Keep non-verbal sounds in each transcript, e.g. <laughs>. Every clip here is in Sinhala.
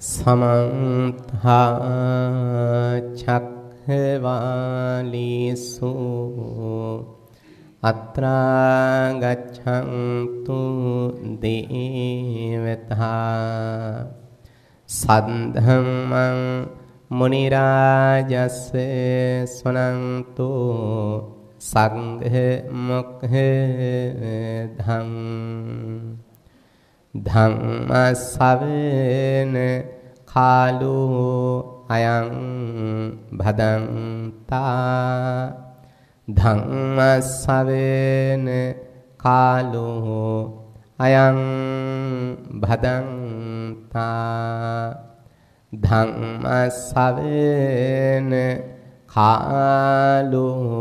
සමන්තා චක්ඛවාලීසු අත්‍රා ගච්ඡන්තු දේවතා සද්ධම්මං මුනි රාජස් සනන්තු සංඝ මොක්ඛ ධම්ම ධම්මස්සවේන කාලෝ අයං භදන්තා ධම්මස්සවේන කාලෝ අයං භදන්තා ධම්මස්සවේන කාලෝ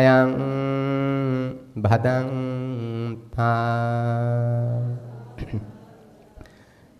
අයං භදන්තා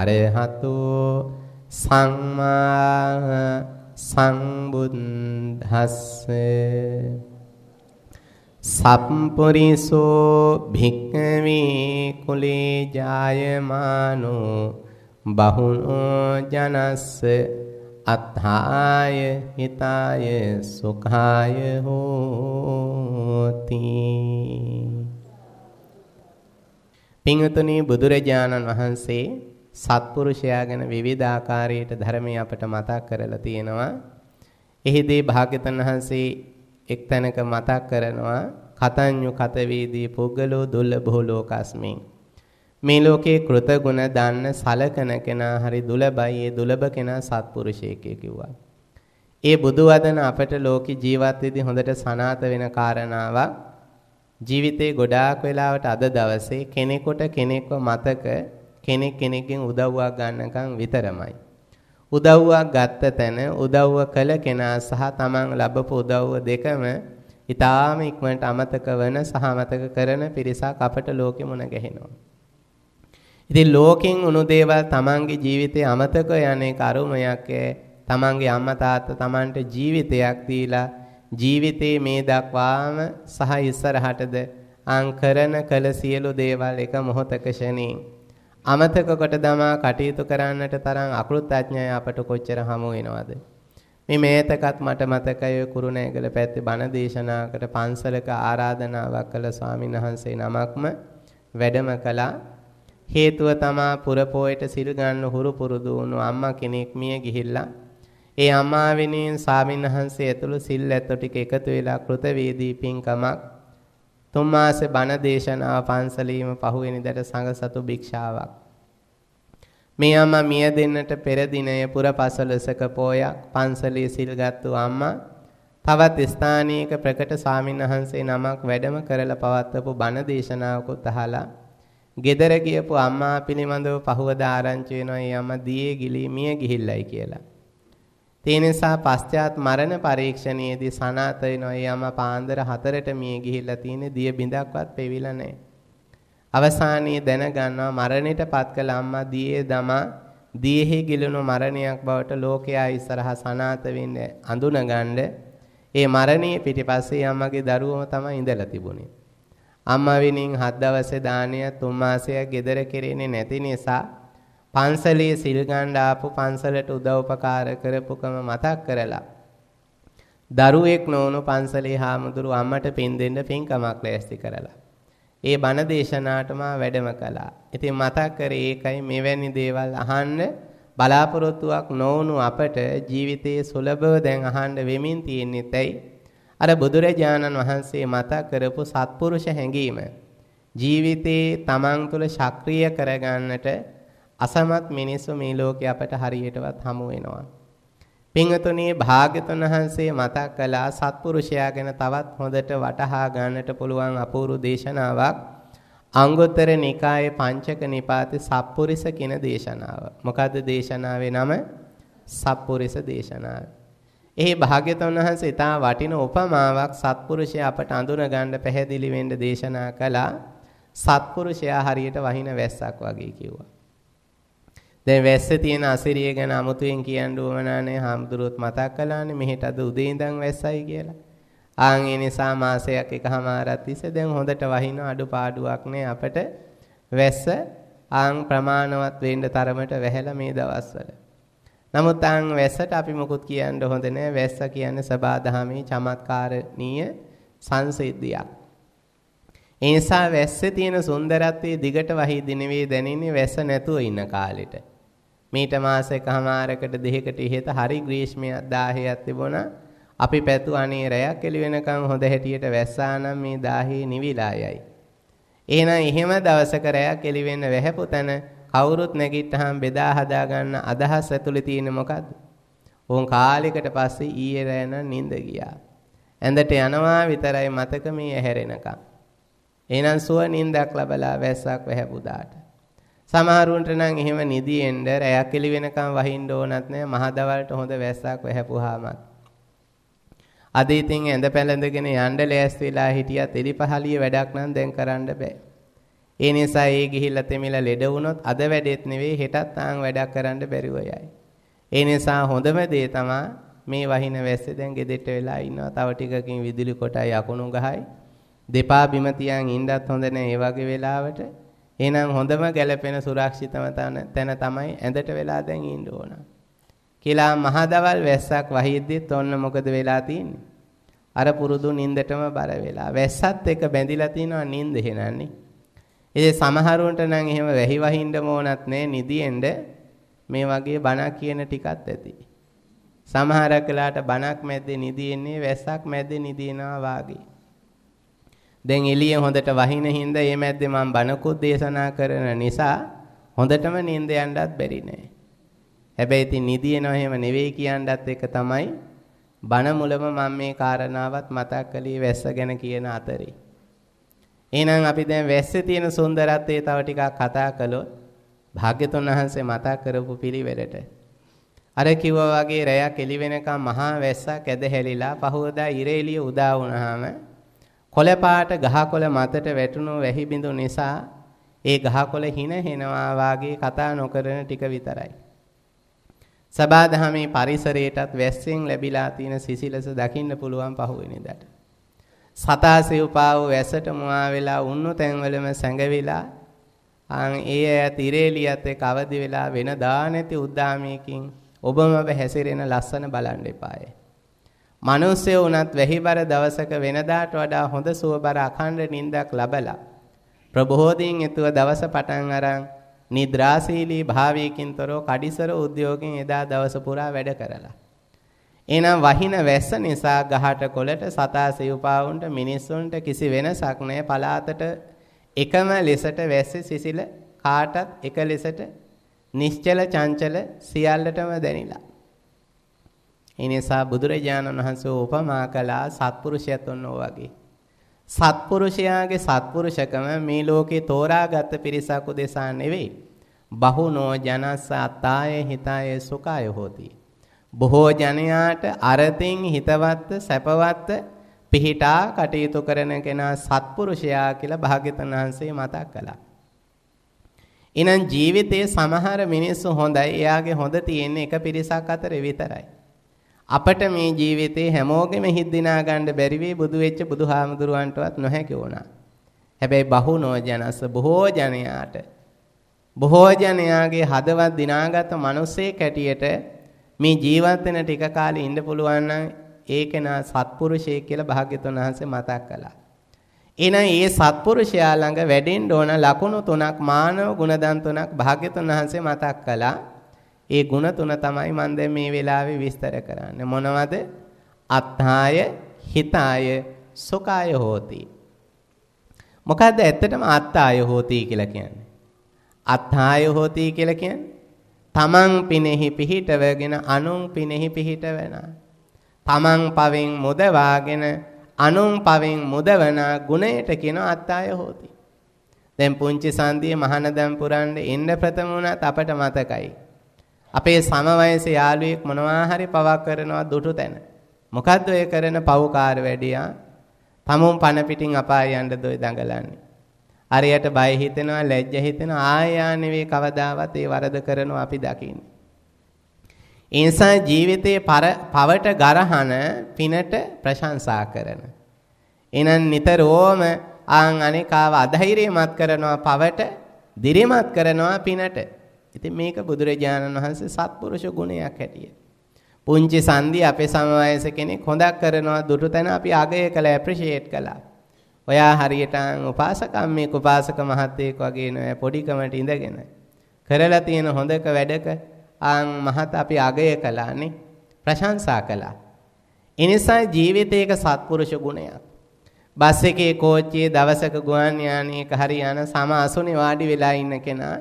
අරහතු සම්මා සම්බුද්දස්ස සම්පුරිසෝ භික්ඛවේ කුලේ ජායමානෝ බහුනෝ ජනස්ස අත්ථාය හිතාය සුඛාය හෝති පින්වතුනි බුදුරජාණන් වහන්සේ සත්පුරුෂයා ගැන විවිධාකාරයට ධර්මයේ අපට මතක් කරලා තියෙනවා. එහිදී භාග්‍යවතුන් වහන්සේ එක්තැනක මතක් කරනවා කතඤ්ඤු කතවේදී පුද්ගලෝ දුර්ලභෝ ලෝකස්මින් මේ ලෝකේ කෘතගුණ දන්න සලකන කෙනා හරි දුලබයි ඒ දුලබ කෙනා සත්පුරුෂයෙක්ය කිව්වා. ඒ බුදු වදන අපට ලෝකේ ජීවත් වෙදී හොඳට සනාත වෙන කාරණාවක් ජීවිතේ ගොඩාක් වෙලාවට අද දවසේ කෙනෙකුට කෙනෙක්ව මතක කෙනෙක් කෙනෙක්ගෙන් උදව්වක් ගන්නකම් විතරමයි. උදව්වක් ගත්ත තැන උදව්ව කළ කෙනා සහ තමන් ලැබපු උදව්ව දෙකම ඊටාම ඉක්මනට අමතක වෙන සහ අමතක කරන පිරිසක් අපට ලෝකෙ මුණ ගැහෙනවා. ඉතින් ලෝකෙන් උණු දේවල් තමන්ගේ ජීවිතේ අමතක යන එක අරුමයක් තමන්ගේ අම්මා තාත්තා තමන්ට ජීවිතයක් දීලා ජීවිතේ මේ දක්වාම සහ ඉස්සරහටද අංකරන කළ සියලු දේවල් එක මොහොතක ෂණින් අමතක කොට දමා කටයුතු කරන්නට තරම් අකෘතඥය අපට කොච්චර හමු වෙනවද මේ මේතකත් මට මතකයි කුරුණෑගල පැත්තේ බණ දේශනාවකට පන්සලක ආරාධනාවක් කළ ස්වාමීන් වහන්සේ නමක්ම වැඩම කළා හේතුව තමා පුර පොයට සිල් ගන්න හුරු පුරුදු වුණු අම්මා කෙනෙක් මිය ගිහිල්ලා ඒ අම්මා වෙනුවෙන් ස්වාමීන් වහන්සේ ඇතුළු සිල් ඇත්තෝ ටික එකතු වෙලා කෘත වේදී පින්කමක් තුන් මාසේ බණ දේශනාව පන්සලීම පහුවෙනිදට සංඝසතු භික්ෂාවක් මේ අම්මා මිය දෙන්නට පෙර දිනයේ පුරපසලසක පෝයක් පන්සලේ සිල්ගත්තු අම්මා තවත් ස්ථානීයක ප්‍රකට ස්වාමින්වහන්සේ නමක් වැඩම කරලා පවත්වපු බණ දේශනාවකුත් අහලා ගෙදර ගියපු අම්මා පිළිබඳව පහුවද ආරංචි වෙනවා මේ අම්මා දියේ ගිලී මිය ගිහිල්ලයි කියලා ඒ නිසා පශ්චාත් මරණ පරීක්ෂණයේදී සනාත වෙනවා. යම පාන්දර 4ට මිය ගිහිල්ලා තියෙන දිය බිඳක්වත් පෙවිලා නැහැ. අවසානයේ දැනගන්නවා මරණයටපත් කළ අම්මා දියේ දමා දියෙහි ගිලුණු මරණයක් බවට ලෝකයා ඉස්සරහා සනාත වෙන්නේ අඳුනගන්න ඒ මරණයේ පිටිපස්සේ අම්මගේ දරුවම තමයි ඉඳලා තිබුණේ. අම්මා විනින් හත් දවසේ දානය තුන් මාසයක් ගෙදර කෙරෙන්නේ නැති නිසා පන්සලේ සිල් ගන්න ආපු පන්සලට උදව්පකාර කරපුකම මතක් කරලා දරුවෙක් නොවුණු පන්සලේ හාමුදුරු අම්මට පින් දෙන්න පින්කමක් ලෑස්ති කරලා ඒ බණ දේශනාවට මා වැඩම කළා. ඉතින් මතක් කරේ ඒකයි මෙවැනි දේවල් අහන්න බලාපොරොත්තුවක් නොවුණු අපට ජීවිතයේ සුලභව දැන් අහන්න වෙමින් තියෙන්නේ ඇයි? අර බුදුරජාණන් වහන්සේ මතක් කරපු සත්පුරුෂ හැඟීම ජීවිතේ තමන් තුළ ශක්‍රීය කරගන්නට අසමත් මිනිස්සු මේ ලෝකේ අපට හරියටවත් හමු වෙනවා. පින්වතුනි භාග්‍යතුන් වහන්සේ මතක් කළා සත්පුරුෂයා ගැන තවත් හොඳට වටහා ගන්නට පුළුවන් අපූර්ව දේශනාවක් අංගුත්තර නිකායේ පංචක නිපාතේ සත්පුරිස කියන දේශනාව. මොකද්ද දේශනාවේ නම? සත්පුරිස දේශනාව. එහි භාග්‍යතුන් වහන්සේ ඉතා වටින උපමාවක් සත්පුරුෂයා අපට අඳුනගන්න පැහැදිලි වෙන්න දේශනා කළා. සත්පුරුෂයා හරියට වහින වැස්සක් වගේ කිව්වා. දැන් වැස්සේ තියෙන අසිරිය ගැන අමුතුවෙන් කියන්න ඕමනා නැහැ. හාමුදුරුවොත් මතක් කළානේ මෙහෙට අද උදේ ඉඳන් වැස්සයි කියලා. ආන් ඒ නිසා මාසයක් එකමාරක් තිස්සේ දැන් හොඳට වහින අඩුපාඩුවක් නැහැ අපට වැස්ස ආන් ප්‍රමාණවත් වෙන්න තරමට වැහැලා මේ දවස්වල. නමුත් ආන් වැස්සට අපි මොකුත් කියන්න හොඳ නැහැ. වැස්ස කියන්නේ සබාධාමේ චමත්කාරණීය සංසිද්ධියක්. ඒ නිසා වැස්සේ තියෙන සුන්දරත්වයේ දිගට වහිදී නෙවෙයි දැනෙන්නේ වැස්ස නැතුව ඉන්න කාලෙට. මීට මාසයකමාරකට දෙකකට ඉහෙත හරි ග්‍රීෂ්මයක් 1000ක් තිබුණා. අපි පැතු අනේ රැයක් එළි වෙනකන් හොඳ හැටියට වැස්සා නම් මේ 1000 නිවිලා යයි. එහෙනම් එහෙම දවසක රැයක් එළි වෙන්න වැහැපු තැන කවුරුත් නැගිට්ටහම බෙදා හදා ගන්න අදහස් ඇතුලේ තියෙන මොකද්ද? උන් කාලයකට පස්සේ ඊයේ රැ නම් නිින්ද ගියා. ඇඳට යනවා විතරයි මතක මේ ඇහැරෙනකම්. එහෙනම් සුව නිින්දක් ලැබලා වැස්සක් වැහැපුදාට. සමහරුන්ට නම් එහෙම නිදිෙන්න රැයක් එළි වෙනකම් වහින්න ඕනත් නෑ මහදවල්ට හොඳ වැස්සක් වැහැපුවාමත්. අද ඉතින් ඇඳ පැළඳගෙන යන්න ලෑස්ති වෙලා හිටියත් එලිපහලිය වැඩක් නම් දැන් කරන්න බෑ. ඒ නිසා ඒ ගිහිල්ලා තෙමිලා ලෙඩ වුණොත් අද වැඩෙත් නෙවෙයි හෙටත් ආන් වැඩක් කරන්න බැරිව යයි. ඒ නිසා හොඳම දේ තමයි මේ වහින වැස්සේ දැන් ගෙදෙට්ට වෙලා ඉන්නවා. තව ටිකකින් විදුලි කොටයි අකුණු ගහයි. දෙපා බිම තියන් ඉන්නත් හොඳ නෑ ඒ වගේ වෙලාවට. එහෙනම් හොඳම ගැළපෙන සුරක්ෂිතම තැන තමයි ඇඳට වෙලා දැන් ඉන්න ඕන. කියලා මහදවල් වැස්සක් වහිද්දිත් ඔන්න මොකද වෙලා තියෙන්නේ? අර පුරුදු නින්දටම බර වෙලා. වැස්සත් එක බැඳිලා තිනවා නින්ද එහෙනන්නේ. ඒ සමහරුන්ට නම් එහෙම වැහි වහින්නම ඕනත් නෑ නිදිෙන්ද මේ වගේ බණක් කියන ටිකත් ඇති. සමහර කලාට බණක් මැද්දේ නිදිෙන්නේ වැස්සක් මැද්දේ නිදිනවා වාගේ. දැන් එළිය හොඳට වහින හින්දා මේ මැද්දේ මම බණකුත් දේශනා කරන නිසා හොඳටම නිින්ද යන්නවත් බැරි නෑ. හැබැයි ඉතින් නිදිනව එහෙම නෙවෙයි කියන්නත් එක තමයි බණ මුලම මම මේ කාරණාවත් මතක් කළේ වැස්ස ගැන කියන අතරේ. එහෙනම් අපි දැන් වැස්සේ තියෙන සුන්දරත්වය තව ටිකක් කතා කළොත් භාග්‍යතුන් වහන්සේ මතක් කරපු පිළිවෙලට අර කිව්වා වගේ රැයක් එළි වෙනකම් මහා වැස්සක් ඇදහැලිලා පහවදා ඉරේලිය උදා වුණාම කොළපාට ගහකොළ මතට වැටුණු වැහි බිඳු නිසා ඒ ගහකොළ හින හෙනවා වාගේ කතා නොකරන ටික විතරයි. සබාධමේ පරිසරයටත් වැස්සෙන් ලැබිලා තියෙන සිසිලස දකින්න පුළුවන් පහුවෙනිදට. සතාසේ උපාව වැසට මුවා වෙලා උන්නු තැන්වලම සැඟවිලා ආන් ඒ ඇය තිරේලියත් එක්ක අවදි වෙලා වෙන දා නැති උද්දාමයකින් ඔබම හැසිරෙන ලස්සන බලන් එපායේ. මිනිස්සය වුණත් වැහිබර දවසක වෙනදාට වඩා හොඳ සුවබර අඛණ්ඩ නිින්දක් ලැබලා ප්‍රබෝධයෙන් යුතුව දවස පටන් අරන් නිද්‍රාශීලී භාවයකින් තොරව කඩිසර උද්‍යෝගයෙන් එදා දවස පුරා වැඩ කරලා එනම් වහින වැස්ස නිසා ගහට කොළට සතා සිව්පාවුන්ට මිනිස්සුන්ට කිසි වෙනසක් නැහැ පලාතට එකම ලෙසට වැස්සේ සිසිල කාටත් එක ලෙසට නිශ්චල චංචල සියල්ලටම දැනිලා ඒ නිසා බුදුරජාණන් වහන්සේ උපමා කළා සත්පුරුෂයත් ඔන්නෝ වගේ. සත්පුරුෂයාගේ සත්පුරුෂකම මේ ලෝකේ තෝරාගත් පිරිසක් උදෙසා නෙවෙයි. බහුනෝ ජනස්ස අත්තාය හිතාය සුඛාය හෝති. බොහෝ ජනයාට අරතින් හිතවත්ව සැපවත්ව පිහිටා කටයුතු කරන කෙනා සත්පුරුෂයා කියලා භාග්‍යවතුන් වහන්සේ මතක් කළා. එහෙනම් ජීවිතයේ සමහර මිනිස්සු හොඳයි. එයාගේ හොඳ තියෙන්නේ එක පිරිසක් අතර විතරයි. අපට මේ ජීවිතේ හැමෝගෙම හිත දිනා ගන්න බැරි වෙයි බුදු වෙච්ච බුදුහාමුදුරුවන්ටවත් නොහැකි වුණා. හැබැයි බහුනෝ ජනස බොහෝ ජනයාට බොහෝ ජනයාගේ හදවත් දිනාගත මිනිස්සේ කැටියට මේ ජීවත් වෙන ටික කාලේ ඉන්න පුළුවන් නම් ඒක නා සත්පුරුෂය කියලා භාග්‍යතුන් වහන්සේ මතක් කළා. එහෙනම් ඒ සත්පුරුෂයා ළඟ වැඩෙන්න ඕන ලකුණු තුනක් මානව ගුණධම් තුනක් භාග්‍යතුන් වහන්සේ මතක් කළා. ඒ ಗುಣ තුන තමයි මම දැන් මේ වෙලාවේ විස්තර කරන්නේ. මොනවද? අත්හාය, හිතාය, සොකාය හෝති. මොකද්ද ඇත්තටම අත්හාය හෝති කියලා කියන්නේ? අත්හාය හෝති කියලා කියන්නේ තමන් පිනෙහි පිහිටවගෙන අනුන් පිනෙහි පිහිටවන. තමන් පවෙන් මුදවාගෙන අනුන් පවෙන් මුදවන ගුණයට කියන අත්හාය හෝති. දැන් පුංචි සන්දියේ මහානදම් පුරන්න එන්න ප්‍රථම වුණත් අපට මතකයි. අපේ සම වයසේ යාළුවෙක් මොනවා හරි පවක් කරනවා දුටු තැන. මොකද්ද ඔය කරන පව්කාර වැඩියා? තමුන් පණ පිටින් අපාය යන්න දොයි දඟලන්නේ. අරයට බය හිතෙනවා, ලැජ්ජ හිතෙනවා, ආයානෙවේ කවදාවත් ඒ වරද කරනවා අපි දකින්නේ. ඒ නිසා ජීවිතයේ පවට ගරහන පිනට ප්‍රශංසා කරන. එනන් නිතරම ආන් අනේකාව අධෛර්යමත් කරනවා පවට, දිරිමත් කරනවා පිනට. ඉතින් මේක බුදුරජාණන් වහන්සේ සත්පුරුෂ ගුණයක් හැටියට. පුංචි සංදි අපේ සමවයස කෙනෙක් හොඳක් කරනවා දුටු තැන අපි අගය කළ ඇප්‍රීෂিয়েට් කළා. ඔයා හරියට උපාසකම්මේ උපාසක මහත්තයෙක් වගේ නෑ පොඩි කමට ඉඳගෙන කරලා තියෙන හොඳක වැඩක ආන් මහත් අපි අගය කළානේ ප්‍රශංසා කළා. එනිසා ජීවිතයක සත්පුරුෂ ගුණයක්. බස් එකේ කෝච්චියේ දවසක ගුවන් යානයක හරි යන සම අසුනේ වාඩි වෙලා ඉන්න කෙනා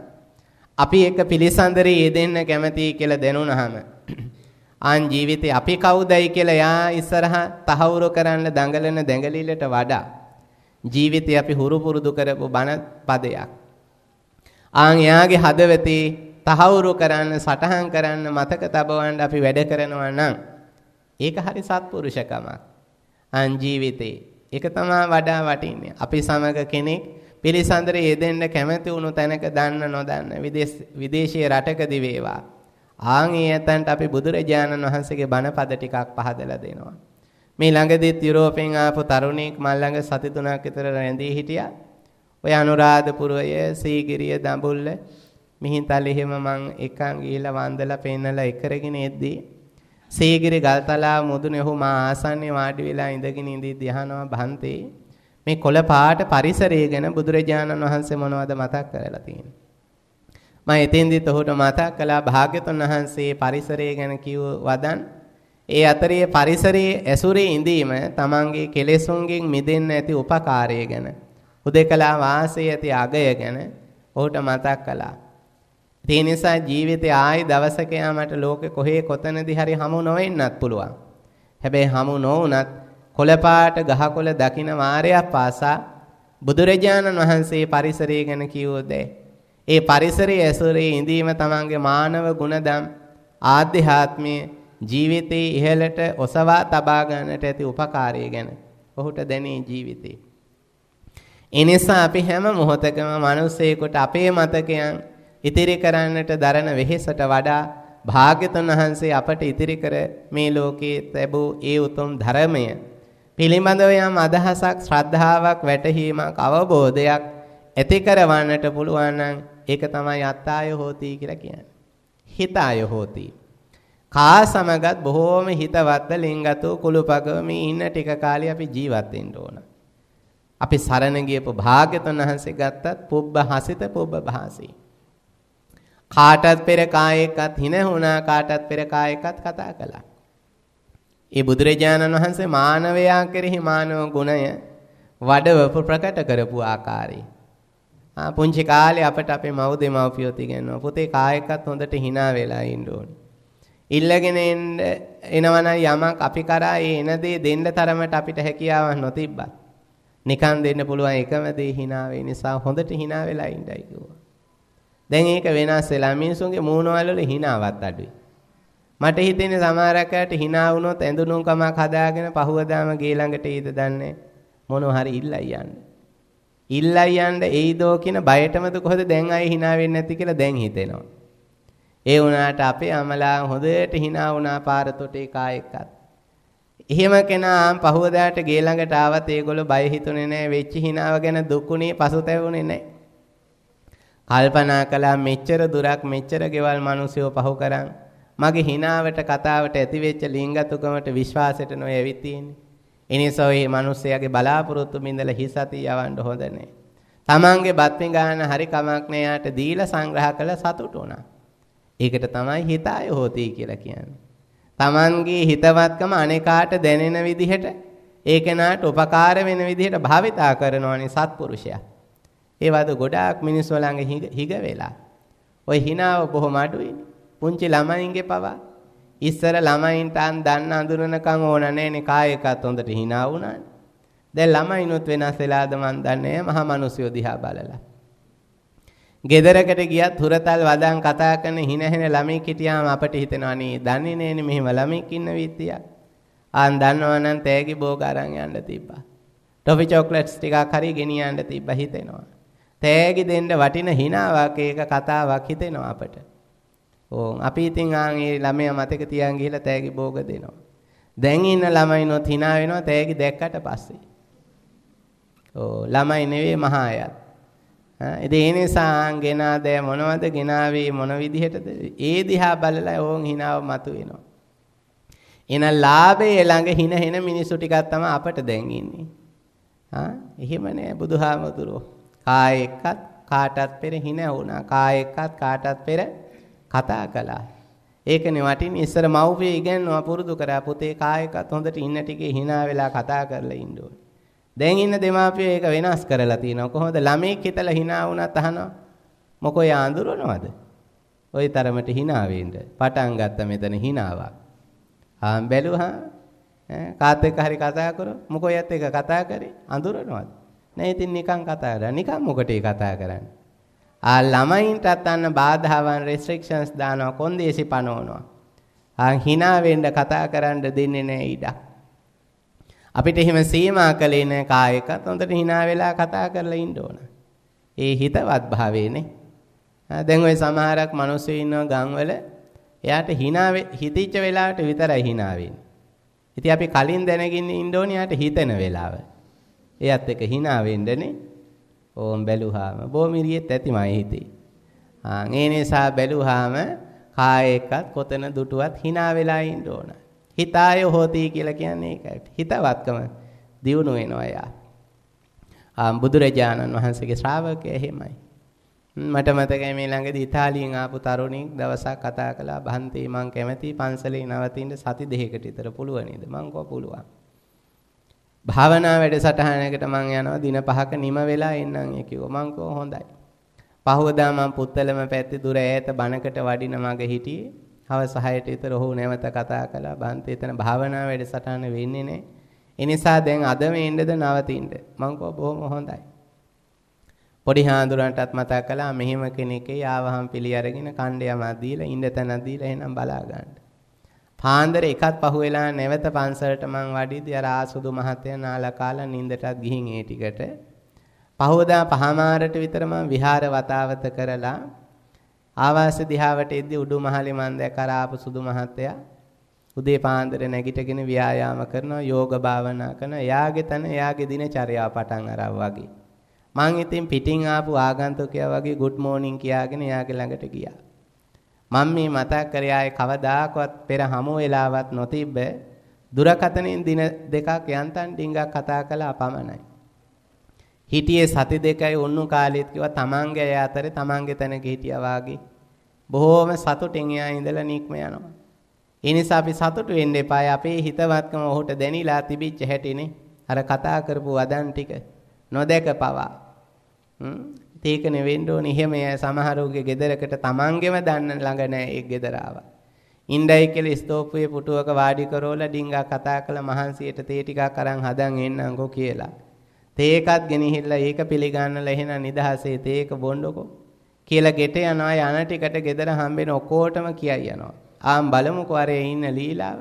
අපි එක පිළිසඳරේ යෙදෙන්න කැමතියි කියලා දැනුණාම <clears throat> ආන් ජීවිතේ අපි කවුදයි කියලා යා ඉස්සරහ තහවුරු කරන්න දඟලන දැඟලිලට වඩා ජීවිතේ අපි හුරු පුරුදු කරපු බණ පදයක්. ආන් එයාගේ හදවතේ තහවුරු කරන්න සටහන් කරන්න මතක තබවන්න අපි වැඩ කරනවා නම් ඒක හරි සත්පුරුෂකමක්. ආන් ජීවිතේ ඒක තමයි වඩා වටින්නේ. අපි සමග කෙනෙක් පිළිසඳරේ යෙදෙන්න කැමැති වුණු තැනක දන්න නොදන්න විදේශ විදේශීය රටකදී වේවා ආන් ඊයන්ට අපි බුදුරජාණන් වහන්සේගේ බණ පද ටිකක් පහදලා දෙනවා මේ ළඟදීත් යුරෝපෙන් ආපු තරුණෙක් මල් ළඟ සති තුනක් විතර රැඳී හිටියා ඔය අනුරාධපුරය සීගිරිය දඹුල්ල මිහින්තල් එහෙම මං එකන් ගිහිලා වන්දලා පෙන්නලා එකරගෙන එද්දී සීගිරි ගල්තලා මුදුනේ ඔහු මා ආසන්නේ වාඩි වෙලා ඉඳගෙන ඉඳී ධානවා භන්තේ මේ කොළ පාට පරිසරය ගැන බුදුරජාණන් වහන්සේ මොනවද මතක් කරලා තියෙන්නේ? මම එතෙන්දිත් ඔහුට මතක් කළා භාග්‍යතුන් වහන්සේ පරිසරය ගැන කිව්ව වදන් ඒ අතරේ පරිසරයේ ඇසුරේ ඉඳීම තමන්ගේ කෙලෙසුන්ගෙන් මිදෙන්න ඇති උපකාරය ගැන හුදේකලා වාසය ඇති අගය ගැන ඔහුට මතක් කළා. ඒ නිසා ජීවිතේ ආයි දවසක යාමට ලෝකෙ කොහේ කොතනදී හරි හමු නොවෙන්නත් පුළුවන්. හැබැයි හමු නොවුනත් කොළපාට ගහකොළ දකින මාරයා පාසා බුදුරජාණන් වහන්සේ පරිසරය ගැන කිව්වොත් ඒ පරිසරයේ ඇසුරේ ඉඳීම තමන්ගේ මානව ගුණදම් ආධ්‍යාත්මීය ජීවිතයේ ඉහළට ඔසවා තබා ගන්නට ඇති උපකාරය ගැන ඔහුට දැනේ ජීවිතේ. ඒ නිසා අපි හැම මොහොතකම මිනිසෙකුට අපේ මතකයන් ඉතිරි කරන්නට දරන වෙහෙසට වඩා භාග්‍යතුන් වහන්සේ අපට ඉතිරි කර මේ ලෝකයේ ලැබූ ඒ උතුම් ධර්මය පිළිබඳව යම් අදහසක් ශ්‍රද්ධාවක් වැටහීමක් අවබෝධයක් ඇති කරවන්නට පුළුවන් නම් ඒක තමයි අත්තාය හෝති කියලා කියන්නේ. හිතාය හෝති. කා සමගත් බොහෝම හිතවත්ව ලිංගතෝ කුලපගමි ඉන්න ටික කාලේ අපි ජීවත් වෙන්න ඕන. අපි සරණ ගියපු භාග්‍යතුන් වහන්සේ ගත්තත් පුබ්බ හසිත පුබ්බ භාසී. කාටත් පෙර කායයකත් හින වුණා කාටත් පෙර කායයකත් කතා කළා. ඒ බුදුරජාණන් වහන්සේ මානවයා කෙරෙහි මානව ගුණය වඩව ප්‍රකට කරපු ආකාරය. ආ පුංචි කාලේ අපට අපේ මව් දෙමව්පියෝ තිගෙනවා. පුතේ කායකත් හොඳට hina වෙලා ඉන්න ඕනේ. ඉල්ලගෙන එන්න එනවනම් යමක් අපි කරා ඒ එන දේ දෙන්න තරමට අපිට හැකියාවක් නොතිබ්බත් නිකන් දෙන්න පුළුවන් එකම දේ hina වේ නිසා හොඳට hina වෙලා ඉඳයි කිව්වා. දැන් ඒක වෙනස් වෙලා මිනිසුන්ගේ මූණවල hinaවත් අඩුයි. මට හිතෙන්නේ සමහරකට hina වුණොත් ඇඳුණුම් කමක් හදාගෙන පහුවදාම ගේ ළඟට ඊද දන්නේ මොනව හරි ඉල්ලයි යන්නේ. ඉල්ලයි යන්න එයිදෝ කියන බයටමද කොහොද දැන් අය hina වෙන්නේ නැති කියලා දැන් හිතෙනවා. ඒ වුණාට අපේ අමලා හොඳට hina වුණා පාර තොටේ කායකත්. එහෙම කෙනා ආම් පහුවදාට ගේ ළඟට ආවත් ඒගොල්ලෝ බය හිතුනේ නැහැ වෙච්ච hinaව ගැන දුකුනේ පසුතැවුනේ නැහැ. කල්පනා කළා මෙච්චර දුරක් මෙච්චර ගෙවල් මිනිස්සුව පහු කරන් මගේ හිනාවට කතාවට ඇතිවෙච්ච ලිංගතුකමට විශ්වාසයට නොය ඇවිත් තියෙන්නේ. එනිසා මේ මිනිස්යාගේ බලාපොරොත්තු මිඳලා හිසති යවන්න හොඳ නැහැ. Tamange බත් ගන්න හරි කමක් නෑ දීලා සංග්‍රහ කළ සතුට උනා. ඒකට තමයි හිතාය හෝති කියලා කියන්නේ. Tamange හිතවත්කම අනේකාට දැනෙන විදිහට ඒ කෙනාට උපකාර වෙන විදිහට භාවිතා කරනවනේ සත්පුරුෂයා. ඒ වගේ ගොඩාක් මිනිස්සු ළඟ හිග වෙලා. ওই හිනාව බොහොම අඩුයිනේ. පුංචි ළමයින්ගේ පවා ඉස්සර ළමයින්ට අන් දන්න අඳුරනකම් ඕන නැනේ කායකත් හොඳට hina වුණානේ. දැන් ළමයිනුත් වෙනස් වෙලාද මන් දන්නේ මහා මිනිස්සු දිහා බලලා. ගෙදරකට ගියත් හුරතල් වදන් කතා කරන hinaහෙන ළමෙක් හිටියාම අපට හිතෙනවා නේ දන්නේ නෑනේ මෙහෙම ළමෙක් ඉන්න විදියක්. ආන් දන්නවනම් තෑගි බෝග අරන් යන්න තිබ්බා. ටොෆි චොක්ලට්ස් ටිකක් හරි ගෙනියන්න තිබ්බා හිතෙනවා. තෑගි දෙන්න වටින hinaවක් ඒක කතාවක් හිතෙනවා අපට. ඕන් අපි ඉතින් ආන් ඒ ළමයා මතක තියාන් ගිහිලා තෑගි භෝග දෙනවා. දැන් ඉන්න ළමයිනොත් hina වෙනවා තෑගි දැක්කට පස්සේ. ඕ ළමයි නෙවෙයි මහා අයත්. ඉතින් ඒ නිසා ආන් ගෙනා දෑ මොනවද ගෙනාවේ මොන විදිහටද ඒ දිහා බලලා ඕන් hinaව මතුවෙනවා. එන ලාභයේ ළඟ hina හෙන මිනිස්සු ටිකක් තමයි අපට දැන් ඉන්නේ. ආ එහෙම නෑ බුදුහාමුදුරෝ. කාය එක්කත් කාටත් පෙර hina වුණා. කාය එක්කත් කාටත් පෙර කතා කළා. ඒකනේ වටින් ඉස්සර මව්පිය ඉගෙනනවා පුරුදු කරා පුතේ කායකත් හොඳට ඉන්න ටිකේ hina වෙලා කතා කරලා ඉන්න ඕනේ. දැන් ඉන්න දෙමාපියෝ ඒක වෙනස් කරලා තිනවා. කොහොමද ළමෙක් හිතලා hina වුණත් අහනවා. මොකෝ යා අඳුරනවද? ওই තරමට hina වෙන්න. පටන් ගත්ත මෙතන hinaවක්. ආන් බැලුවා කාත් එක්ක හරි කතා කරො මොකෝ යත් එක කතා කරේ අඳුරනවද? නෑ ඉතින් නිකන් කතා කරා. නිකන් මොකටේ කතා කරන්නේ? ආ ළමයින්ටත් අන්න බාධාවන් රෙස්ට්‍රික්ෂන්ස් දානවා කොන්දේසි පනවනවා. ආ hina වෙන්න කතා කරන්න දෙන්නේ නැහැ ඉඩක්. අපිට එහෙම සීමා කළේ නැහැ කායකත් හොඳට hina වෙලා කතා කරලා ඉන්න ඕන. ඒ හිතවත් භාවයේනේ. දැන් ওই සමහරක් මිනිස්සු ඉන්නවා ගම්වල එයාට hina හිතිච්ච වෙලාවට විතරයි hina වෙන්නේ. ඉතින් අපි කලින් දැනගෙන ඉන්න ඕනේ එයාට හිතෙන වෙලාව. එයාත් එක hina වෙන්නනේ. ඕම් බැලුවාම බොහොම ඉරියෙත් ඇති මගේ හිතේ. ආන් ඒ නිසා බැලුවාම කායෙකත් කොතන දුටුවත් hina වෙලා ඉන්න ඕන. හිතාය හොති කියලා කියන්නේ ඒකයි. හිතවත්කම දියුණු වෙනවා යා. ආ බුදුරජාණන් වහන්සේගේ ශ්‍රාවකය එහෙමයි. මට මතකයි මේ ළඟදී ඉතාලියෙන් ආපු තරුණෙක් දවසක් කතා කළා බන්තේ මං කැමති පන්සලේ නවතින්න සති දෙකකට විතර පුළුවන් නේද? මං කිව්වා පුළුවන්. භාවනා වැඩසටහනකට මම යනවා දින පහක නිම වෙලා එන්නම් ඒ කිව්වා. මං කෝ හොඳයි. පහවදා මං පුත්තලම පැත්තේ දුර ඈත බණකට වඩින මග හිටියේ. හවස 6ට විතර ඔහු නැවත කතා කළා. බන්තේ එතන භාවනා වැඩසටහන වෙන්නේ නැහැ. ඒ නිසා දැන් අද මේ ඉන්නද නවතින්න. මං කෝ බොහොම හොඳයි. පොඩි හාඳුරන්ටත් මතක් කළා මෙහෙම කෙනෙක්ගේ ආවහම් පිළි අරගෙන කණ්ඩයම දීලා ඉන්න තැන දීලා එහෙනම් බලා ගන්න. පාන්දර එකත් පහුවෙලා නැවත පන්සලට මං වඩිද්දී අර ආසුදු මහත්තයා නාලා කාලා නිින්දටත් ගිහින් ඒ ටිකට පහවදා පහමාරට විතර මං විහාර වතාවත කරලා ආවාස දිහාවට එද්දී උඩු මහලේ මං දැක අර ආපු සුදු මහත්තයා උදේ පාන්දර නැගිටගෙන ව්‍යායාම කරනවා යෝග භාවනා කරනවා එයාගේ තන එයාගේ දිනචර්යාව පටන් අරව වගේ මං ඉතින් පිටින් ආපු ආගන්තුකයා වගේ good morning කියාගෙන එයාගේ ළඟට ගියා මම මේ මතක් කරේ ආයේ කවදාකවත් පෙර හමු වෙලාවත් නොතිබ්බ දුරකතනින් දින දෙකක් යන්තම් ඩිංගක් කතා කළා පමණයි. හිටියේ සති දෙකයි උන්නු කාලෙත් කිව්වා තමන්ගේ අය අතරේ තමන්ගේ තැනක හිටියා වාගේ. බොහෝම සතුටින් එයා ඉඳලා නික්ම යනවා. ඒ නිසා අපි සතුටු වෙන්න එපා. අපේ හිතවත්කම ඔහුට දැනීලා තිබිච්ච හැටිනේ. අර කතා කරපු වදන් ටික නොදැක පවා. තීකන වෙන්න ඕනේ. එහෙම ඒ සමහරුගේ ගෙදරකට තමන්ගෙම දන්න ළඟ නැහැ ඒ ගෙදර ආවා. ඉන්ඩයි කියලා ස්තෝපුවේ පුටුවක වාඩි කරෝලා ඩිංගා කතා කළ මහන්සියට තේ ටිකක් අරන් හදන් එන්නංකෝ කියලා. තේකත් ගෙනහිල්ලා ඒක පිළිගන්නලා එහෙනම් නිදහසේ තේක බොන්නකෝ කියලා ගෙට යනවා යන ටිකට ගෙදර හම්බෙන ඔකෝටම කියයි යනවා. ආම් බලමුකෝ අර ඉන්න ලීලාව.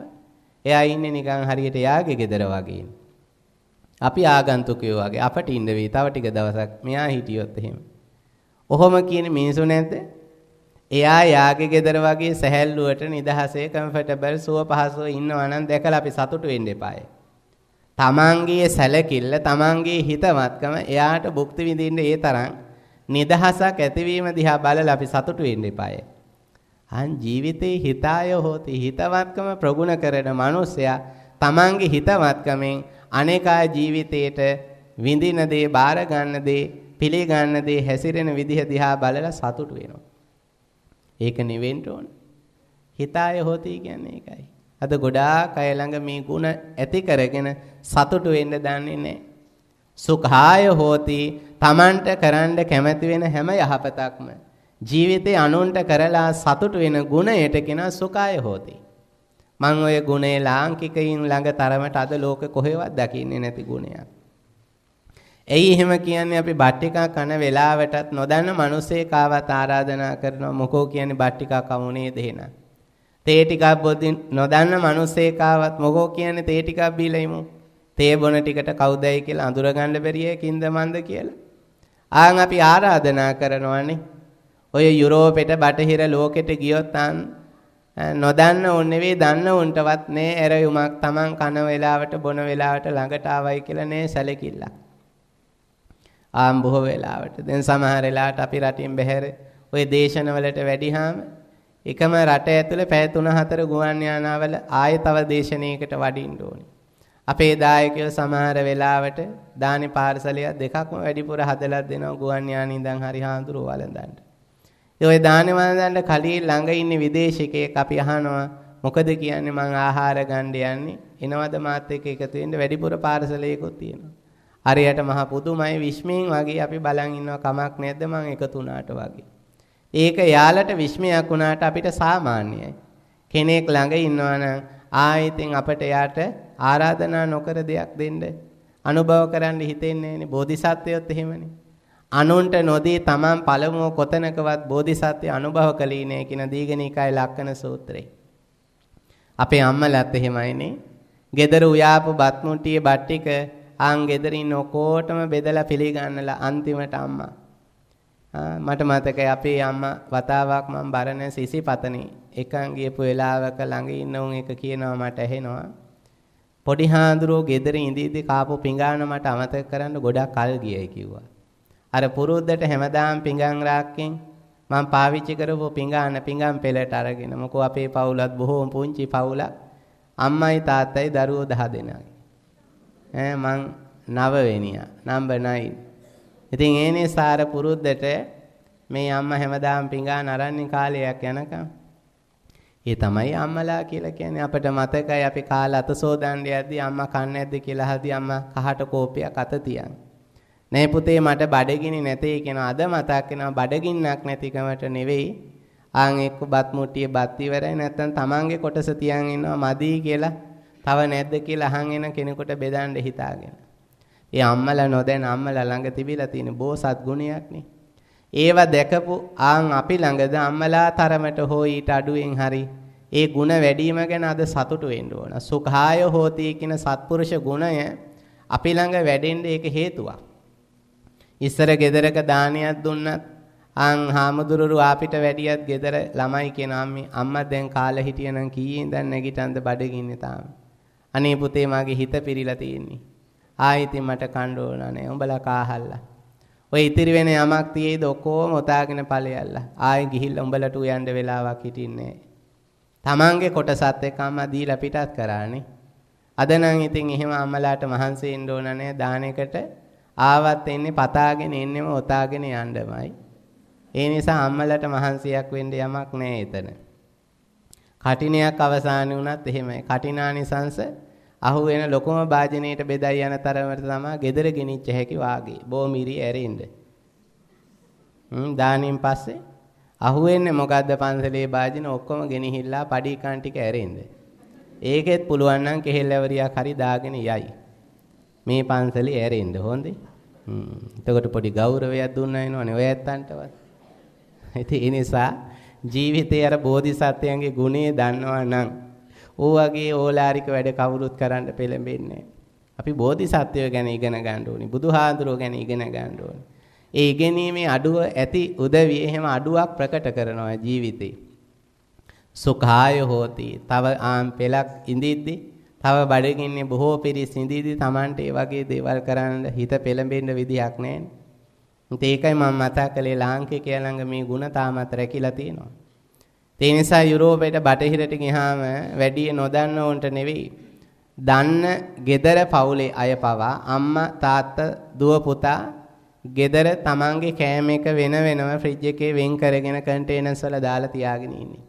එයා ඉන්නේ නිකන් හරියට යාගේ ගෙදර වගේ. අපි ආගන්තුකයෝ වගේ අපට ඉඳ වෙයි. තව ටික දවසක් මෙයා හිටියොත් එහෙම. ඔහොම කියන මිනිසු නැද්ද? එයා යාගේ ගෙදර වගේ සැහැල්ලුවට නිදහසේ කම්ෆර්ටබල් සුව පහසුව ඉන්නවා නම් දැකලා අපි සතුටු වෙන්න එපායි. තමන්ගේ සැලකිල්ල තමන්ගේ හිතවත්කම එයාට භුක්ති විඳින්න ඒ තරම් නිදහසක් ඇතිවීම දිහා බලලා අපි සතුටු වෙන්න එපාය. අන් ජීවිතේ හිතාය හෝති හිතවත්කම ප්‍රගුණ කරන මිනිසයා තමන්ගේ හිතවත්කමෙන් අනේකා ජීවිතේට විඳින දේ බාර ගන්න දේ පිළිගන්න දේ හැසිරෙන විදිහ දිහා බලලා සතුටු වෙනවා. ඒක නිවෙන්න ඕන. හිතාය හොති කියන්නේ ඒකයි. අද ගොඩාක් අය ළඟ මේ ಗುಣ ඇති කරගෙන සතුටු වෙන්න දන්නේ නැහැ. සුඛාය හෝති තමන්ට කරන්න කැමති වෙන හැම යහපතක්ම ජීවිතේ අනුන්ට කරලා සතුටු වෙන ගුණයට කියන සුඛාය හෝති මම ඔය ගුණේ ලාංකිකයින් ළඟ තරමට අද ලෝකෙ කොහෙවත් දකින්නේ නැති ගුණයක් ඇයි එහෙම කියන්නේ අපි බට්ටිකා කන වෙලාවටත් නොදන්න මිනිස්සෙක් ආවත් ආරාධනා කරනවා මොකෝ කියන්නේ බට්ටිකා කමුනේ දෙහෙන. තේ ටිකක් බොදින් නොදන්න මිනිස්සෙක් ආවත් මොකෝ කියන්නේ තේ ටිකක් බීලා ඉමු. තේ බොන ටිකට කවුදයි කියලා අඳුරගන්න බැරි එකකින්ද මන්ද කියලා. ආන් අපි ආරාධනා කරනවානේ. ඔය යුරෝපෙට බටහිර ලෝකෙට ගියොත් ආන් නොදන්න උන් නෙවෙයි දන්න උන්ටවත් නෑ ඇරයුමක් Taman කන වෙලාවට බොන වෙලාවට ළඟට ආවයි කියලා නෑ සැලකිල්ලක්. ආම් බොහෝ වෙලාවට. දැන් සමහර වෙලාවට අපි රටින් බැහැර ওই දේශනවලට වැඩිහාම එකම රට ඇතුලේ පැය 3-4 ගුවන් යානාවල ආයෙ තව දේශනයකට වඩින්න ඕනේ. අපේ දායකයෝ සමහර වෙලාවට දානි පාර්සලිය දෙකක්ම වැඩිපුර හදලා දෙනවා ගුවන් යානේ ඉඳන් හරි හාඳුරු වළඳන්න. ඒ ඔය දානි වළඳන්න කලින් ළඟ ඉන්න විදේශිකයෙක් අපි අහනවා මොකද කියන්නේ මං ආහාර ගන්න යන්නේ එනවද මාත් එක්ක එකතු වෙන්න වැඩිපුර පාර්සලයකුත් තියෙනවා. හරියට මහ පුදුමයි විශ්මයෙන් වගේ අපි බලන් ඉන්නවා කමක් නැද්ද මං එකතු වුණාට වගේ. ඒක යාලට විශ්මයක් වුණාට අපිට සාමාන්‍යයි. කෙනෙක් ළඟ ඉන්නවා නම් ආයෙත්ෙන් අපට යාට ආරාධනා නොකර දෙයක් දෙන්න අනුභව කරන්න හිතෙන්නේ නෑනේ බෝධිසත්වයොත් එහෙමනේ. අනුන්ට නොදී තමන් පළමුව කොතනකවත් බෝධිසත්වය අනුභව කළේ නෑ කියන දීඝනිකායේ ලක්කන සූත්‍රය. අපේ අම්මලත් එහෙමයිනේ. gedara uyapu batmutiye battika ආන් ගෙදරින් ඔකෝටම බෙදලා පිළිගන්නලා අන්තිමට අම්මා මට මතකයි අපේ අම්මා වතාවක් මම බරණ සිසිපතනේ එකන් ගියපු වෙලාවක ළඟ ඉන්න උන් එක කියනවා මට ඇහෙනවා පොඩි හාඳුරෝ ගෙදර ඉඳීදී කාපු පිඟාන මට අමතක කරන්න ගොඩක් කල් ගියයි කිව්වා අර පුරුද්දට හැමදාම පිඟාන් රාක්කෙන් මම පාවිච්චි කරපු පිඟාන පිඟාන් පෙළට අරගෙන මොකෝ අපේ පවුලත් බොහෝම පුංචි පවුලක් අම්මයි තාත්තයි දරුවෝ 10 දෙනා ඈ මං නවවෙනියා නම්බර් 9 ඉතින් ඒ නිසාර පුරුද්දට මේ අම්මා හැමදාම පිඟා නරන්නේ කාලයක් යනකම් ඒ තමයි අම්මලා කියලා කියන්නේ අපිට මතකයි අපි කාලා අත සෝදන්න යද්දී අම්මා කන්නේ නැද්ද කියලා හදි අම්මා කහට කෝපයක් අත තියන්. නෑ පුතේ මට බඩගිනි නැtei කියනවා අද මතක් වෙනවා බඩගින්නක් නැතිකමට නෙවෙයි. ආන් එක්ක බත් මුට්ටියේ බත් ඉවරයි නැත්තම් තමන්ගේ කොටස තියන් ඉන්නවා මදි කියලා තව නැද්ද කියලා අහන් එන කෙනෙකුට බෙදන්න හිතාගෙන. ඒ අම්මලා නොදැන අම්මලා ළඟ තිබිලා තියෙන බෝසත් ගුණයක්නේ. ඒවා දැකපු ආන් අපි ළඟද අම්මලා තරමට හෝ ඊට අඩුවෙන් හරි ඒ ಗುಣ වැඩිම ගැන අද සතුටු වෙන්න ඕන. සුඛාය හෝති කියන සත්පුරුෂ ගුණය අපි ළඟ වැඩෙන්න ඒක හේතුවක්. ඉස්සර ගෙදරක දානයක් දුන්නත් අං හාමුදුරුවරු අපිට වැඩියත් ගෙදර ළමයි කෙනා අම්මා දැන් කාලේ හිටියනම් කීයේ ඉඳන් නැගිටින්ද බඩගින්නේ තාම. අනේ පුතේ මාගේ හිත පිරීලා තියෙන්නේ. ආයෙත් මට කන්න ඕන නැහැ. උඹලා කාහල්ලා. ඔය ඉතිරි වෙන යමක් තියේද ඔක්කොම ඔතාගෙන ඵලයල්ලා. ආයෙ ගිහිල්ලා උඹලට උයන්ඩ වෙලාවක් හිටින්නේ නැහැ. තමන්ගේ කොටසත් එක්කම දීලා පිටත් කරානේ. අද නම් ඉතින් එහෙම අම්මලාට මහන්සි වෙන්න ඕන නැහැ දානෙකට ආවත් එන්නේ පතාගෙන එන්නෙම ඔතාගෙන යන්නමයි. ඒ නිසා අම්මලට මහන්සියක් වෙන්න යමක් නැහැ එතන. කටිනයක් අවසාන වුණත් එහෙමයි. කටිනානිසංශ අහු වෙන ලොකුම භාජනයේට බෙදයි යන තරමට තමයි gedara ගෙනිච්ච හැකි වාගේ. බොමිරි ඇරෙන්න. හ්ම් දානින් පස්සේ අහු වෙන්නේ මොකද්ද පන්සලේ භාජන ඔක්කොම ගෙනහිල්ලා padi කන් ටික ඇරෙන්න. ඒකෙත් පුළුවන් නම් කෙහෙල්වරියක් හරි දාගෙන යයි. මේ පන්සලේ ඇරෙන්න හොඳේ. හ්ම්. එතකොට පොඩි ගෞරවයක් දුන්නා වෙනවනේ ඔය ඇත්තන්ටවත්. ඉතින් ඒ නිසා ජීවිතේ අර බෝධිසත්වයන්ගේ ගුණේ දන්නවා නම් ඌ වගේ ඕලාරික වැඩ කවුරුත් කරන්න පෙළඹෙන්නේ අපි බෝධිසත්වය ගැන ඉගෙන ගන්න ඕනි. බුදුහාඳුරෝ ගැන ඉගෙන ගන්න ඕනි. ඒ ඉගෙනීමේ අඩුව ඇති උදවිය එහෙම අඩුවක් ප්‍රකට කරනවා ජීවිතේ. සුඛාය හෝති. තව ආම් පෙලක් ඉඳිද්දී තව බඩගින්නේ බොහෝ පිරිස් ඉඳිද්දී Tamante වගේ දේවල් කරන්න හිත පෙළඹෙන්න විදියක් නැහැ. ඒකයි මම මතක් කළේ ලාංකිකය ළඟ මේ ಗುಣ තාමත් රැකිලා තියෙනවා. ඒ නිසා යුරෝපයට බටහිරට ගියාම වැඩි නොදන්න උන්ට නෙවෙයි දන්න gedara පවුලේ අය පවා අම්මා තාත්තා දුව පුතා gedara තමන්ගේ කෑම එක වෙන වෙනම ෆ්‍රිජ් එකේ වෙන් කරගෙන කන්ටේනර්ස් වල දාලා තියාගෙන ඉන්නේ.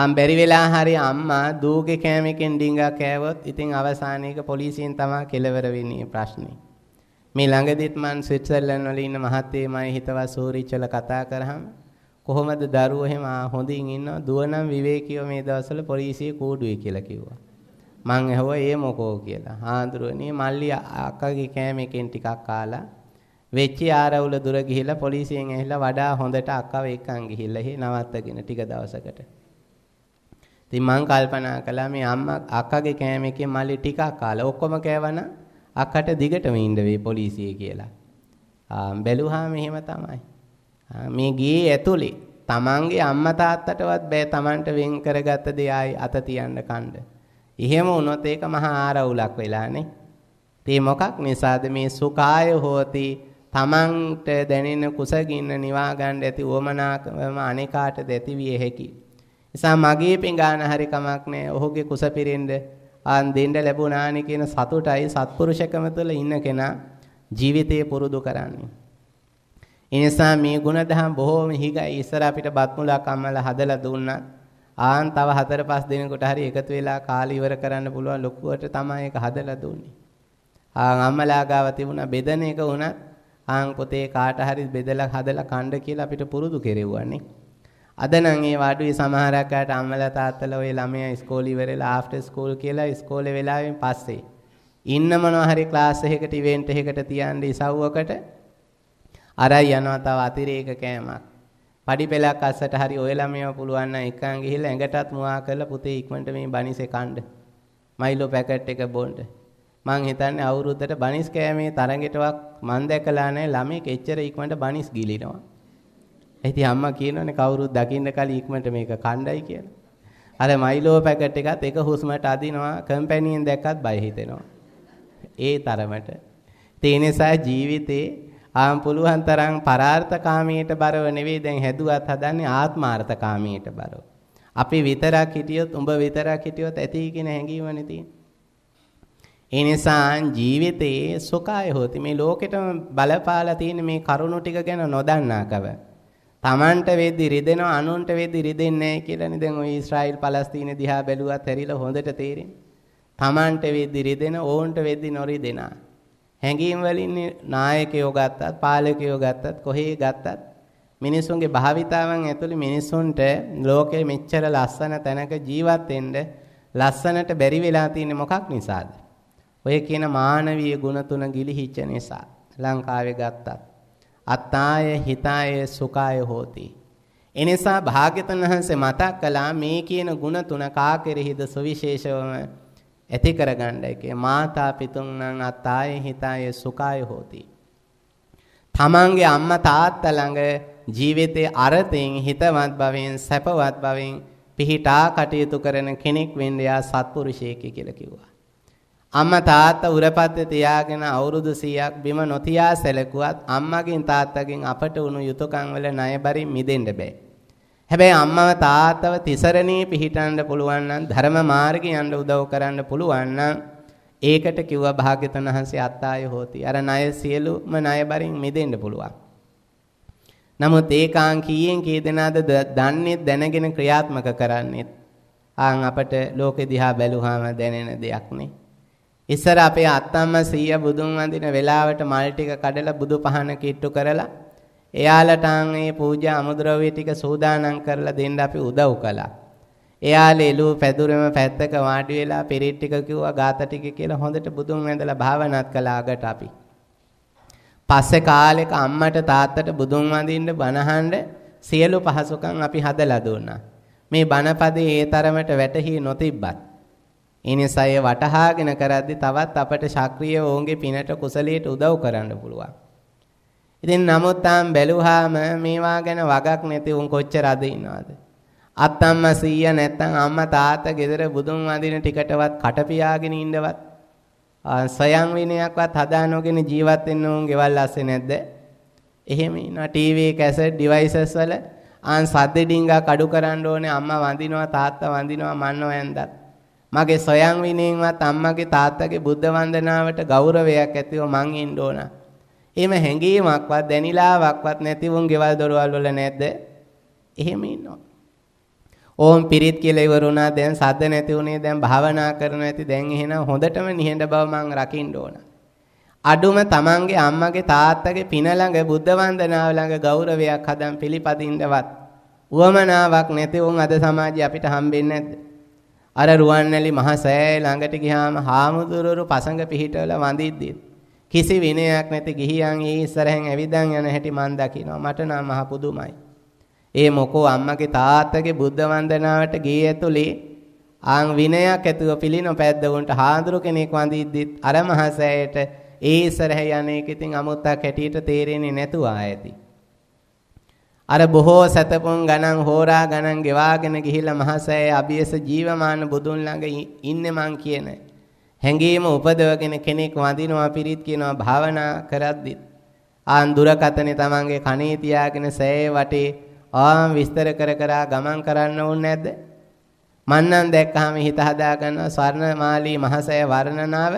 ආම් බැරි වෙලා හරි අම්මා දූගේ කෑම එකෙන් ඩිංගා කෑවොත් ඉතින් අවසානයේක පොලිසියෙන් තමයි කෙලවර වෙන්නේ ප්‍රශ්නේ. මේ ළඟදිත් මං ස්විට්සර්ලන්ඩ් වල ඉන්න මහත්තයමයි හිතවත් සූරිච්චල කතා කරාම කොහොමද දරුවෝ එහෙම හොඳින් ඉන්නව දුවනම් විවේකීව මේ දවස්වල පොලිසිය කූඩුවේ කියලා කිව්වා. මං ඇහුවා ඒ මොකෝ කියලා. හාඳුරුවනේ මල්ලි අක්කගේ කෑමකින් ටිකක් කාලා වෙච්චි ආරවුල දුර ගිහිල්ලා පොලිසියෙන් ඇහිලා වඩා හොඳට අක්කව එක්කන් ගිහිල්ලා හේ නවත්තගෙන ටික දවසකට. ඉතින් මං කල්පනා කළා මේ අම්මා අක්කගේ කෑමකින් මල්ලි ටිකක් කාලා ඔක්කොම කෑවනම් අක්කට දිගටම ඉන්න වේ පොලිසිය කියලා. බැලුවාම එහෙම තමයි. මේ ගියේ ඇතුලේ තමන්ගේ අම්මා තාත්තටවත් බෑ තමන්ට වෙන් කරගත්ත දේ ආයි අත තියන්න කණ්ඩ. එහෙම වුණොත් ඒක මහා ආරවුලක් වෙලානේ. ඒ මොකක් නිසාද මේ සුඛාය හෝති තමන්ට දැනෙන කුසගින්න නිවා ගන්න ඇති උවමනාකම අනේකාට දැති විය හැකි. නිසා මගේ පිඟාන හරි කමක් නැහැ. ඔහුගේ කුස පිරෙන්නේ ආන් දෙන්න ලැබුණානේ කියන සතුටයි සත්පුරුෂකම තුළ ඉන්න කෙනා ජීවිතේ පුරුදු කරන්නේ. එනිසා මේ ගුණධම් බොහෝම හිගයි ඉස්සර අපිට බත් මුලක් අම්මලා හදලා දුන්නා. ආන් තව හතර පහ දිනකට හරි එකතු වෙලා කාලය ඉවර කරන්න පුළුවන් ලොකුවට තමයි ඒක හදලා දුන්නේ. ආන් අම්මලා ගාව තිබුණා බෙදන එක වුණත් ආන් පොතේ කාට හරි බෙදලා හදලා කන්න කියලා අපිට පුරුදු කෙරෙව්වනේ. අද නම් ඒ වාඩුවේ සමහරක් අයට අම්මලා තාත්තලා ওই ළමයා ඉස්කෝලේ ඉවරලා ආෆ්ටර් ස්කූල් කියලා ඉස්කෝලේ වෙලාවෙන් පස්සේ ඉන්න මොනවා හරි ක්ලාස් එකකට ඉවෙන්ට් එකකට තියන්න ඉසව්වකට අරයි යනවා තව අතිරේක කෑමක්. පඩිපෙලක් අස්සට හරි ওই ළමයා පුළුවන් නම් එකන් ගිහිල්ලා ඇඟටත් මුවා කරලා පුතේ ඉක්මනට මේ බනිස් එකණ්ඩ මයිලෝ පැකට් එක බොන්න. මං හිතන්නේ අවුරුද්දට බනිස් කෑමේ තරඟයටවත් මං දැකලා නැහැ ළමෙක් එච්චර ඉක්මනට බනිස් ගිලිනවා. ඉතින් අම්මා කියනවනේ කවුරුත් දකින්න කලින් ඉක්මනට මේක කණ්ඩායි කියලා. අර මයිලෝ පැකට් එකත් එක හුස්මට අදිනවා කම්පැනියෙන් දැක්කත් බය හිතෙනවා. ඒ තරමට. ඒ නිසා ජීවිතේ ආම් පුළුවන් තරම් පරාර්ථකාමීට බරව නෙවෙයි දැන් හැදුවත් හදන්නේ ආත්මාර්ථකාමීට බරව. අපි විතරක් හිටියොත් උඹ විතරක් හිටියොත් ඇති කියන හැඟීමනේ තියෙන්නේ. ඒ නිසා ජීවිතේ සුඛය හොති මේ ලෝකෙටම බලපාලා තියෙන මේ කරුණු ටික ගැන නොදන්නාකම තමන්ට වෙද්දි රිදෙනවා අනුන්ට වෙද්දි රිදෙන්නේ නැහැ කියලානේ දැන් ওই ඊශ්‍රායෙල් පලස්තීන දිහා බැලුවත් ඇරිලා හොඳට තේරෙන්නේ. තමන්ට වෙද්දි රිදෙන ඕන්ට වෙද්දි නොරිදෙන. හැඟීම් වලින් නායකයෝ ගත්තත් පාලකයෝ ගත්තත් කොහේ ගත්තත් මිනිසුන්ගේ භාවිතාවන් ඇතුළේ මිනිසුන්ට ලෝකෙ මෙච්චර ලස්සන තැනක ජීවත් වෙන්න ලස්සනට බැරි වෙලා තියෙන්නේ මොකක් නිසාද? ඔය කියන මානවීය ගුණ තුන ගිලිහිච්ච නිසා ලංකාවේ ගත්තත් අත්තාය හිතාය සුඛාය හෝති. එනිසා භාග්‍යතුන් වහන්සේ මතක් කළා මේ කියන ಗುಣ තුන කා කෙරෙහිද සුවිශේෂවම ඇති කරගන්නයි කිය. මාතා පිතුන් නම් අත්තාය හිතාය සුඛාය හෝති. තමන්ගේ අම්මා තාත්තා ළඟ ජීවිතයේ අරතෙන් හිතවත් භවෙන් සැපවත් භවෙන් පිහිටා කටයුතු කරන කෙනෙක් වෙන්න යා සත්පුරුෂයෙක් කියලා කිව්වා. අම්මා තාත්තා උරපත්ත තියාගෙන අවුරුදු 100ක් බිම නොතියා සැලකුවත් අම්මගෙන් තාත්තගෙන් අපට උණු යුතුයකම් වල ණයබරි මිදෙන්න බෑ. හැබැයි අම්මව තාත්තව තිසරණේ පිහිටන්න පුළුවන් නම් ධර්ම මාර්ගේ යන්න උදව් කරන්න පුළුවන් නම් ඒකට කිව්වා භාග්‍යතුන් වහන්සේ අත්තාය හෝති. අර ණය සියලුම ණයබරින් මිදෙන්න පුළුවන්. නමුත් ඒකාං කීයෙන් කී දෙනාද දන්නේ දැනගෙන ක්‍රියාත්මක කරන්නේ. ආන් අපට ලෝකෙ දිහා බැලුවාම දැනෙන දෙයක් නේ. ඉස්සර අපේ අත්තම්ම සීය බුදුන් වඳින වෙලාවට මල් ටික කඩලා බුදු පහන කිට්ටු කරලා එයාලට ආන් මේ පූජා අමුද්‍රව්‍ය ටික සූදානම් කරලා දෙන්න අපි උදව් කළා. එයාල එළුව පැදුරම පැත්තක වාඩි වෙලා පිරිත් ටික කිව්වා ගාත ටික කියලා හොඳට බුදුන් වැඳලා භාවනාත් කළා අගට අපි. පස්සේ කාලෙක අම්මට තාත්තට බුදුන් වඳින්න බණහඬ සියලු පහසුකම් අපි හදලා දුන්නා. මේ බණපදේ ඒ තරමට වැටහි නොතිබ්බත් ඒ නිසා ඒ වටහාගෙන කරද්දී තවත් අපට ශාක්‍රීය ඔවුන්ගේ පිනට කුසලයට උදව් කරන්න පුළුවන්. ඉතින් නමුත් තාම බැලුවාම මේවා ගැන වගක් නැති උන් කොච්චරද ඉන්නවද? අත්තම්මා සීයා නැත්තම් අම්මා තාත්තා ගෙදර බුදුන් වඳින ටිකටවත් කට පියාගෙන ඉන්නවත් සයන් විනයක්වත් හදා නොගෙන ජීවත් වෙන්න උන් ගෙවල් ඇස්සේ නැද්ද? එහෙම ඉන්නවා ටීවී කැසට් ඩිවයිසස් වල ආන් සද්ද ඩිංගා කඩු කරන්න ඕනේ අම්මා වඳිනවා තාත්තා වඳිනවා මන්නෝ ඇන්දත් මගේ සොයන් විනයෙන්වත් අම්මගේ තාත්තගේ බුද්ධ වන්දනාවට ගෞරවයක් ඇතිව මං ඉන්න ඕන. එහෙම හැඟීමක්වත් දැනිලාවක්වත් නැති වුන් ගෙවල් දොරවල් වල නැද්ද? එහෙම ඉන්නවා. ඕම් පිරිත් කියලා ඉවරුණා දැන් සද්ද නැති උනේ දැන් භාවනා කරන ඇති දැන් එහෙනම් හොඳටම නිහඬ බව මං රකින්න ඕන. අඩුම තමන්ගේ අම්මගේ තාත්තගේ පින ළඟ බුද්ධ වන්දනාව ළඟ ගෞරවයක් හදන් පිළිපදින්නවත් උවමනාවක් නැති වුන් අද සමාජයේ අපිට හම්බෙන්නේ නැද්ද? අර රුවන්වැලි මහ සෑය ළඟට ගියාම හාමුදුරුවෝ පසඟ පිහිටවල වඳිද්දී කිසි විනයක් නැති ගිහියන් ඒ ඉස්සරහෙන් ඇවිදන් යන හැටි මන් දකිනවා මට නම් මහ පුදුමයි. ඒ මොකෝ අම්මගේ තාත්තගේ බුද්ධ වන්දනාවට ගියේ ඇතුලේ ආන් විනයක් ඇතුව පිළිනොපැද්ද උන්ට හාඳුරු කෙනෙක් වඳිද්දිත් අර මහ සෑයට ඒ ඉස්සරහ යන්නේක ඉතින් අමුත්තක් හැටියට තේරෙන්නේ නැතුව ආයති. අර බොහෝ සතපොන් ගණන් හෝරා ගණන් ගෙවාගෙන ගිහිලා මහසෑය අභියස ජීවමාන බුදුන් ළඟ ඉන්නේ මං කියන හැඟීම උපදවගෙන කෙනෙක් වඳිනවා පිරිත් කියනවා භාවනා කරද්දි ආන් දුරකතනේ තමන්ගේ කනේ තියාගෙන සෑය වටේ ආම් විස්තර කර කර ගමන් කරන්න ඕනේ නැද්ද මන්නම් දැක්කහම හිත හදා ගන්නවා ස්වර්ණමාලී මහසෑය වර්ණනාව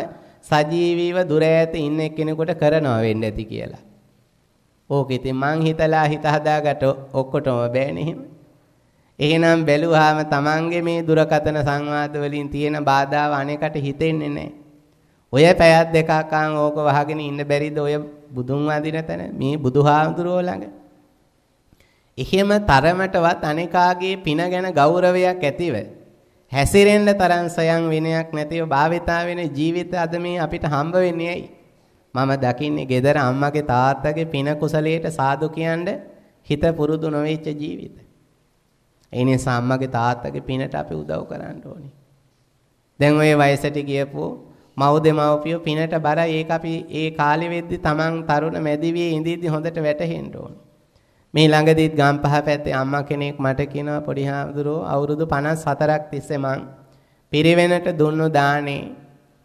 සජීවීව දුර ඈත ඉන්න කෙනෙකුට කරනවා වෙන්න ඇති කියලා ඕක ඉතින් මං හිතලා හිත හදාගට ඔක්කොටම බෑනේ එහෙම. එහෙනම් බැලුවාම Tamange මේ දුරකතන සංවාද වලින් තියෙන බාධාව අනේකට හිතෙන්නේ නැහැ. ඔය පැයක් දෙකක් ආන් ඕක වහගෙන ඉන්න බැරිද ඔය බුදුන් වඳින තැන මේ බුදුහාමුදුරුවෝ ළඟ. එහෙම තරමටවත් අනේකාගේ පින ගැන ගෞරවයක් ඇතිව හැසිරෙන්න තරම් සයන් විනයක් නැතිව භාවිතා වෙන ජීවිත අද මේ අපිට හම්බ වෙන්නේ ඇයි? මම දකින්නේ ගෙදර අම්මගේ තාත්තගේ පින කුසලයට සාදු කියන්න හිත පුරුදු නොවෙච්ච ජීවිත. ඒ නිසා අම්මගේ තාත්තගේ පිනට අපි උදව් කරන්න ඕනේ. දැන් ওই වයසට ගියපෝ මව්දෙමව්පියෝ පිනට බරයි ඒක අපි ඒ කාලෙ වෙද්දි Taman තරුණ මැදිවියේ ඉඳිද්දි හොඳට වැටහෙන්න ඕනේ. මේ ළඟදීත් ගම්පහ පැත්තේ අම්මා කෙනෙක් මට කියනවා පොඩි හාමුදුරුවෝ අවුරුදු 54ක් තිස්සේ මං පිරිවෙනට දුන්නු දානේ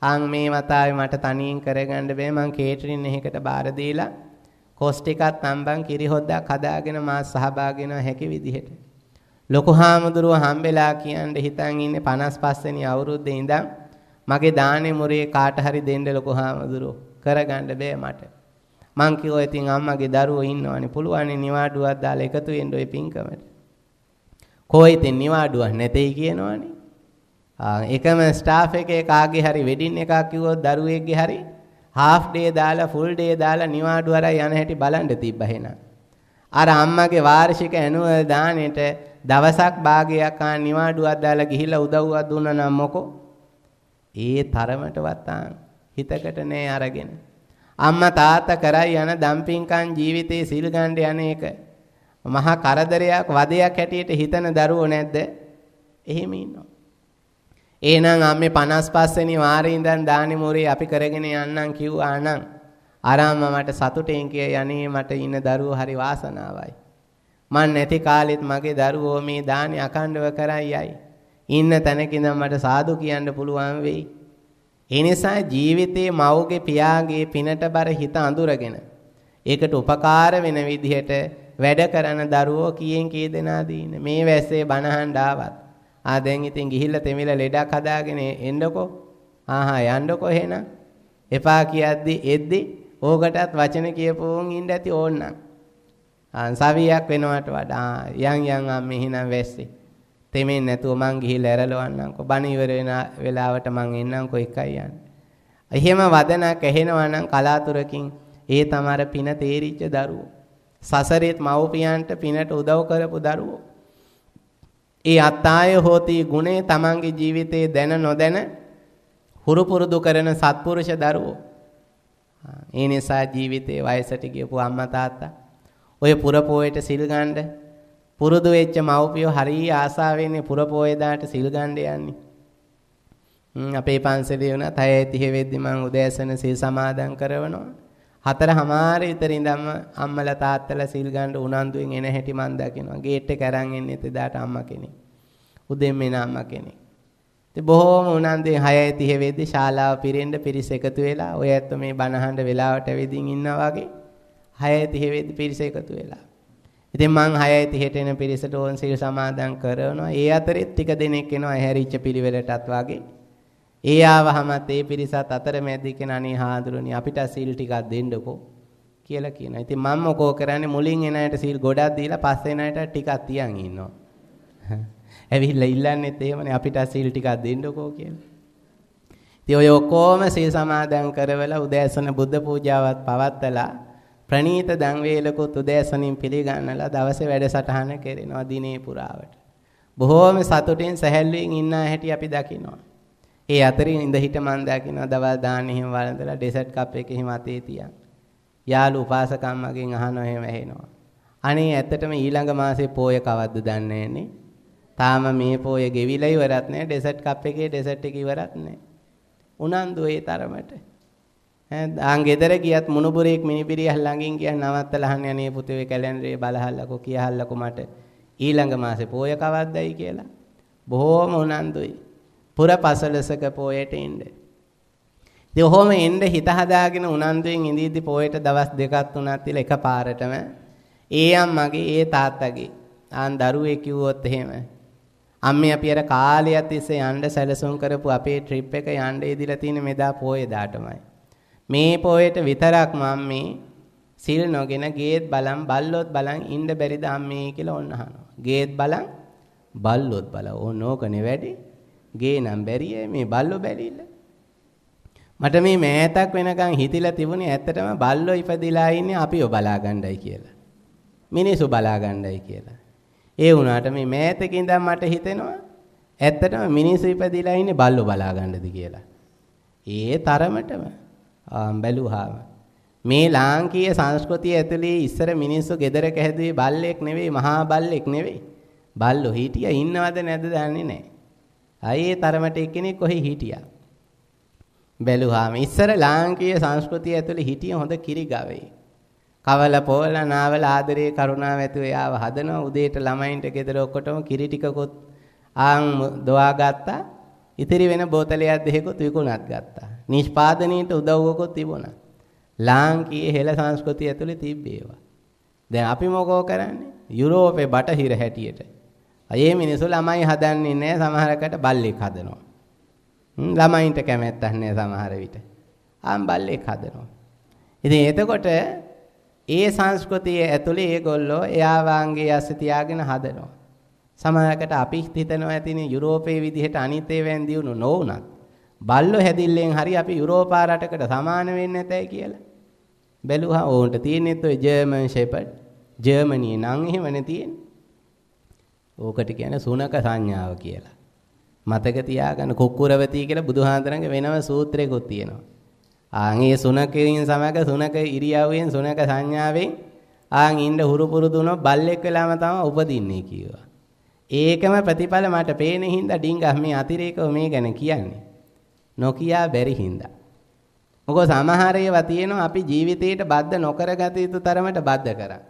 අන් මේ වතාවේ මට තනියෙන් කරගන්න බෑ මං කේටරින් එකකට බාර දීලා කොස්ට් එකත් අම්බන් කිරි හොද්දක් හදාගෙන මා සහභාගී වෙන හැකි විදිහට ලොකු හාමුදුරුව හම්බෙලා කියන්න හිතන් ඉන්නේ 55 වෙනි අවුරුද්දේ ඉඳන් මගේ දානේ මුරේ කාට හරි දෙන්න ලොකු හාමුදුරුව කරගන්න බෑ මට මං කිව්වා ඉතින් අම්මගේ දරුවෝ ඉන්නවනේ පුළුවන් නිවාඩුවක් දාලා එකතු වෙන්න ඔය පින්කමට කොහේ ඉතින් නිවාඩුවක් නැtei කියනවනේ එකම ස්ටාෆ් එකේ කාගේ හරි වෙඩින් එකක් කිව්වොත් දරුවෙක්ගේ හරි half day දාලා full day දාලා නිවාඩු හරයි යන හැටි බලන්න තිබ්බ එහෙනම්. අර අම්මගේ වාර්ෂික ඇනුවල් දාණයට දවසක් භාගයක් ආ නිවාඩුවක් දාලා ගිහිල්ලා උදව්වක් දුන්නා නම් මොකෝ? ඒ තරමටවත් ආන හිතකට නෑ අරගෙන. අම්මා තාත්තා කරයි යන දම්පින්කම් ජීවිතේ සිල් ගන්න යන එක මහා කරදරයක් වදයක් හැටියට හිතන දරුවෝ නැද්ද? එහෙම ඉන්නවා. එහෙනම් අම්මේ 55 වෙනි වාරේ ඉඳන් දානි මුරේ අපි කරගෙන යන්නම් කිව්වා නම් ආරාම මට සතුටින් කිය යන්නේ මට ඉන්න දරුවෝ හරි වාසනාවයි. මන් නැති කාලෙත් මගේ දරුවෝ මේ දානි අකණ්ඩව කරයියි. ඉන්න තැනක ඉඳන් මට සාදු කියන්න පුළුවන් වෙයි. ඒ නිසා ජීවිතේ මවගේ පියාගේ පිනට බර හිත අඳුරගෙන ඒකට උපකාර වෙන විදිහට වැඩ කරන දරුවෝ කියෙන් කී දෙනා දීන මේ වැස්සේ බණහන් ආවත් ආ දැන් ඉතින් ගිහිල්ලා තෙමිලා ලෙඩක් හදාගෙන එන්නකෝ. ආහා යන්නකෝ එහෙනම්. එපා කියද්දි එද්දි ඕකටත් වචන කියපුවොන් ඉන්න ඇති ඕන්නම්. අන්සාවියක් වෙනවට වඩා යන් යන් අම් මෙහිනම් වැස්සේ. තෙමෙන් නැතුව මං ගිහිල්ලා ඇරලවන්නම්කෝ. බණ ඉවර වෙන වෙලාවට මං එන්නම්කෝ එකයි යන්න. එහෙම වදනක් ඇහෙනවා නම් කලාතුරකින් ඒ තමර පින තේරිච්ච දරුවෝ. සසරෙත් මව්පියන්ට පිනට උදව් කරපු දරුවෝ. ඒ අත්තාය හෝති ගුණේ තමන්ගේ ජීවිතේ දැන නොදැන හුරු පුරුදු කරන සත්පුරුෂ දරුවෝ. ඒ නිසා ජීවිතේ වයසට ගියපු අම්මා තාත්තා ඔය පුර පොයට සිල් ගන්න පුරුදු වෙච්ච මව්පියෝ හරිය ආසාවෙන්නේ පුර පොයදාට සිල් ගන්න යන්නේ. අපේ පන්සලේ වුණත් 6:30 වෙද්දි මම උදෑසන සිල් සමාදන් කරවනවා. හතර හමාර විතර ඉඳන්ම අම්මලා තාත්තලා සිල් ගන්න උනන්දුවෙන් එන හැටි මන් දකිනවා. ගේට් එක අරන් එන්නේ එදාට අම්මා කෙනෙක්. උදෙන් එන අම්මා කෙනෙක්. ඉතින් බොහොම උනන්දුවෙන් 6:30 වෙද්දී ශාලාව පිරෙන්න පිරිස එකතු වෙලා ඔය ඇත්ත මේ බණහඬ වෙලාවට වෙදින් ඉන්නා වගේ 6:30 වෙද්දී පිරිස එකතු වෙලා. ඉතින් මං 6:30ට එන පිරිසට ඕන් සීල් සමාදන් කරනවා. ඒ අතරෙත් ටික දෙනෙක් එනවා හැරිච්ච පිළිවෙලටත් වගේ. ඒ ආවහමත් ඒ පිරිසත් අතරමැදි කියන අනේ හාඳුරුනි අපිට සීල් ටිකක් දෙන්නකෝ කියලා කියනවා. ඉතින් මම මොකෝ කරන්නේ මුලින් එන අයට සීල් ගොඩක් දීලා පස්සේ එන අයට ටිකක් තියන් ඉන්නවා. <laughs> ඇවිල්ලා ඉල්ලන්නේත් එහෙමනේ අපිට සීල් ටිකක් දෙන්නකෝ කියලා. ඉතින් ඔය ඔක්කොම සීල් සමාදන් කරවලා උදෑසන බුද්ධ පූජාවත් පවත්ලා ප්‍රණීත දන් වේලකුත් උදෑසනින් පිළිගන්නලා දවසේ වැඩසටහන කෙරෙනවා දිනේ පුරාවට. බොහෝම සතුටින් සැහැල්ලුවෙන් ඉන්න හැටි අපි දකිනවා. ඒ අතරින් ඉඳ හිට මන් දකින්න දවල් දාන්න එහෙම වළඳලා ඩෙසර්ට් කප් එක එහෙම අතේ තියන්. යාළු උපාසකම්මගෙන් අහනවා එහෙම ඇහෙනවා. අනේ ඇත්තටම ඊළඟ මාසේ පෝය කවද්ද දන්නේ නෑනේ. තාම මේ පෝය ගෙවිලා ඉවරත් නෑ ඩෙසර්ට් කප් එකේ ඩෙසර්ට් එක ඉවරත් නෑ. උනන්දු ඒ තරමට. ආන් ගෙදර ගියත් මුණුබුරෙක් මිනිබිරිය ළඟින් ගියන් නවත්තලා අහන්නේ අනේ පුතේ ඔය කැලෙන්ඩරේ බලහල්ලකෝ කියහල්ලකෝ මට ඊළඟ මාසේ පෝය කවද්දයි කියලා. බොහොම උනන්දුයි. පුර පසළසක පෝයට එන්න. ඉතින් ඔහොම එන්න හිත හදාගෙන උනන්දුවෙන් ඉඳීදි පෝයට දවස් දෙකක් තුනක් තියලා එකපාරටම ඒ අම්මගේ ඒ තාත්තගේ ආන් දරුවේ කිව්වොත් එහෙම අම්මේ අපි අර කාලයක් තිස්සේ යන්න සැලසුම් කරපු අපේ ට්‍රිප් එක යන්න ඉදිලා තියෙන මෙදා පෝයදාටමයි. මේ පෝයට විතරක් මම මේ සිල් නොගෙන ගේත් බලන් බල්ලොත් බලන් ඉන්න බැරිද අම්මේ කියලා ඔන්න අහනවා. ගේත් බලන් බල්ලොත් බල ඕනෝකනේ වැඩි ගේනම් බැරිය මේ බල්ලෝ බැලිල්ල. මට මේ මෑතක් වෙනකන් හිතිලා තිබුණේ ඇත්තටම බල්ලෝ ඉපදිලා ඉන්නේ අපිව බලා ගන්නයි කියලා. මිනිස්සු බලා ගන්නයි කියලා. ඒ වුණාට මේ මෑතක ඉඳන් මට හිතෙනවා ඇත්තටම මිනිස්සු ඉපදිලා ඉන්නේ බල්ලෝ බලා ගන්නද කියලා. ඒ තරමටම බැලුවාම මේ ලාංකීය සංස්කෘතිය ඇතුලේ ඉස්සර මිනිස්සු gedara කැහැදුවේ බල්ලෙක් නෙවෙයි මහා බල්ලෙක් නෙවෙයි බල්ලෝ හිටියා ඉන්නවද නැද්ද දන්නේ නැහැ අයි ඒ තරමට එක්කෙනෙක් කොහේ හිටියා. බැලුවාම ඉස්සර ලාංකීය සංස්කෘතිය ඇතුලේ හිටිය හොඳ කිරිගවේ. කවල පොවල නාවල ආදරේ කරුණාව ඇතුව එයාව හදනවා උදේට ළමයින්ට ගෙදර ඔක්කොටම කිරි ටිකකුත් ආන් දොවා ගත්තා ඉතිරි වෙන බෝතලයක් දෙකකුත් විකුණත් ගත්තා නිෂ්පාදනයේට උදව්වකුත් තිබුණා ලාංකීය හෙළ සංස්කෘතිය ඇතුලේ තිබ්බේවා දැන් අපි මොකෝ කරන්නේ යුරෝපේ බටහිර හැටියට අයේ මිනිස්සු ළමයි හදන්නේ නැහැ සමහරකට බල්ලෙක් හදනවා. ළමයින්ට කැමැත්තක් නැහැ සමහර විට. ආම් බල්ලෙක් හදනවා. ඉතින් එතකොට ඒ සංස්කෘතිය ඇතුලේ ඒගොල්ලෝ එයා වාංගේ අස්ස තියාගෙන හදනවා. සමහරකට අපි හිතනවා ඇතිනේ යුරෝපයේ විදිහට අනිත් ඒවාන් දියුණු නොවුණත් බල්ලෝ හැදිල්ලෙන් හරි අපි යුරෝපා රටකට සමාන වෙන්නේ නැතයි කියලා. බැලුවා ඕන්ට තියෙනෙත් ඔය ජර්මන් ෂෙපඩ් ජර්මනි නම් එහෙමනේ තියෙන්නේ. ඕකට කියන්නේ සුනක සංඥාව කියලා. මතක තියාගන්න කුක්කුරවති කියලා බුදුහාඳුනගේ වෙනම සූත්‍රයකුත් තියෙනවා. ආන් ඒ සුනකයෙන් සමග සුනක ඉරියව්වෙන් සුනක සංඥාවෙන් ආන් ඉන්න හුරු පුරුදු වුණ බල්ලෙක් වෙලාම තමයි උපදින්නේ කියනවා. ඒකම ප්‍රතිඵල මට පේන හින්දා ඩිංගා මේ අතිරේකව මේ ගැන කියන්නේ. නොකියා බැරි හින්දා. මොකද සමහර ඒවා තියෙනවා අපි ජීවිතේට බද්ධ නොකරගත යුතු තරමට බද්ධ කරා.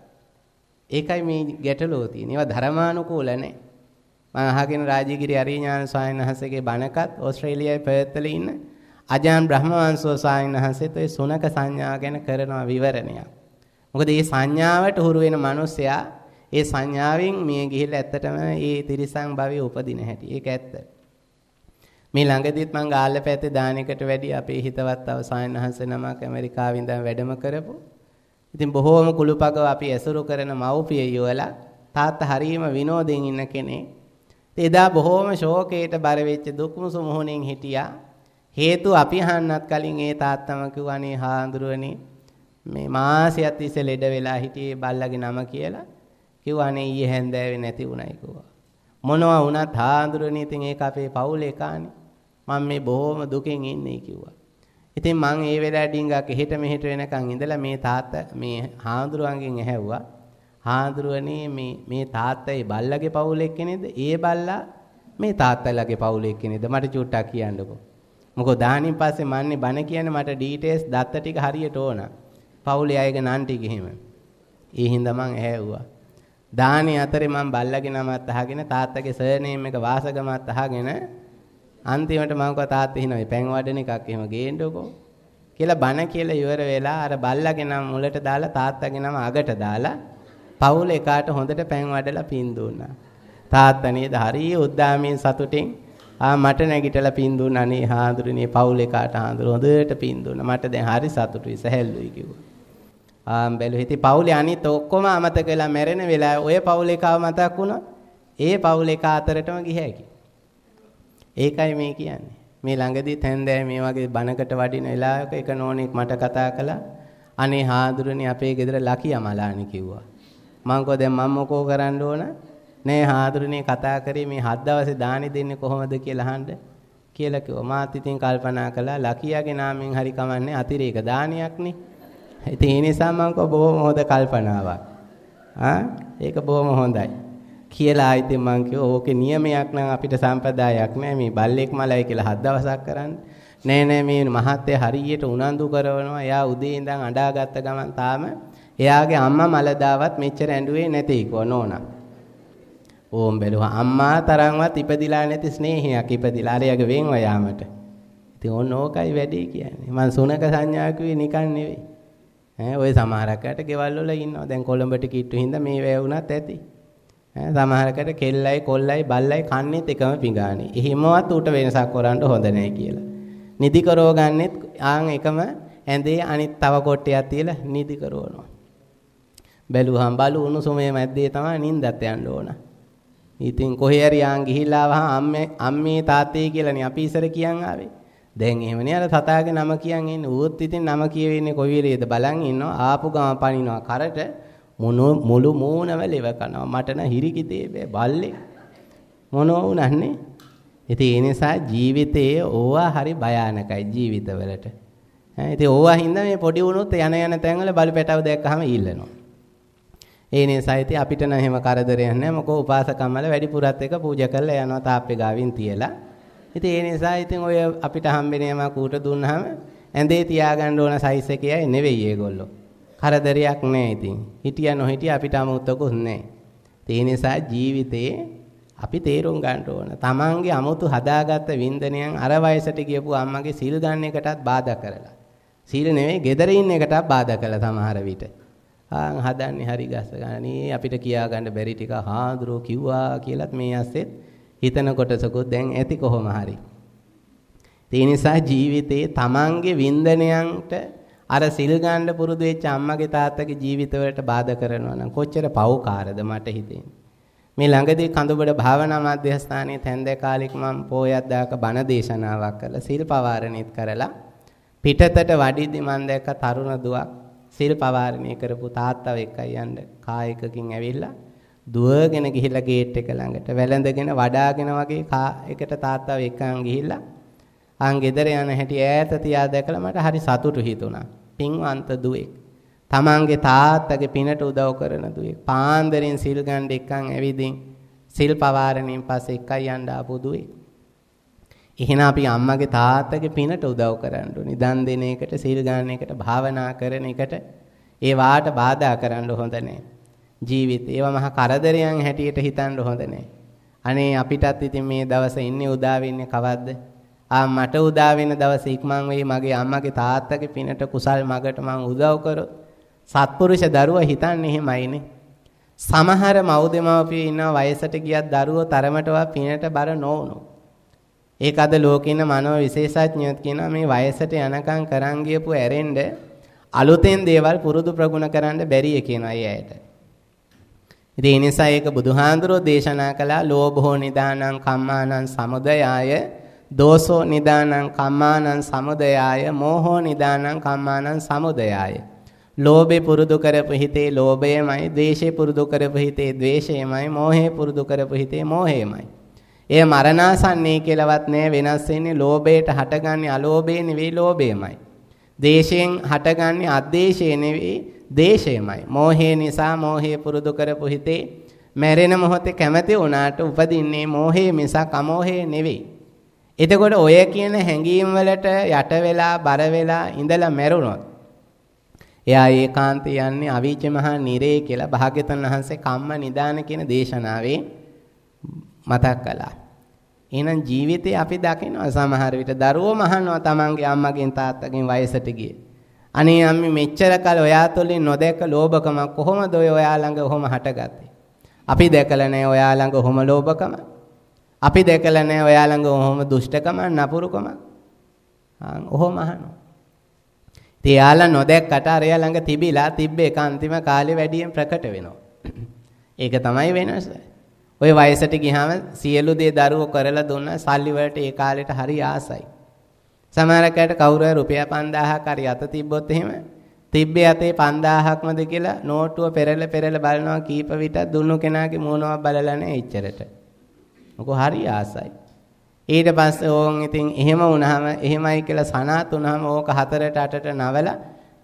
ඒකයි මේ ගැටලුව තියෙන්නේ. ඒවා ධර්මානුකූල නැහැ. මම අහගෙන රාජීගිරි අරිඥාන ස්වාමීන් වහන්සේගේ බණකත් ඕස්ට්‍රේලියාවේ පර්ත්වල ඉන්න අජාන් බ්‍රහ්මවංශෝ ස්වාමීන් වහන්සේත් ওই සුනක සංඥා ගැන කරන විවරණයක්. මොකද මේ සංඥාවට හුරු වෙන මිනිසයා ඒ සංඥාවෙන් මිය ගිහිල්ලා ඇත්තටම ඒ තිරිසන් භවයේ උපදින හැටි. ඒක ඇත්ත. මේ ළඟදිත් මං ගාල්ල පැත්තේ දානෙකට වැඩි අපේ හිතවත් අවසාන හංස නමක් ඇමරිකාවෙන් ඉඳන් වැඩම කරපු ඉතින් බොහෝම කුළුපගව අපි ඇසුරු කරන මව්පිය යුවලා තාත්තා හරීම විනෝදයෙන් ඉන්න කෙනෙක්. එදා බොහෝම ශෝකයට බර වෙච්ච දුක්මුසු මොහොනින් හිටියා. හේතු අපි අහන්නත් කලින් ඒ තාත්තම කිව්වනේ හාඳුරුවනේ මේ මාසයක් තිස්සේ ලෙඩ වෙලා හිටියේ බල්ලගේ නම කියලා කිව්වනේ ඊයේ හැන්දෑවේ නැති වුණයි කිව්වා. මොනවා වුණත් හාඳුරුවනේ ඉතින් ඒක අපේ පවුලේ කානේ. මම මේ බොහොම දුකෙන් ඉන්නේ කිව්වා. ඉතින් මං ඒ වෙලාවට ඩිංගක් එහෙට මෙහෙට වෙනකන් ඉඳලා මේ තාත්තා මේ හාඳුරුවන්ගෙන් ඇහැව්වා. හාඳුරුවනේ මේ මේ තාත්තයි බල්ලගේ පවුලෙක් කෙනෙක්ද? ඒ බල්ලා මේ තාත්තලාගේ පවුලෙක් කෙනෙක්ද? මට චුට්ටක් කියන්නකෝ. මොකෝ දාහනින් පස්සේ මන්නේ බන කියන්නේ මට ඩීටේල්ස් දත්ත ටික හරියට ඕන. පවුලේ අයගේ නන්ටි ගෙහිම. ඒ හින්දා මං ඇහැව්වා. දාහනේ අතරේ මං බල්ලගේ නමත් අහගෙන තාත්තගේ සර්නේම් එක වාසගමත් අහගෙන අන්තිමට මම කිව්වා තාත්තේ හිනා මේ පැන් වඩන එකක් එහෙම ගේන්නකෝ කියලා බන කියලා ඉවර වෙලා අර බල්ලාගේ නම මුලට දාලා තාත්තාගේ නම අගට දාලා පවුල එකාට හොඳට පැන් වඩලා පින් දුන්නා. තාත්තා නේද හරිය උද්දාමයෙන් සතුටින් ආ මට නැගිටලා පින් දුන්නා නේ හාඳුරුනේ පවුල එකාට හාඳුරු හොඳට පින් දුන්නා. මට දැන් හරි සතුටුයි සැහැල්ලුයි කිව්වා. ආම් බැලුවේ ඉතින් පවුලේ අනිත් ඔක්කොම අමතක වෙලා මැරෙන වෙලාව ඔය පවුල එකව මතක් වුණා. ඒ පවුල එක අතරටම ගිහැකි. ඒකයි මේ කියන්නේ. මේ ළඟදී තැන්දෑ මේ වගේ බනකට වඩින වෙලාවක එක නෝනෙක් මට කතා කළා. අනේ හාදුරනේ අපේ ගෙදර ලකියා මලානි කිව්වා. මං කෝ දැන් මම මොකෝ කරන්න ඕන? නෑ හාදුරනේ කතා කරේ මේ හත් දවසේ දානි දෙන්නේ කොහොමද කියලා අහන්න කියලා කිව්වා. මාත් ඉතින් කල්පනා කළා ලකියාගේ නාමයෙන් හරි කමන්නේ අතිරේක දානියක්නේ. ඉතින් ඒ නිසා මං කෝ බොහොම හොඳ කල්පනාවක්. ආ ඒක බොහොම හොඳයි. කියලා ඉතින් මං කිව්වා ඕකේ නියමයක් නම් අපිට සම්පදායක් නෑ මේ බල්ලෙක් මලයි කියලා හත් දවසක් කරන්න. නෑ නෑ මේ මහත්තයා හරියට උනන්දු කරනවා. එයා උදේ ඉඳන් අඬාගත්ත ගමන් තාම එයාගේ අම්මා මලදාවත් මෙච්චර ඇඬුවේ නැtei කෝ නෝනා. ඕම් බැලුවා අම්මා තරම්වත් ඉපදිලා නැති ස්නේහයක් ඉපදිලා අරයාගේ වෙන්ව යාමට. ඉතින් ඕන ඕකයි වැඩි කියන්නේ. මං සුනක සංඥා කිව්වේ නිකන් නෙවෙයි. ඈ ඔය සමහරකට ගෙවල් වල ඉන්නවා. දැන් කොළඹට කිට්ටු හින්දා මේ වැය වුණත් ඇති. සමහරකට කෙල්ලයි කොල්ලයි බල්ලයි කන්නේත් එකම පිඟානේ. එහෙමවත් ඌට වෙනසක් කරන්න හොඳ නැහැ කියලා. නිදි කරෝගන්නෙත් ආන් එකම ඇඳේ අනිත් තව කොටයක් තියලා නිදි කරවනවා. බැලුවහම බලු උණුසුමේ මැද්දේ තමයි නිින්දත් යන්න ඕන. ඉතින් කොහේ හරි ආන් ගිහිල්ලා වහා අම්මේ අම්මේ තාත්තේ කියලානේ අපි ඉස්සර කියන් ආවේ. දැන් එහෙමනේ අර සතාගේ නම කියන් ඉන්නේ. ඌත් ඉතින් නම කියවෙන්නේ කොයි වෙලේද බලන් ඉන්නවා. ආපු ගම පනිනවා කරට මොන මොළු මූණම ලෙව කරනවා. මට නම් හිරිකිතේ බෑ බල්ලේ. මොනෝ උනන්නේ? ඉතින් ඒ නිසා ජීවිතයේ ඕවා හරි භයානකයි ජීවිතවලට. ඈ ඉතින් ඕවා හින්දා මේ පොඩි වුණොත් යන යන තැන්වල බලු පැටව දැක්කහම ඊල්ලනවා. ඒ නිසා ඉතින් අපිට නම් එහෙම කරදරයක් නැහැ. මොකෝ උපාසකම්මල වැඩිපුරත් එක පූජා කරලා යනවා තාප්පේ ගාවින් තියලා. ඉතින් ඒ නිසා ඉතින් ඔය අපිට හම්බෙන යමක් ඌට දුන්නාම ඇඳේ තියාගන්න ඕන සයිස් එකයි නෙවෙයි ඒගොල්ලෝ. කරදරයක් නැහැ ඉතින්. හිටියා නොහිටියා අපිට 아무තකුත් නැහැ. ඒ නිසා ජීවිතේ අපි තේරුම් ගන්න ඕන. Tamange 아무තු හදාගත්ත වින්දනයන් අර වයසට ගියපු අම්මගේ සීල් ගන්න එකටත් බාධා කරලා. සීල් නෙවෙයි gedare ඉන්න එකටත් බාධා කළා සමහර විට. ආන් හදන්නේ හරි ගස ගන්නේ අපිට කියා ගන්න බැරි ටික හාඳුරෝ කිව්වා කියලත් මේ ඇස්සෙත් හිතන කොටසකුත් දැන් ඇති කොහොම හරි. ඒ නිසා ජීවිතේ Tamange වින්දනයන්ට අර සිල් ගන්න පුරුදු වෙච්ච අම්මගේ තාත්තගේ ජීවිතවලට බාධා කරනවා නම් කොච්චර පව්කාරද මට හිතෙන්නේ. මේ ළඟදී කඳුබඩ භාවනා මධ්‍යස්ථානයේ තැන්දේ කාලෙක මම පෝයක් දාක බණ දේශනාවක් කළා. සිල් පවාරණෙත් කරලා පිටතට වඩිද්දි මම දැක්ක තරුණ දුවක් සිල් පවාරණය කරපු තාත්තව එක්කයි යන්න කායකකින් ඇවිල්ලා දුවගෙන ගිහිල්ලා ගේට් එක ළඟට වැළඳගෙන වඩාගෙන වගේ එකට තාත්තව එක්කන් ගිහිල්ලා අන් ගෙදර යන හැටි ඈත තියා දැකලා මට හරි සතුටු හිතුණා. පින්වන්ත දුවෙක්. තමන්ගේ තාත්තගේ පිනට උදව් කරන දුවෙක්. පාන්දරින් සිල් ගන්න එක්කන් ඇවිදින් සිල් පවාරණයෙන් පස්සේ එකයි යන්න ආපු දුවෙක්. එහෙනම් අපි අම්මගේ තාත්තගේ පිනට උදව් කරන්න ඕනි. දන් දෙන එකට, සීල් ගන්න එකට, භාවනා කරන එකට ඒ වාට බාධා කරන්න හොඳ නැහැ. ජීවිත ඒවා මහා කරදරයන් හැටියට හිතන්න හොඳ නැහැ. අනේ අපිටත් ඉතින් මේ දවසේ ඉන්නේ උදා වෙන්නේ කවද්ද? ආ මට උදා වෙන දවස ඉක්මන් වෙයි මගේ අම්මගේ තාත්තගේ පිනට කුසල් මගට මං උදව් කරොත් සත්පුරුෂ දරුවා හිතන්නේ එහෙමයිනේ සමහර මව්දෙමව්පිය ඉන්න වයසට ගියත් දරුවෝ තරමටවා පිනට බර නොවුණු ඒක අද ලෝකේන මනෝ විශේෂඥයොත් කියනවා මේ වයසට යනකම් කරන් ගියපු ඇරෙන්න අලුතෙන් දේවල් පුරුදු ප්‍රගුණ කරන්න බැරිය කියනවා අය ඇයට ඉතින් ඒ නිසා ඒක බුදුහාඳුරෝ දේශනා කළා ලෝභෝ නිදානං කම්මානං සමුදයාය දෝසෝ නිදානං කම්මානං සමුදයාය මෝහෝ නිදානං කම්මානං සමුදයාය ලෝභේ පුරුදු කරපු හිතේ ලෝභයමයි ද්වේෂේ පුරුදු කරපු හිතේ ද්වේෂයමයි මෝහේ පුරුදු කරපු හිතේ මෝහයමයි එය මරණාසන්නේ කියලාවත් නෑ වෙනස් වෙන්නේ ලෝභයට හටගන්නේ අලෝභේ නෙවෙයි ලෝභයමයි ද්වේෂයෙන් හටගන්නේ අද්වේෂය නෙවෙයි දේශයමයි මෝහේ නිසා මෝහේ පුරුදු කරපු හිතේ මැරෙන මොහොතේ කැමැති වුණාට උපදින්නේ මෝහේ මිසක් අමෝහේ නෙවෙයි එතකොට ඔය කියන හැඟීම් වලට යට වෙලා බර වෙලා ඉඳලා මැරුණොත් එයා ඒකාන්ත යන්නේ අවීච මහා නිරේ කියලා භාග්‍යතුන් වහන්සේ කම්ම නිදාන කියන දේශනාවේ මතක් කළා. එහෙනම් ජීවිතේ අපි දකිනවා සමහර විට දරුවෝ මහන්නවා තමන්ගේ අම්මගෙන් තාත්තගෙන් වයසට ගියේ. අනේ අම්මි මෙච්චර කල ඔයා තුලින් නොදැක ලෝභකම කොහොමද ඔය ඔයා ළඟ කොහොම හටගත්තේ? අපි දැකලා නැහැ ඔයා ළඟ කොහොම ලෝභකමක්. අපි දැකලා නැහැ ඔයා ළඟ ඔහොම දුෂ්ටකම නපුරුකම. හාන් ඔහොම අහනවා. ඉතින් එයාලා නොදැක්කට අරයා ළඟ තිබිලා තිබ්බ එක අන්තිම කාලේ වැඩියෙන් ප්‍රකට වෙනවා. ඒක තමයි වෙනස. ওই වයසට ගියාම සියලු දේ දරුවෝ කරලා දුන්න සල්ලි වලට ඒ කාලෙට හරි ආසයි. සමහරකට කවුරු හරි රුපියල් 5000ක් හරි අත තිබ්බොත් එහෙම තිබ්බේ අතේ 5000ක්මද කියලා නෝට්ටුව පෙරල පෙරල බලනවා කීප විට දුන්නු කෙනාගේ මූණව බලලා නැහැ එච්චරට. මොකෝ හරි ආසයි. ඊට පස්සේ ඕන් ඉතින් එහෙම වුණාම එහෙමයි කියලා සනාත් වුණාම ඕක හතරට අටට නවලා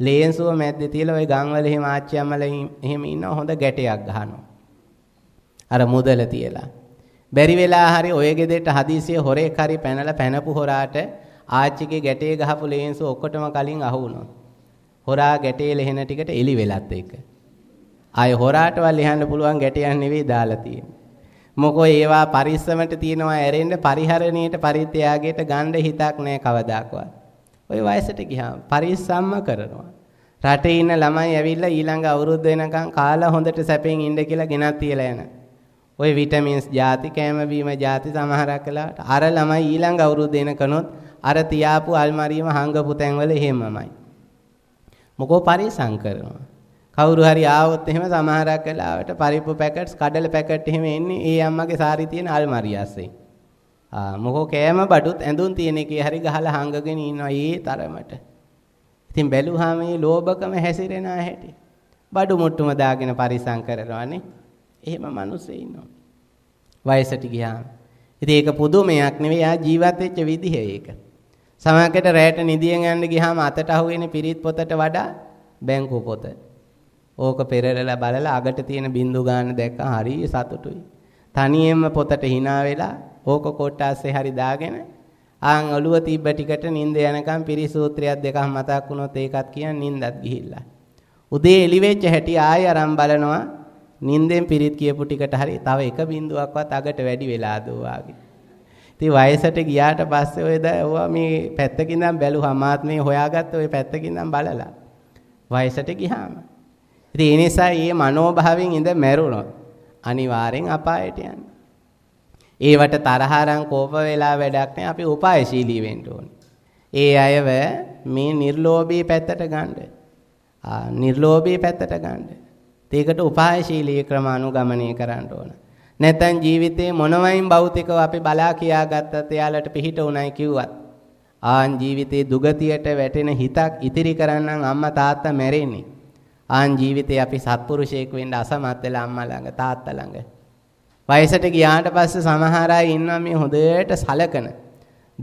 ලේන්සුව මැද්දේ තියලා ওই ගංවල එහෙම ආච්චි අම්මලා එහෙම ඉන්න හොඳ ගැටයක් ගහනවා. අර මුදල තියලා. බැරි වෙලා හරි ඔය ගෙදෙට හදිසිය හොරෙක් හරි පැනලා පැනපු හොරාට ආච්චිගේ ගැටේ ගහපු ලේන්සුව ඔක්කොටම කලින් අහු වුණා. හොරා ගැටේ ලෙහෙන ටිකට එලි වෙලත් එක. ආය හොරාටවත් ලියන්න පුළුවන් ගැටයක් නෙවෙයි දාලා තියෙන්නේ. මොකෝ ඒවා පරිස්සමට තියනවා ඇරෙන්න පරිහරණයට පරිත්‍යාගයට ගන්න හිතක් නැහැ කවදාකවත්. ওই වයසට ගියාම පරිස්සම්ම කරනවා. රටේ ඉන්න ළමයි ඇවිල්ලා ඊළඟ අවුරුද්ද වෙනකන් කාලා හොඳට සැපෙන් ඉන්න කියලා ගෙනත් තියලා යන. ওই විටමින්ස් ಜಾති කැම බීම ಜಾති සමහරක් වෙලාවට අර ළමයි ඊළඟ අවුරුද්ද වෙනකනොත් අර තියාපු අල්මාරියම හංගපු තැන්වල එහෙමමයි. මොකෝ පරිස්සම් කරනවා. කවුරු හරි ආවොත් එහෙම සමහරක් වෙලාවට පරිප්පු පැකට්ස් කඩල පැකට් එහෙම එන්නේ ඒ අම්මගේ සාරි තියෙන අල්මාරිය අස්සේ. ආ මොකෝ කෑම බඩුත් ඇඳුම් තියෙන එකේ හරි ගහලා හංගගෙන ඉන්නවා ඒ තරමට. ඉතින් බැලුවාම මේ ලෝභකම හැසිරෙන හැටි. බඩු මුට්ටුම දාගෙන පරිසම් කරනවානේ. එහෙම මිනිස්සු ඉන්නවා. වයසට ගියාම. ඉතින් ඒක පුදුමයක් නෙවෙයි ආ ජීවත් වෙච්ච විදිහ ඒක. සමහරකට රැයට නිදියෙන් යන්න ගියාම අතට අහුවෙන පිරිත් පොතට වඩා බැංකු පොතේ ඕක පෙරරලා බලලා අගට තියෙන බින්දු ගන්න දැක්ක හරි සතුටුයි. තනියෙන්ම පොතට hina වෙලා ඕක කොටාසේ හරි දාගෙන ආන් ඔළුව තිබ්බ ටිකට නිින්ද යනකම් පිරිසූත්‍රයක් දෙකක් මතක් වුණොත් ඒකත් කියන් නිින්දත් ගිහිල්ලා. උදේ එළි වෙච්ච හැටි ආයෙ අරන් බලනවා නිින්දෙන් පිරිත් කියපු ටිකට හරි තව එක බින්දුවක්වත් අගට වැඩි වෙලා දෝවාගේ. ඉතින් වයසට ගියාට පස්සේ ඔය දැවුවා මේ පැත්තකින් නම් බැලුවා මාත් මේ හොයාගත්ත ඔය පැත්තකින් නම් බලලා. වයසට ගියාම ඉතින් ඒ නිසා මේ මනෝභාවයෙන් ඉඳ මැරුණොත් අනිවාර්යෙන් අපායට යනවා. ඒවට තරහරම් කෝප වෙලා වැඩක් නැහැ. අපි උපායශීලී වෙන්න ඕනේ. ඒ අයව මේ නිර්ලෝභී පැත්තට ගන්න. ආ නිර්ලෝභී පැත්තට ගන්න. ඒකට උපායශීලී ක්‍රම අනුගමනය කරන්න ඕන. නැත්නම් ජීවිතේ මොනවයින් භෞතිකව අපි බලා කියාගත්තත් එයාලට පිහිට උණයි කිව්වත් ආන් ජීවිතේ දුගතියට වැටෙන හිතක් ඉතිරි කරන්නම් අම්මා තාත්තා මැරෙන්නේ. ආන් ජීවිතේ අපි සත්පුරුෂයෙක් වෙන්න අසමත් වෙලා අම්මා ළඟ තාත්තා ළඟ. වයසට ගියාට පස්සේ සමහර අය ඉන්නවා මේ හොඳට සලකන.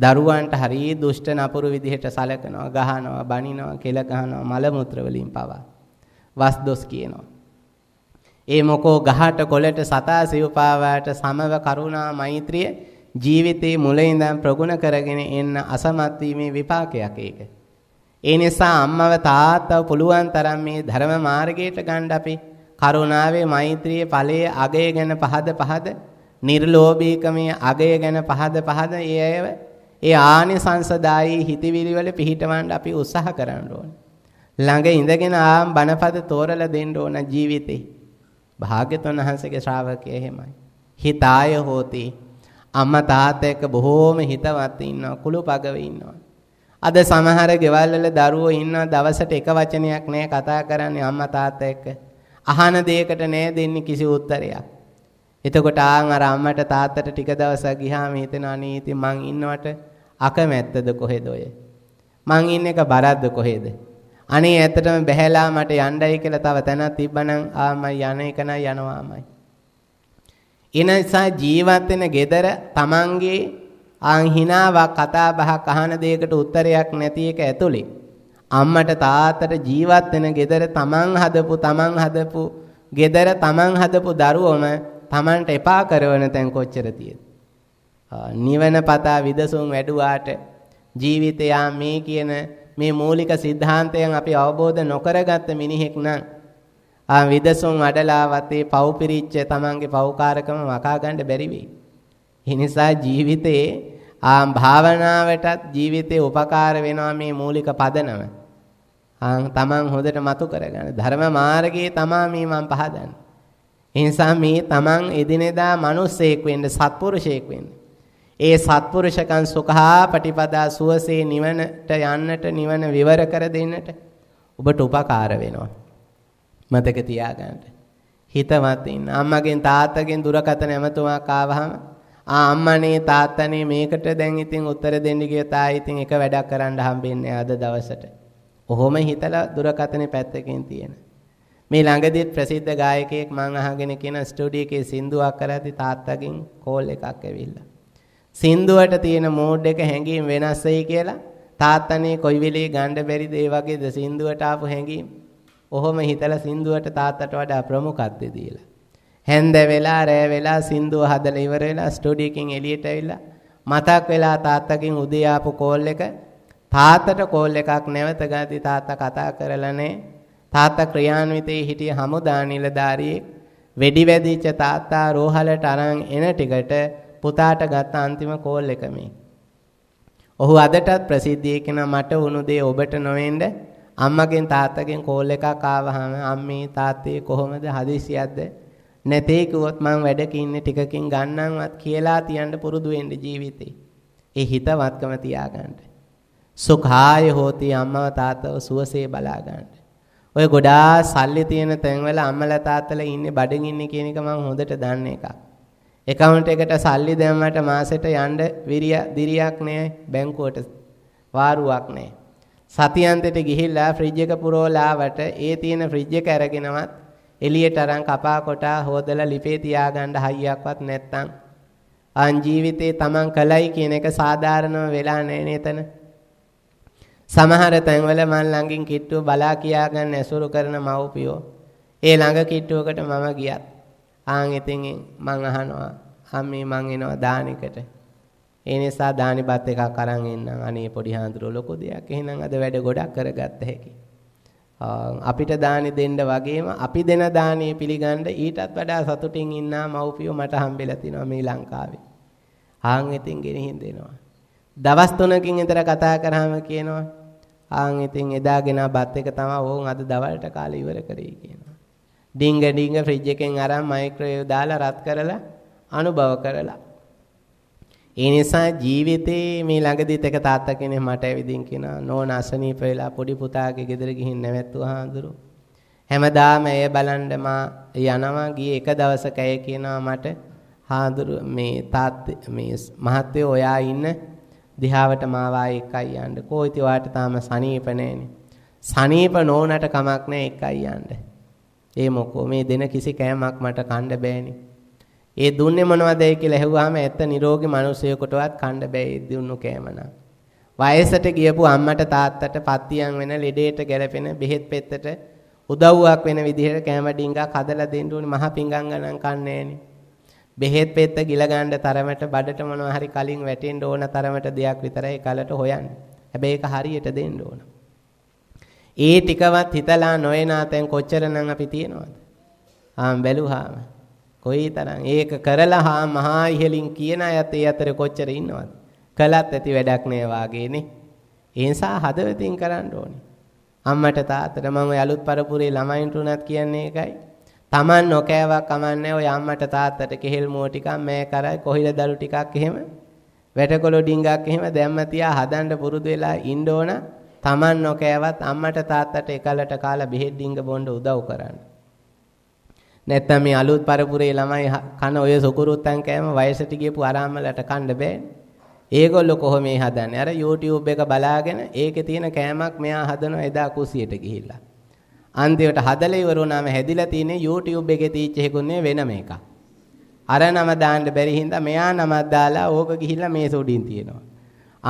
දරුවන්ට හරිය දුෂ්ට නපුරු විදිහට සලකනවා, ගහනවා, බනිනවා, කෙල ගහනවා, මල මුත්‍ර වලින් පවා. වස් දොස් කියනවා. ඒ මොකෝ ගහට කොළට සතා සිව්පාවාට සමව කරුණා මෛත්‍රිය ජීවිතේ මුලින්දම් ප්‍රගුණ කරගෙන එන්න අසමත් වීමේ විපාකයක් ඒක. ඒ නිසා අම්මව තාත්තව පුළුවන් තරම් මේ ධර්ම මාර්ගයට ගන්න අපි කරුණාවේ මෛත්‍රියේ ඵලයේ අගය ගැන පහද පහද නිර්ලෝභීකමේ අගය ගැන පහද පහද ඒව ඒ ආනිසංසදායි හිතවිලි වල පිහිටවන්න අපි උත්සාහ කරන්න ඕනේ. ළඟ ඉඳගෙන ආම් බණපද තෝරලා දෙන්න ඕන ජීවිතේ. භාග්‍යතුන් වහන්සේගේ ශ්‍රාවකය එහෙමයි. හිතාය හෝති. අම්මා තාත්තා එක්ක බොහෝම හිතවත් ඉන්නවා, කුළුපගව ඉන්නවා. අද සමහර ගෙවල් වල දරුවෝ ඉන්නවා දවසට එක වචනයක් නෑ කතා කරන්නේ අම්මා තාත්තා එක්ක. අහන දෙයකට නෑ දෙන්නේ කිසි උත්තරයක්. එතකොට ආන් අර අම්මට තාත්තට ටික දවසක් ගියාම හිතෙන අනේ ඉතින් මං ඉන්නවට අකමැත්තද කොහෙද ඔය? මං ඉන්න එක බරක්ද කොහෙද? අනේ ඇත්තටම බැහැලා මට යණ්ඩයි කියලා තව තැනක් තිබ්බනම් ආමයි යන එක නයි යනවාමයි. එනිසා ජීවත් වෙන gedara Tamange අන් හිනාවක් කතා බහක් අහන දෙයකට උත්තරයක් නැති එක ඇතුලේ අම්මට තාත්තට ජීවත් වෙන gedara තමන් හදපු තමන් හදපු gedara තමන් හදපු දරුවම තමන්ට එපා කරන තැන් කොච්චර තියෙද නිවන පතා විදසුන් වැඩුවාට ජීවිතය මේ කියන මේ මූලික સિદ્ધාන්තයන් අපි අවබෝධ නොකරගත්ත මිනිහෙක් නම් ආ විදසුන් අඩලා වතේ පව් පිරිච්ච තමන්ගේ පව්කාරකම වකා ගන්න බැරි වෙයි ඒ නිසා ජීවිතේ ආම් භාවනාවටත් ජීවිතේ උපකාර වෙනවා මේ මූලික පදනම. ආන් තමන් හොඳට මතු කරගන්න. ධර්ම මාර්ගයේ තමා මේ මම පහදන්නේ. ඒ නිසා මේ තමන් එදිනෙදා මිනිසෙක් වෙන්න සත්පුරුෂයෙක් වෙන්න. ඒ සත්පුරුෂකන් සුඛා පටිපදා සුවසේ නිවනට යන්නට නිවන විවර කර දෙන්නට ඔබට උපකාර වෙනවා. මතක තියාගන්න. හිතවත් ඉන්න. අම්මගෙන් තාත්තගෙන් දුරකථන ඇමතුමක් ආවහම ආ අම්මනේ තාත්තනේ මේකට දැන් ඉතින් උත්තර දෙන්න ගිය තායි ඉතින් එක වැඩක් කරන්න හම්බෙන්නේ අද දවසට. ඔහොම හිතලා දුරකතනේ පැත්තකින් තියෙන. මේ ළඟදීත් ප්‍රසිද්ධ ගායකයෙක් මං අහගෙන කියන ස්ටුඩියෝ එකේ සින්දුවක් කරද්දි තාත්තගෙන් කෝල් එකක් ඇවිල්ලා. සින්දුවට තියෙන මූඩ් එක හැංගීම් වෙනස් වෙයි කියලා තාත්තනේ කොයි වෙලේ ගන්න බැරිද ඒ වගේද සින්දුවට ආපු හැංගීම්. ඔහොම හිතලා සින්දුවට තාත්තට වඩා ප්‍රමුඛත්වය දීලා. හැන්ද වෙලා රෑ වෙලා සින්දුව හදලා ඉවර වෙලා ස්ටුඩියෝ එකෙන් එළියට ඇවිල්ලා මතක් වෙලා තාත්තගෙන් උදේ ආපු කෝල් එක තාත්තට කෝල් එකක් නැවත ගාති තාත්තා කතා කරලා නැහැ. තාත්තා ක්‍රියාන්විතේ හිටිය හමුදා නිලධාරියෙක් වෙඩි වැදිච්ච තාත්තා රෝහලට අරන් එන ටිකට පුතාට ගත්ත අන්තිම කෝල් එක මේ. ඔහු අදටත් ප්‍රසිද්ධිය කියන මට වුණු දේ ඔබට නොවෙන්න අම්මගෙන් තාත්තගෙන් කෝල් එකක් ආවහම අම්මේ තාත්තේ කොහොමද හදිසියක්ද නැතේ කිව්වොත් මං වැඩක ඉන්නේ ටිකකින් ගන්නම්වත් කියලා තියන්න පුරුදු වෙන්න ජීවිතේ. ඒ හිතවත්කම තියාගන්න. සුඛාය හෝති අම්මව තාත්තව සුවසේ බලා ගන්න. ඔය ගොඩාක් සල්ලි තියෙන තැන්වල අම්මලා තාත්තලා ඉන්නේ බඩගින් ඉන්නේ කියන එක මම හොඳට දන්න එකක්. account එකට සල්ලි දැම්මට මාසෙට යන්න විරිය දිරියක් නෑ බැංකුවට වාරුවක් නෑ. සතියන්තයට ගිහිල්ලා ෆ්‍රිජ් එක පුරවලා ආවට ඒ තියෙන ෆ්‍රිජ් එක අරගෙනවත් එළියට අරන් කපා කොටා හොදලා ලිපේ තියාගන්න හයියක්වත් නැත්තම් ආන් ජීවිතේ තමන් කළයි කියන එක සාධාරණව වෙලා නැහැ නේතන. සමහර තැන්වල මන් ළඟින් කිට්ටුව බලා කියාගන්න ඇසුරු කරන මව්පියෝ ඒ ළඟ කිට්ටුවකට මම ගියත් ආන් ඉතින් මං අහනවා අම්මේ මං එනවා දානෙකට ඒ නිසා දානි බත් එකක් අරන් එන්නම් අනේ පොඩි හාඳුරුව ලොකු දෙයක් එහෙනම් අද වැඩ ගොඩක් කරගත්ත හැකියි අපිට දානි දෙන්න වගේම අපි දෙන දානිය පිළිගන්න ඊටත් වඩා සතුටින් ඉන්නා මව්පියෝ මට හම්බෙලා තිනවා මේ ලංකාවේ. ආන් ඉතින් ගෙනihin දෙනවා. දවස් තුනකින් විතර කතා කරාම කියනවා ආන් ඉතින් එදාගෙන බත් එක තමයි ඕන් අද දවල්ට කාලේ ඉවර කරේ කියනවා. ඩිංග ඩිංග ෆ්‍රිජ් එකෙන් අරන් මයික්‍රෝවේව් දාලා රත් කරලා අනුභව කරලා ඒ නිසා ජීවිතේ මේ ළඟදිත් එක තාත්තා කෙනෙක් මට ඇවිදින් කියනවා නෝන අසනීප වෙලා පොඩි පුතාගේ ගෙදර ගිහින් නැවැත්තුවා හඳුරු. හැමදාම එය බලන්න මා යනවා ගියේ එක දවසක ඇය කියනවා මට හාඳුරු මේ තාත් මේ මහත්වෝ ඔයා ඉන්න දිහාවට මාව එකයි යන්න. කෝ ඉතින් ඔයාට තාම සනීප නැහැනේ. සනීප නොවුනට කමක් නැහැ එකයි යන්න. ඒ මොකෝ මේ දෙන කිසි කෑමක් මට කන්න බෑනේ. ඒ දුන්නේ මොනවද කියලා ඇහුවාම ඇත්ත නිරෝගී මිනිසෙකුටවත් කන්න බෑ ඒ දුන්නු කෑමනම්. වයසට ගියපු අම්මට තාත්තට පත්තියන් වෙන ලෙඩේට ගැලපෙන බෙහෙත් පෙත්තට උදව්වක් වෙන විදිහට කෑම ඩිංගක් හදලා දෙන්න ඕනි මහ පිංගම් ගණන් කන්නේ බෙහෙත් පෙත්ත ගිල ගන්න තරමට බඩට මොනවා හරි කලින් වැටෙන්න ඕන තරමට දෙයක් විතරයි කලට හොයන්නේ. හැබැයි ඒක හරියට දෙන්න ඕන. ඒ ටිකවත් හිතලා නොයන අතෙන් කොච්චරනම් අපි තියනවද? ආම් බැලුවාම කොයිතරම් ඒක කරලා හා මහා ඉහලින් කියන අයත් ඒ අතර කොච්චර ඉන්නවද? කළත් ඇති වැඩක් නෑ වාගේනේ. ඒ නිසා හදවතින් කරන්න ඕනේ. අම්මට තාත්තට මම යලුත් පරපුරේ ළමයින්ට උනත් කියන්නේ ඒකයි. Taman නොකෑවක් කමන්නේ ඔය අම්මට තාත්තට කෙහෙල් මෝ ටිකක් මෑ කරයි කොහිල දළු ටිකක් එහෙම වැටකොළු ඩිංගක් එහෙම දැම්ම තියා හදන්න පුරුදු වෙලා ඉන්න ඕන. Taman නොකෑවත් අම්මට තාත්තට එකලට කාලා බෙහෙත් ඩිංග බොන්න උදව් කරන්න. නැත්නම් මේ අලුත් පරපුරේ ළමයි කන ඔය සුකුරුත්තන් කෑම වයසට ගියපු ආරාමලට කන්න බෑ. ඒගොල්ලෝ කොහොම මේ හදන්නේ? අර YouTube එක බලාගෙන ඒකේ තියෙන කෑමක් මෙයා හදනවා එදා කුසියට ගිහිල්ලා. අන්තිමට හදලා ඉවර වුණාම හැදිලා තියෙන්නේ YouTube එකේ තීච්ච හේකුන්නේ වෙනම එකක්. අර නම දාන්න බැරි හින්දා මෙයා නමක් දාලා ඕක ගිහිල්ලා මේස උඩින් තියෙනවා.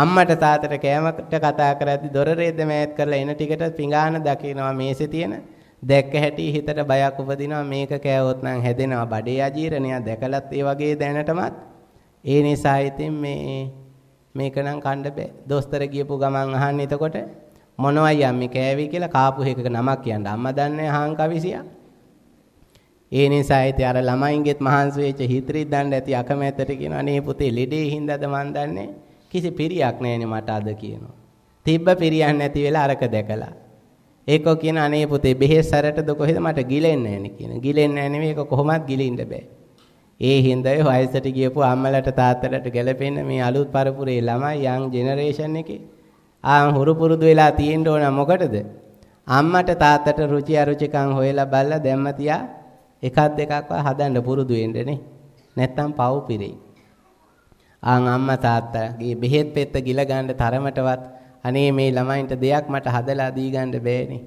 අම්මට තාතට කෑමකට කතා කරද්දි දොර රේද මෑත් කරලා එන ටිකට පිඟාන දකිනවා මේසේ තියෙන දැක්ක හැටි හිතට බයක් උපදිනවා මේක කෑවොත් නම් හැදෙනවා බඩේ අජීර්ණය දැකලත් ඒ වගේ දැනටමත් ඒ නිසා ඉතින් මේ මේක නම් කන්න බෑ දොස්තර ගියපු ගමන් අහන්නේ එතකොට මොනවයි අම්මේ කෑවේ කියලා කාපු එකක නමක් කියන්න අම්මා දන්නේ හාන් කවිසියා ඒ නිසා ඉතින් අර ළමයින්ගෙත් මහන්සි වෙච්ච හිතරි දන්න ඇති අකමැතට කියනවා නේ පුතේ ලෙඩේ හින්දාද මන් දන්නේ කිසි පිරියක් නැහැනේ මට අද කියනවා තිබ්බ පිරියක් නැති වෙලා අරක දැකලා ඒකෝ කියන අනේ පුතේ බෙහෙත් සැරටද කොහෙද මට ගිලෙන්නේ නැහෙනේ කියන. ගිලෙන්නේ නැහැ නෙමෙයි ඒක කොහොමත් ගිලින්න බෑ. ඒ හින්දා ඒ වයසට ගියපු අම්මලට තාත්තලට ගැළපෙන මේ අලුත් පරපුරේ ළමයි යන් ජෙනරේෂන් එකේ ආන් හුරු පුරුදු වෙලා තියෙන්න ඕන මොකටද? අම්මට තාත්තට රුචි අරුචිකම් හොයලා බලලා දැම්ම තියා එකක් දෙකක්ව හදන්න පුරුදු වෙන්නනේ. නැත්තම් පව් පිරෙයි. ආන් අම්මා තාත්තගේ බෙහෙත් පෙත්ත ගිල ගන්න තරමටවත් අනේ මේ ළමයින්ට දෙයක් මට හදලා දී ගන්න බෑනේ.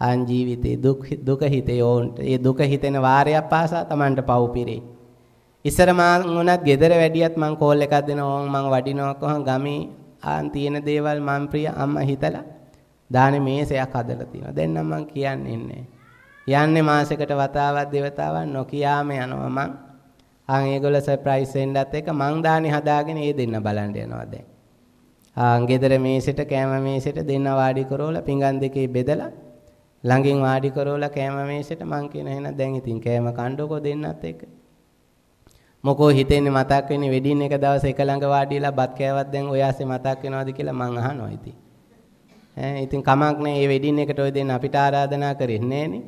ආන් ජීවිතේ දුක් දුක හිතේ ඕන්ට. ඒ දුක හිතෙන වාරයක් පාසා Tamanට පව් පිරේ. ඉස්සර මං උනත් ගෙදර වැඩියත් මං කෝල් එකක් දෙනවා ඕන් මං වඩිනවා කොහොම ගමේ ආන් තියෙන දේවල් මං ප්‍රිය අම්මා හිතලා දානේ මේසයක් හදලා තියෙනවා. දැන් නම් මං කියන්නේ නැහැ. යන්නේ මාසෙකට වතාවක් දෙවතාවක් නොකියාම යනවා මං. ආන් ඒගොල්ලෝ සර්ප්‍රයිස් වෙන්නත් එක මං දානේ හදාගෙන ඒ දෙන්න බලන්න යනවා දැන්. ගෙදර මේසෙට කෑම මේසෙට දෙන්න වාඩි කරවලා පිඟන් දෙකේ බෙදලා ළඟින් වාඩි කරවලා කෑම මේසෙට මං කියන එහෙනම් දැන් ඉතින් කෑම කණ්ඩකෝ දෙන්නත් එක මොකෝ හිතෙන්නේ මතක් වෙන්නේ වෙඩින් එක දවසේ එක ළඟ වාඩිලා බත් කෑවත් දැන් ඔය ආසේ මතක් වෙනවද කියලා මං අහනවා ඉතින් ඈ ඉතින් කමක් නෑ මේ වෙඩින් එකට ඔය දෙන්න අපිට ආරාධනා කරේ නෑනේ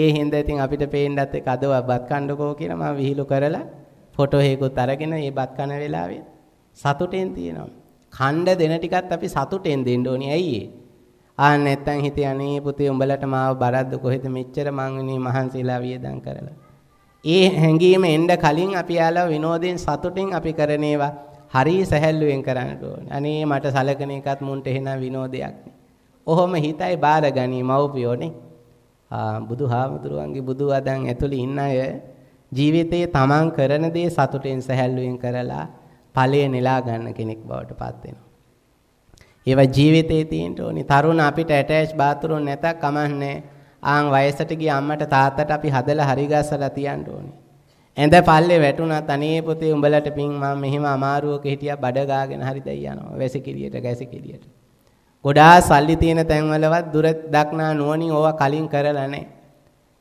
ඒ හින්දා ඉතින් අපිට පේන්නත් ඒක අදව බත් කණ්ඩකෝ කියලා මම විහිළු කරලා ෆොටෝ එකකුත් අරගෙන මේ බත් කන වෙලාවේ සතුටෙන් තියෙනවා කණ්ඩ දෙන ටිකත් අපි සතුටෙන් දෙන්න ඕනේ. ඇයි ඒ? ආ නැත්තම් හිත යන්නේ පුතේ උඹලට මාව බරද්ද කොහෙද මෙච්චර මං ඉන්නේ මහන්සිලා වියදම් කරලා. ඒ හැඟීම එන්න කලින් අපි යාලා විනෝදෙන් සතුටින් අපි කරන ඒවා හරි සැහැල්ලුවෙන් කරන්න ඕනේ. අනේ මට සලකන එකත් මුන්ට එහෙනම් විනෝදයක් නේ. ඔහොම හිතයි බාරගනී මව්පියෝනේ. ආ බුදුහාමුදුරුවන්ගේ බුදු අදන් ඇතුළේ ඉන්න අය ජීවිතයේ තමන් කරන දේ සතුටින් සැහැල්ලුවෙන් කරලා ඵලය නෙලා ගන්න කෙනෙක් බවට පත් වෙනවා. ඒවා ජීවිතේ තියෙන්න ඕනි. තරුණ අපිට ඇටච් බාත් รู ම් නැතත් කමන්නේ. ආන් වයසට ගිය අම්මට තාත්තට අපි හදලා හරි ගස්සලා තියන්න ඕනේ. ඇඳ පල්ලේ වැටුණත් අනේ පුතේ උඹලට පින් මම මෙහෙම අමාරුවක හිටියා බඩ ගාගෙන හරි දැයි යනවා. වැසිකිළියට ගැසිකිළියට. ගොඩාක් සල්ලි තියෙන තැන්වලවත් දුර දක්නා නුවණින් ඕවා කලින් කරලා නැහැ.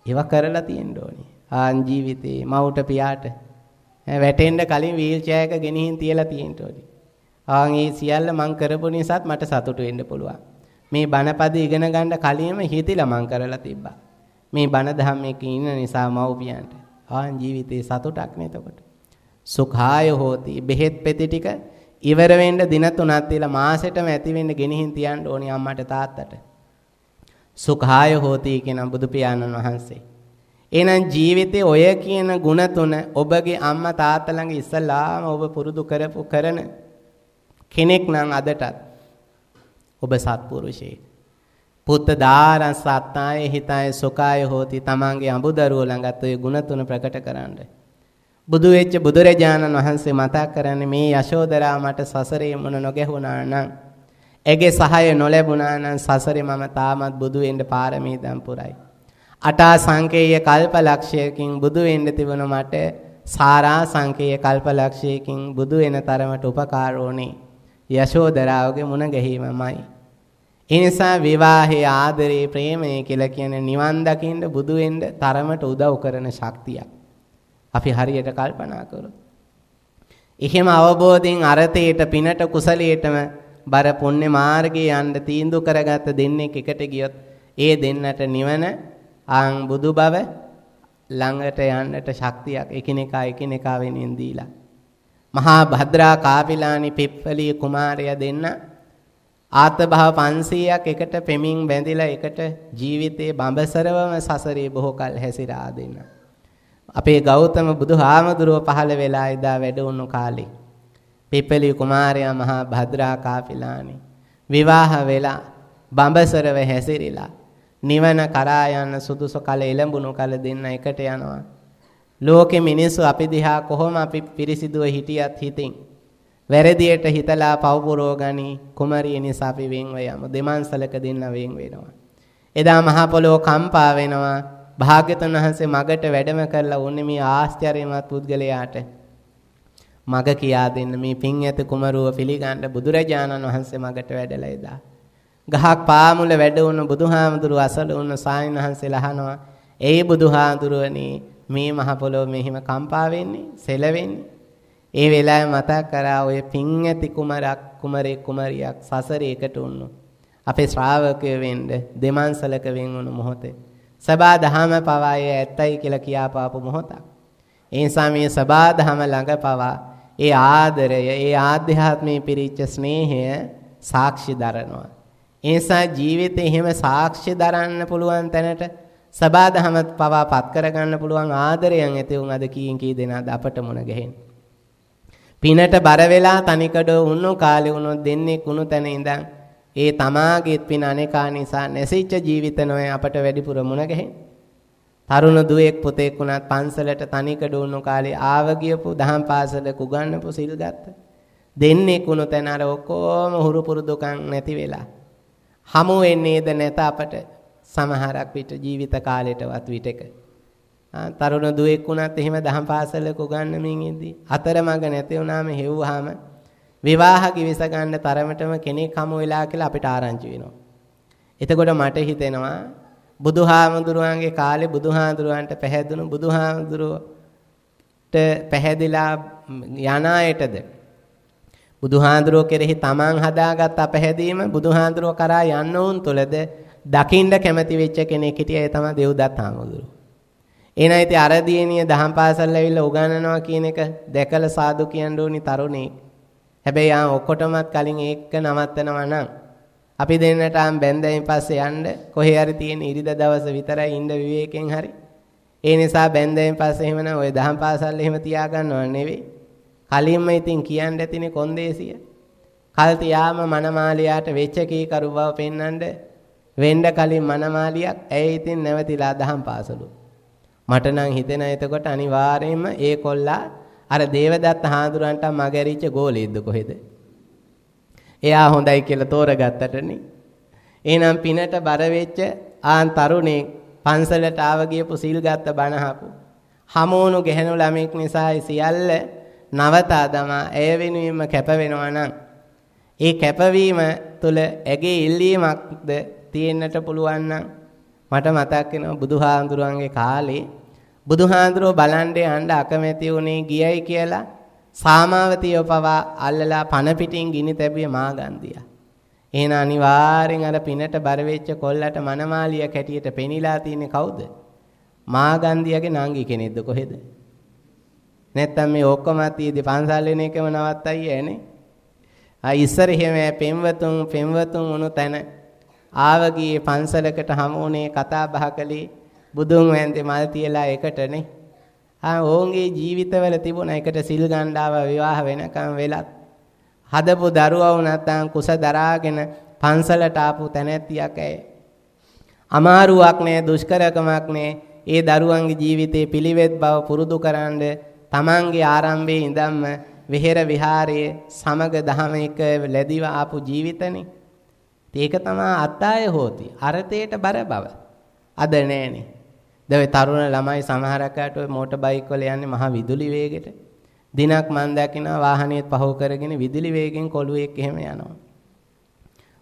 ඒවා කරලා තියෙන්න ඕනේ. ආන් ජීවිතේ මවට පියාට වැටෙන්න කලින් වීල් චෙයාර් එක ගෙනihin තියලා තියෙන්න ඕනේ. ආන් ඒ සියල්ල මං කරපු නිසාත් මට සතුටු වෙන්න පුළුවන්. මේ බණපද ඉගෙන ගන්න කලින්ම හිතිලා මං කරලා තිබ්බා. මේ බණ ධම්මයක ඉන්න නිසා මව්පියන්ට ආන් ජීවිතේ සතුටක් නේ එතකොට. සුඛාය හෝති බෙහෙත් පෙති ටික ඉවර වෙන්න දින තුනක් තියලා මාසෙටම ඇති වෙන්න ගෙනihin තියන්න ඕනි අම්මට තාත්තට. සුඛාය හෝති කියන බුදු පියාණන් වහන්සේ. එහෙනම් ජීවිතේ ඔය කියන ಗುಣ තුන ඔබගේ අම්මා තාත්තා ළඟ ඉස්සලාම ඔබ පුරුදු කරපු කරන කෙනෙක් නම් අදටත් ඔබ සත්පුරුෂයෙක්. පුත්ත දාරං සත්තාය හිතාය සොකාය හෝති තමන්ගේ අඹදරුව ළඟත් ඔය ಗುಣ තුන ප්‍රකට කරන්න. බුදු වෙච්ච බුදුරජාණන් වහන්සේ මතක් කරන්නේ මේ යශෝදරා මට සසරේ මුණ නොගැහුණා නම් ඇගේ සහාය නොලැබුණා නම් සසරේ මම තාමත් බුදු වෙන්න පාරමී දම් පුරයි. අටා සංකේය කල්පලක්ෂයකින් බුදු වෙන්න තිබුණ මට සාරා සංකේය කල්පලක්ෂයකින් බුදු වෙන තරමට උපකාර ඕනේ යශෝදරාවගේ මුණ ගැහිමමයි. ඒ නිසා විවාහයේ ආදරේ ප්‍රේමය කියලා කියන නිවන් දකින්න බුදු වෙන්න තරමට උදව් කරන ශක්තියක්. අපි හරියට කල්පනා කරොත්. එහෙම අවබෝධයෙන් අරතේට පිනට කුසලයටම බර පුණ්‍ය මාර්ගයේ යන්න තීන්දුව කරගත්ත දෙන්නේ එකට ගියොත් ඒ දෙන්නට නිවන ආන් බුදු බව ළඟට යන්නට ශක්තියක් එකිනෙකා එකිනෙකා වෙනින් දීලා. මහා භද්‍රා කාපිලානි පිප්පලී කුමාරය දෙන්න ආතභව 500ක් එකට පෙමින් බැඳිලා එකට ජීවිතේ බඹසරවම සසරේ බොහෝ කල් හැසිරා දෙන්න. අපේ ගෞතම බුදුහාමුදුරුව පහළ වෙලා එදා වැඩ වුණු කාලේ පිප්පලී කුමාරයා මහා භද්‍රා කාපිලානි විවාහ වෙලා බඹසරව හැසිරිලා නිවන කරා යන සුදුසු කල එළඹුණු කල දෙන්න එකට යනවා. ලෝකෙ මිනිස්සු අපි දිහා කොහොම අපි පිරිසිදුව හිටියත් හිතින් වැරදියට හිතලා පවපුරෝ ගනි කුමරිය නිසා අපි වෙන්ව යමු දෙමන්සලක දෙන්න වෙන් වෙනවා. එදා මහ පොළොව කම්පා වෙනවා. භාග්‍යතුන් වහන්සේ මගට වැඩම කරලා උන්නේ මේ ආශ්චර්යමත් පුද්ගලයාට. මග කියා දෙන්න මේ පින් ඇත කුමරුව පිළිගන්න බුදුරජාණන් වහන්සේ මගට වැඩලා එදා. ගහක් පාමුල වැඩ වුණු බුදුහාමුදුරු අසල වුණු සාමිනහන්සේලා අහනවා ඒ බුදුහාඳුරුවනි මේ මහ පොළොව මෙහිම කම්පා වෙන්නේ සෙල වෙන්නේ ඒ වෙලාවේ මතක් කරා ඔය පිං ඇති කුමරක් කුමරේ කුමරියක් සසරේ එකට වුණු අපේ ශ්‍රාවකයෝ වෙන්න දෙමන්සලක වෙන් වුණු මොහොතේ සබා දහම පවා ඇත්තයි කියලා කියාපාපු මොහොතක් ඒ නිසා මේ සබා දහම ළඟ පවා ඒ ආදරය ඒ ආධ්‍යාත්මයේ පිරිච්ච ස්නේහය සාක්ෂි දරනවා ඒ නිසා ජීවිතේ එහෙම සාක්ෂි දරන්න පුළුවන් තැනට සබාදහමත් පවා පත් කරගන්න පුළුවන් ආදරයන් ඇති වුන් අද කීන් කී දෙනාද අපට මුණ ගැහෙන්නේ. පිනට බර වෙලා තනිකඩ වුණු කාලේ වුණොත් දෙන්නේ කුණු තැන ඉඳන් ඒ තමාගේත් පින අනේකා නිසා නැසිච්ච ජීවිත නොය අපට වැඩිපුර මුණ ගැහෙන්නේ. තරුණ දුවෙක් පුතෙක් වුණත් පන්සලට තනිකඩ වුණු කාලේ ආව ගියපු දහම් පාසලක උගන්වපු සිල් ගත්ත. දෙන්නේ කුණු තැන අර ඔක්කොම හුරු පුරුදුකම් නැති වෙලා හමු වෙන්නේද නැත අපට සමහරක් විට ජීවිත කාලයටවත් විටක තරුණ දුවෙක් වුණත් එහෙම දහම් පාසලක උගන්වමින් ඉඳී අතරමඟ නැති වුණාම හෙව්වහම විවාහ කිවිස ගන්න තරමටම කෙනෙක් හමු වෙලා කියලා අපිට ආරංචි වෙනවා. එතකොට මට හිතෙනවා බුදුහාමුදුරුවන්ගේ කාලේ බුදුහාඳුරුවන්ට පැහැදුණු බුදුහාඳුරුවට පැහැදිලා යන අයටද බුදුහාඳුරෝ කෙරෙහි තමන් හදාගත් අපහැදීම බුදුහාඳුරෝ කරා යන්න උන් තුලද දකින්න කැමති වෙච්ච කෙනෙක් හිටියා ඒ තමයි දේවදත්ත හාමුදුරුවෝ. එනයි ඉතින් අර දියණිය දහම් පාසල් ඇවිල්ලා උගන්වනවා කියන එක දැකලා සාදු කියන ඩෝනි තරුණේ. හැබැයි ආ ඔක්කොටමත් කලින් ඒක නවත්තනවා නම් අපි දෙන්නට ආම් බැඳෙන් පස්සේ යන්න කොහේ හරි තියෙන ඉරිද දවස විතරයි ඉන්න විවේකයෙන් හරි. ඒ නිසා බැඳෙන් පස්සේ එහෙම නම් ওই දහම් පාසල් එහෙම තියාගන්නව නෙවෙයි. කලින්ම ඉතින් කියන්න ඇතිනේ කොන්දේසිය. කල්තියාම මනමාලියාට වෙච්ච කීකරු බව පෙන්වන්න වෙන්න කලින් මනමාලියක් ඇයි ඉතින් නැවතිලා දහම් පාසලු. මට නම් හිතෙන එතකොට අනිවාර්යයෙන්ම ඒ කොල්ලා අර දේවදත්ත හාඳුරන්ට මගරිච්ච ගෝලෙද්ද කොහෙද? එයා හොඳයි කියලා තෝරගත්තටනේ. එහෙනම් පිනට බර වෙච්ච ආන් තරුණේ පන්සලට ආව ගියපු සීල් ගත්ත බණහපු හමෝණු ගැහණු ළමෙක් නිසා සියල්ල නවතා දමා ඇය වෙනුවෙන්ම කැප වෙනවා නම් ඒ කැපවීම තුළ ඇගේ ඉල්ලීමක්ද තියෙන්නට පුළුවන් නම් මට මතක් වෙනවා බුදුහාඳුරුවන්ගේ කාලේ බුදුහාඳුරුව බලන් යන්න අකමැති වුණේ ගියයි කියලා සාමාවතියව පවා අල්ලලා පන පිටින් ගිනි තැබිය මාගන්දියා. එහෙනම් අනිවාර්යෙන් අර පිනට බර වෙච්ච කොල්ලට මනමාලිය කැටියට පෙනිලා තියෙන්නේ කවුද? මාගන්දියාගේ නංගි කෙනෙක්ද කොහෙද? නැත්තම් මේ ඔක්කොම අතීදී පන්සල් වෙන එකම නවත්තයි යෑනේ. ආ ඉස්සර එහෙම පෙම්වතුන් පෙම්වතුන් උණු තැන ආවගේ පන්සලකට හමු වුණේ කතා බහ කළේ බුදුන් වහන්සේ මල් තියලා එකටනේ. ආ ඕන්ගේ ජීවිතවල තිබුණ එකට සිල් ගණ්ඩාව විවාහ වෙනකම් වෙලත් හදපු දරුවා නැත්තම් කුස දරාගෙන පන්සලට ආපු තැනැත්තියක් ඇයි. අමාරුවක් නෑ දුෂ්කරකමක් නෑ ඒ දරුවන්ගේ ජීවිතේ පිළිවෙත් බව පුරුදු කරන්නේ තමන්ගේ ආරම්භයේ ඉඳන්ම විහෙර විහාරයේ සමග දහම එක ලැබිව ආපු ජීවිතනේ. ඒක තමයි අත්තාය හෝති. අරතේට බර බව. අද නෑනේ. දැන් තරුණ ළමයි සමහරකට ඔය මෝටර් බයික් වල යන්නේ මහ විදුලි වේගෙට. දිනක් මන් දකිනවා වාහනයත් පහු කරගෙන විදුලි වේගෙන් කොළුවෙක් එහෙම යනවා.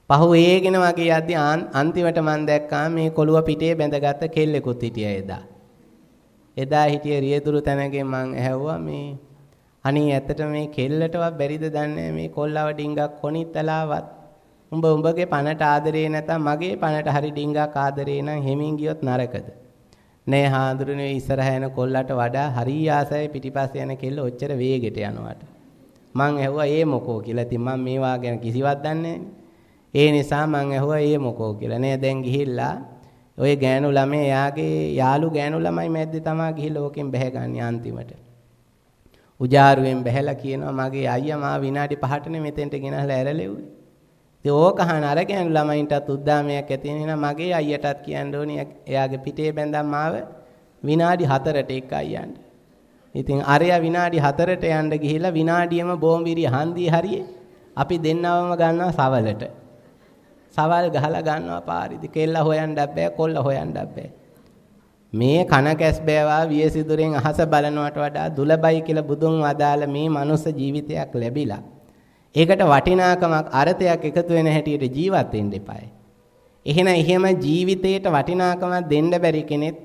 පහු වේගෙන වගේ යද්දී අන්තිමට මන් දැක්කා මේ කොළුව පිටේ බැඳගත්ත කෙල්ලෙකුත් හිටියා එදා. එදා හිටිය රියදුරු තැනගේ මං ඇහැව්වා මේ අනේ ඇත්තට මේ කෙල්ලටවත් බැරිද දන්නේ මේ කොල්ලව ඩිංගක් කොනිත්තලාවත් උඹ උඹගේ පණට ආදරේ නැතනම් මගේ පණට හරි ඩිංගක් ආදරේ නම් හෙමින් ගියොත් නරකද නෑ හාඳුරුනේ ඉස්සරහ යන කොල්ලට වඩා හරි ආසයි පිටිපස්ස යන කෙල්ල ඔච්චර වේගෙට යනවට මං ඇහුවා ඒ මොකෝ කියලා ඉතින් මම මේවා ගැන කිසිවක් දන්නේ ඒ නිසා මං ඇහුවා ඒ මොකෝ කියලා නෑ දැන් ගිහිල්ලා ඔය ගෑනු ළමේ එයාගේ යාළු ගෑනු ළමයි මැද්දේ තමා ගිහිල්ලා ඕකෙන් බැහැගන්නේ අන්තිමට. උජාරුවෙන් බැහැලා කියනවා මගේ අයියා මාව විනාඩි 5ටනේ මෙතෙන්ට ගෙනහලා ඇරලෙව්වේ. ඉතින් ඕක අහන අර ගෑනු ළමයින්ටත් උද්දාමයක් ඇති වෙන නම් මගේ අයියටත් කියන්න ඕනේ එයාගේ පිටේ බැඳන් මාව විනාඩි 4ට එක අයියන්ට. ඉතින් අරයා විනාඩි 4ට යන්න ගිහිල්ලා විනාඩියම බෝම්බිරිය හන්දිය හරියේ අපි දෙන්නවම ගන්නවා සවලට. සවල් ගහලා ගන්නවා පාරිදි. කෙල්ල හොයන්න බෑ, කොල්ල හොයන්න බෑ. මේ කන කැස් බෑවා වියසිදුරෙන් අහස බලනවට වඩා දුලබයි කියලා බුදුන් වදාළ මේ මනුස්ස ජීවිතයක් ලැබිලා. ඒකට වටිනාකමක් අර්ථයක් එකතු වෙන හැටියට ජීවත් වෙන්න එපායි. එහෙනම් එහෙම ජීවිතයට වටිනාකමක් දෙන්න බැරි කෙනෙක්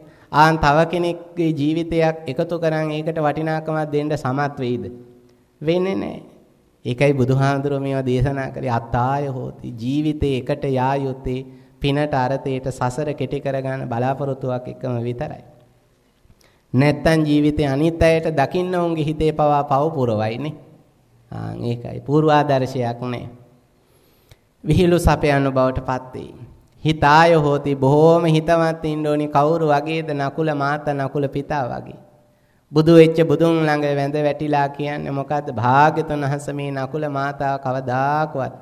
ආන් තව කෙනෙක්ගේ ජීවිතයක් එකතු කරන් ඒකට වටිනාකමක් දෙන්න සමත් වෙයිද? වෙන්නේ නැහැ. ඒකයි බුදුහාඳුරෝ මේවා දේශනා කරේ අත්තාය හෝති ජීවිතේ එකට යා යුත්තේ පිනට අරතේට සසර කෙටි කරගන්න බලාපොරොත්තුවක් එකම විතරයි. නැත්තම් ජීවිතේ අනිත් අයට දකින්න උන්ගේ හිතේ පවා පව පුරවයිනේ. ආන් ඒකයි පූර්වාදර්ශයක් නේ. විහිළු සපයන බවට පත් වෙයි. හිතාය හෝති බොහෝම හිතවත් ඉන්න ඕනි කවුරු වගේද නකුල මාතා නකුල පිතා වගේ. බුදු වෙච්ච බුදුන් ළඟ වැඳ වැටිලා කියන්නේ මොකද්ද? භාග්‍යතුන් වහන්සේ මේ නකුල මාතාව කවදාකවත්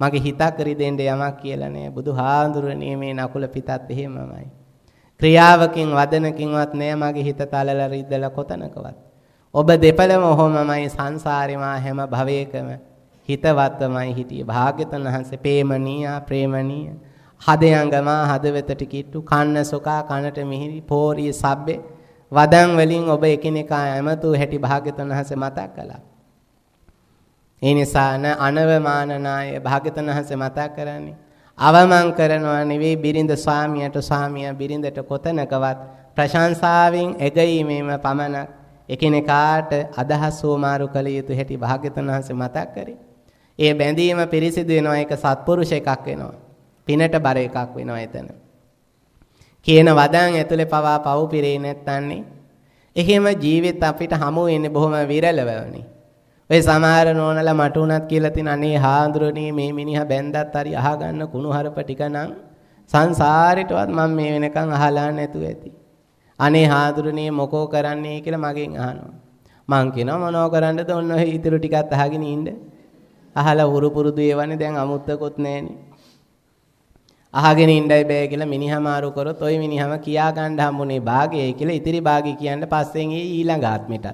මගේ හිතක් රිදෙන්න යමක් කියලා නෑ. බුදුහාඳුරනේ මේ නකුල පිටත් එහෙමමයි. ක්‍රියාවකින් වදනකින්වත් නෑ මගේ හිත තලලා රිද්දලා කොතනකවත්. ඔබ දෙපළම ඔහොමමයි සංසාරේමා හැම භවයකම හිතවත්මයි හිටියේ. භාග්‍යතුන් වහන්සේ ප්‍රේමණීය ප්‍රේමණීය හදයංගමා හදවතට කිට්ටු කන්න සොකා කනට මිහිරි පෝරිය සබ්බේ වදන් වලින් ඔබ එකිනෙකා ඇමතු හැටි භාග්‍යතුන් වහන්සේ මතක් කළා. ඒ නිසාන අනවමානනාය භාග්‍යතුන් වහන්සේ මතක් කරන්නේ අවමන් කරනවා නෙවෙයි බිරිඳ ස්වාමියාට ස්වාමියා බිරිඳට කොතනකවත් ප්‍රශංසාවෙන් එගීමේම පමණක් එකිනෙකාට අදහස් හෝමාරු කළ යුතු හැටි භාග්‍යතුන් වහන්සේ මතක් කරේ. ඒ බැඳීම පිරිසිදු වෙනවා ඒක සත්පුරුෂ එකක් වෙනවා. පිනට බර එකක් වෙනවා එතන. කියන වදන් ඇතුලේ පවා පව් පිරේ නැත්නම් එහෙම ජීවිත අපිට හමු වෙන්නේ බොහොම විරලවනේ. ඔය සමහර නෝනලා මට උනත් කියලා තින අනේ හාඳුරණී මේ මිනිහා බැන්දත් හරි අහගන්න කුණුහරුප ටිකනම් සංසාරෙටවත් මම මේ වෙනකන් අහලා නැතුව ඇති. අනේ හාඳුරණී මොකෝ කරන්නේ කියලා මගෙන් අහනවා. මං කියනවා මොනෝ කරන්නද ඔන්න ඔය ඉතුරු ටිකත් අහගෙන ඉන්න. අහලා උරු පුරුදු ඒවනේ දැන් අමුත්තකොත් නැහනේ. අහගෙන ඉන්නයි බෑ කියලා මිනිහා මාරු කරොත් ওই මිනිහම කියා ගන්න හම්බුනේ භාගයයි කියලා ඉතිරි භාගය කියන්න පස්සෙන් ඒ ඊළඟ ආත්මෙටත්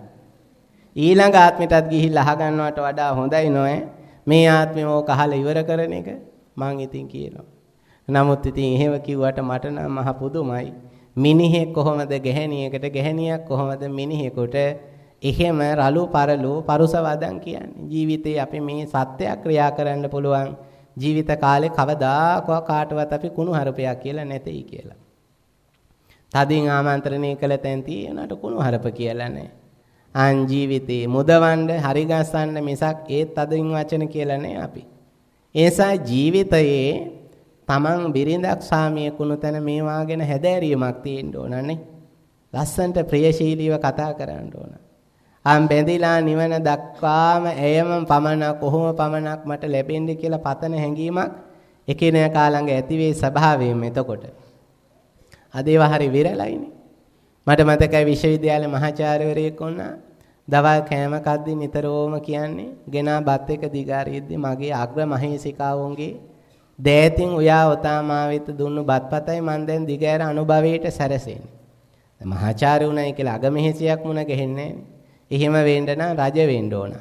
ඊළඟ ආත්මෙටත් ගිහිල්ලා අහගන්නවට වඩා හොඳයි නොය මේ ආත්මෙම ඕක අහලා ඉවර කරන එක මං ඉතින් කියනවා නමුත් ඉතින් එහෙම කිව්වට මට නම් මහ පුදුමයි මිනිහෙක් කොහොමද ගැහණියකට ගැහණියක් කොහොමද මිනිහෙකුට එහෙම රළු පරළු පරුස වදන් කියන්නේ ජීවිතේ අපි මේ සත්‍යය ක්‍රියා කරන්න පුළුවන් ජීවිත කාලේ කවදාකවත් කාටවත් අපි කුණු හරපයක් කියලා නැtei කියලා. තදින් ආමන්ත්‍රණය කළ තැන් තියෙනට කුණු හරප කියලා නැහැ. ආන් ජීවිතේ මුදවන්න හරි ගස්සන්න මිසක් ඒ තදින් වචන කියලා නැහැ අපි. ඒසා ජීවිතයේ තමන් බිරිඳක් සාමිය කුණු තැන මේවා ගැන හැදෑරීමක් තියෙන්න ඕනනේ. ලස්සන්ට ප්‍රියශීලීව කතා කරන්න ඕනනේ. අම් බැඳිලා නිවන දක්වාම එයම පමණක් කොහොම පමණක් මට ලැබෙන්නේ කියලා පතන හැඟීමක් එකිනෙකා ළඟ ඇතිවේ ස්වභාවයෙන් එතකොට. අදේව හරි විරලයිනේ. මට මතකයි විශ්වවිද්‍යාලේ මහාචාර්යවරයෙක් වුණා. දවල් කෑම කද්දි නිතරම කියන්නේ ගෙනා බත් එක දිගාරියද්දි මගේ අග්‍ර මහේසිකාවුන්ගේ දෑතින් උයා ඔතාමා වෙත දුන්නු බත්පතයි මන් දැන් දිගෑර අනුභවයට සැරසෙන්නේ. මහාචාර්ය උණයි කියලා අගමෙහෙසියක් මුණ ගැහෙන්නේ නෑනේ. එහෙම වෙන්න නම් රජ වෙන්න ඕන.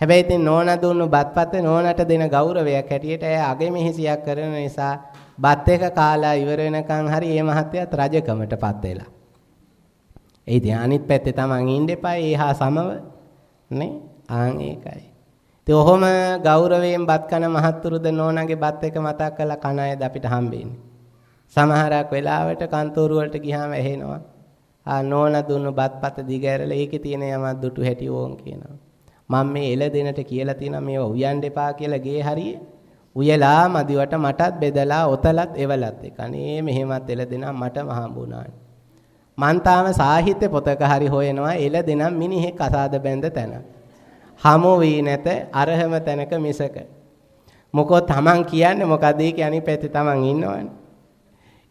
හැබැයි ඉතින් නෝනා දුන්නු බත්පත නෝනාට දෙන ගෞරවයක් හැටියට ඇය අගෙමිහිසියක් කරන නිසා බත් එක කාලා ඉවර වෙනකන් හරි මේ මහත්තයාත් රජකමටපත් වෙලා. ඒ ඉතින් අනිත් පැත්තේ තමන් ඉන්න එපා ඒහා සමව නේ ආන් ඒකයි. ඉතින් ඔහොම ගෞරවයෙන් බත් කන මහත්තුරුද නෝනාගේ බත් එක මතක් කරලා කන අයද අපිට හම්බෙන්නේ. සමහරක් වෙලාවට කන්තෝරුවලට ගියාම ඇහෙනවා ආ නෝන දුන්න බත්පත දිගෑරලා ඒකේ තියෙන යමක් දුටු හැටි ඕන් කියනවා. මම මේ එළදෙනට කියලා තියෙනවා මේවා උයන් දෙපා කියලා ගේ හරියේ. උයලා මදිවට මටත් බෙදලා ඔතලත් එවලත් එක. අනේ මෙහෙමත් එළදෙනා මටම හම්බුණා. මං තාම සාහිත්‍ය පොතක හරි හොයනවා එළදෙනම් මිනිහෙක් අසාද බැඳ තැන. හමු වී නැත අරහම තැනක මිසක. මොකෝ තමන් කියන්නේ මොකද ඒක අනිත් පැත්තේ තමන් ඉන්නවනේ.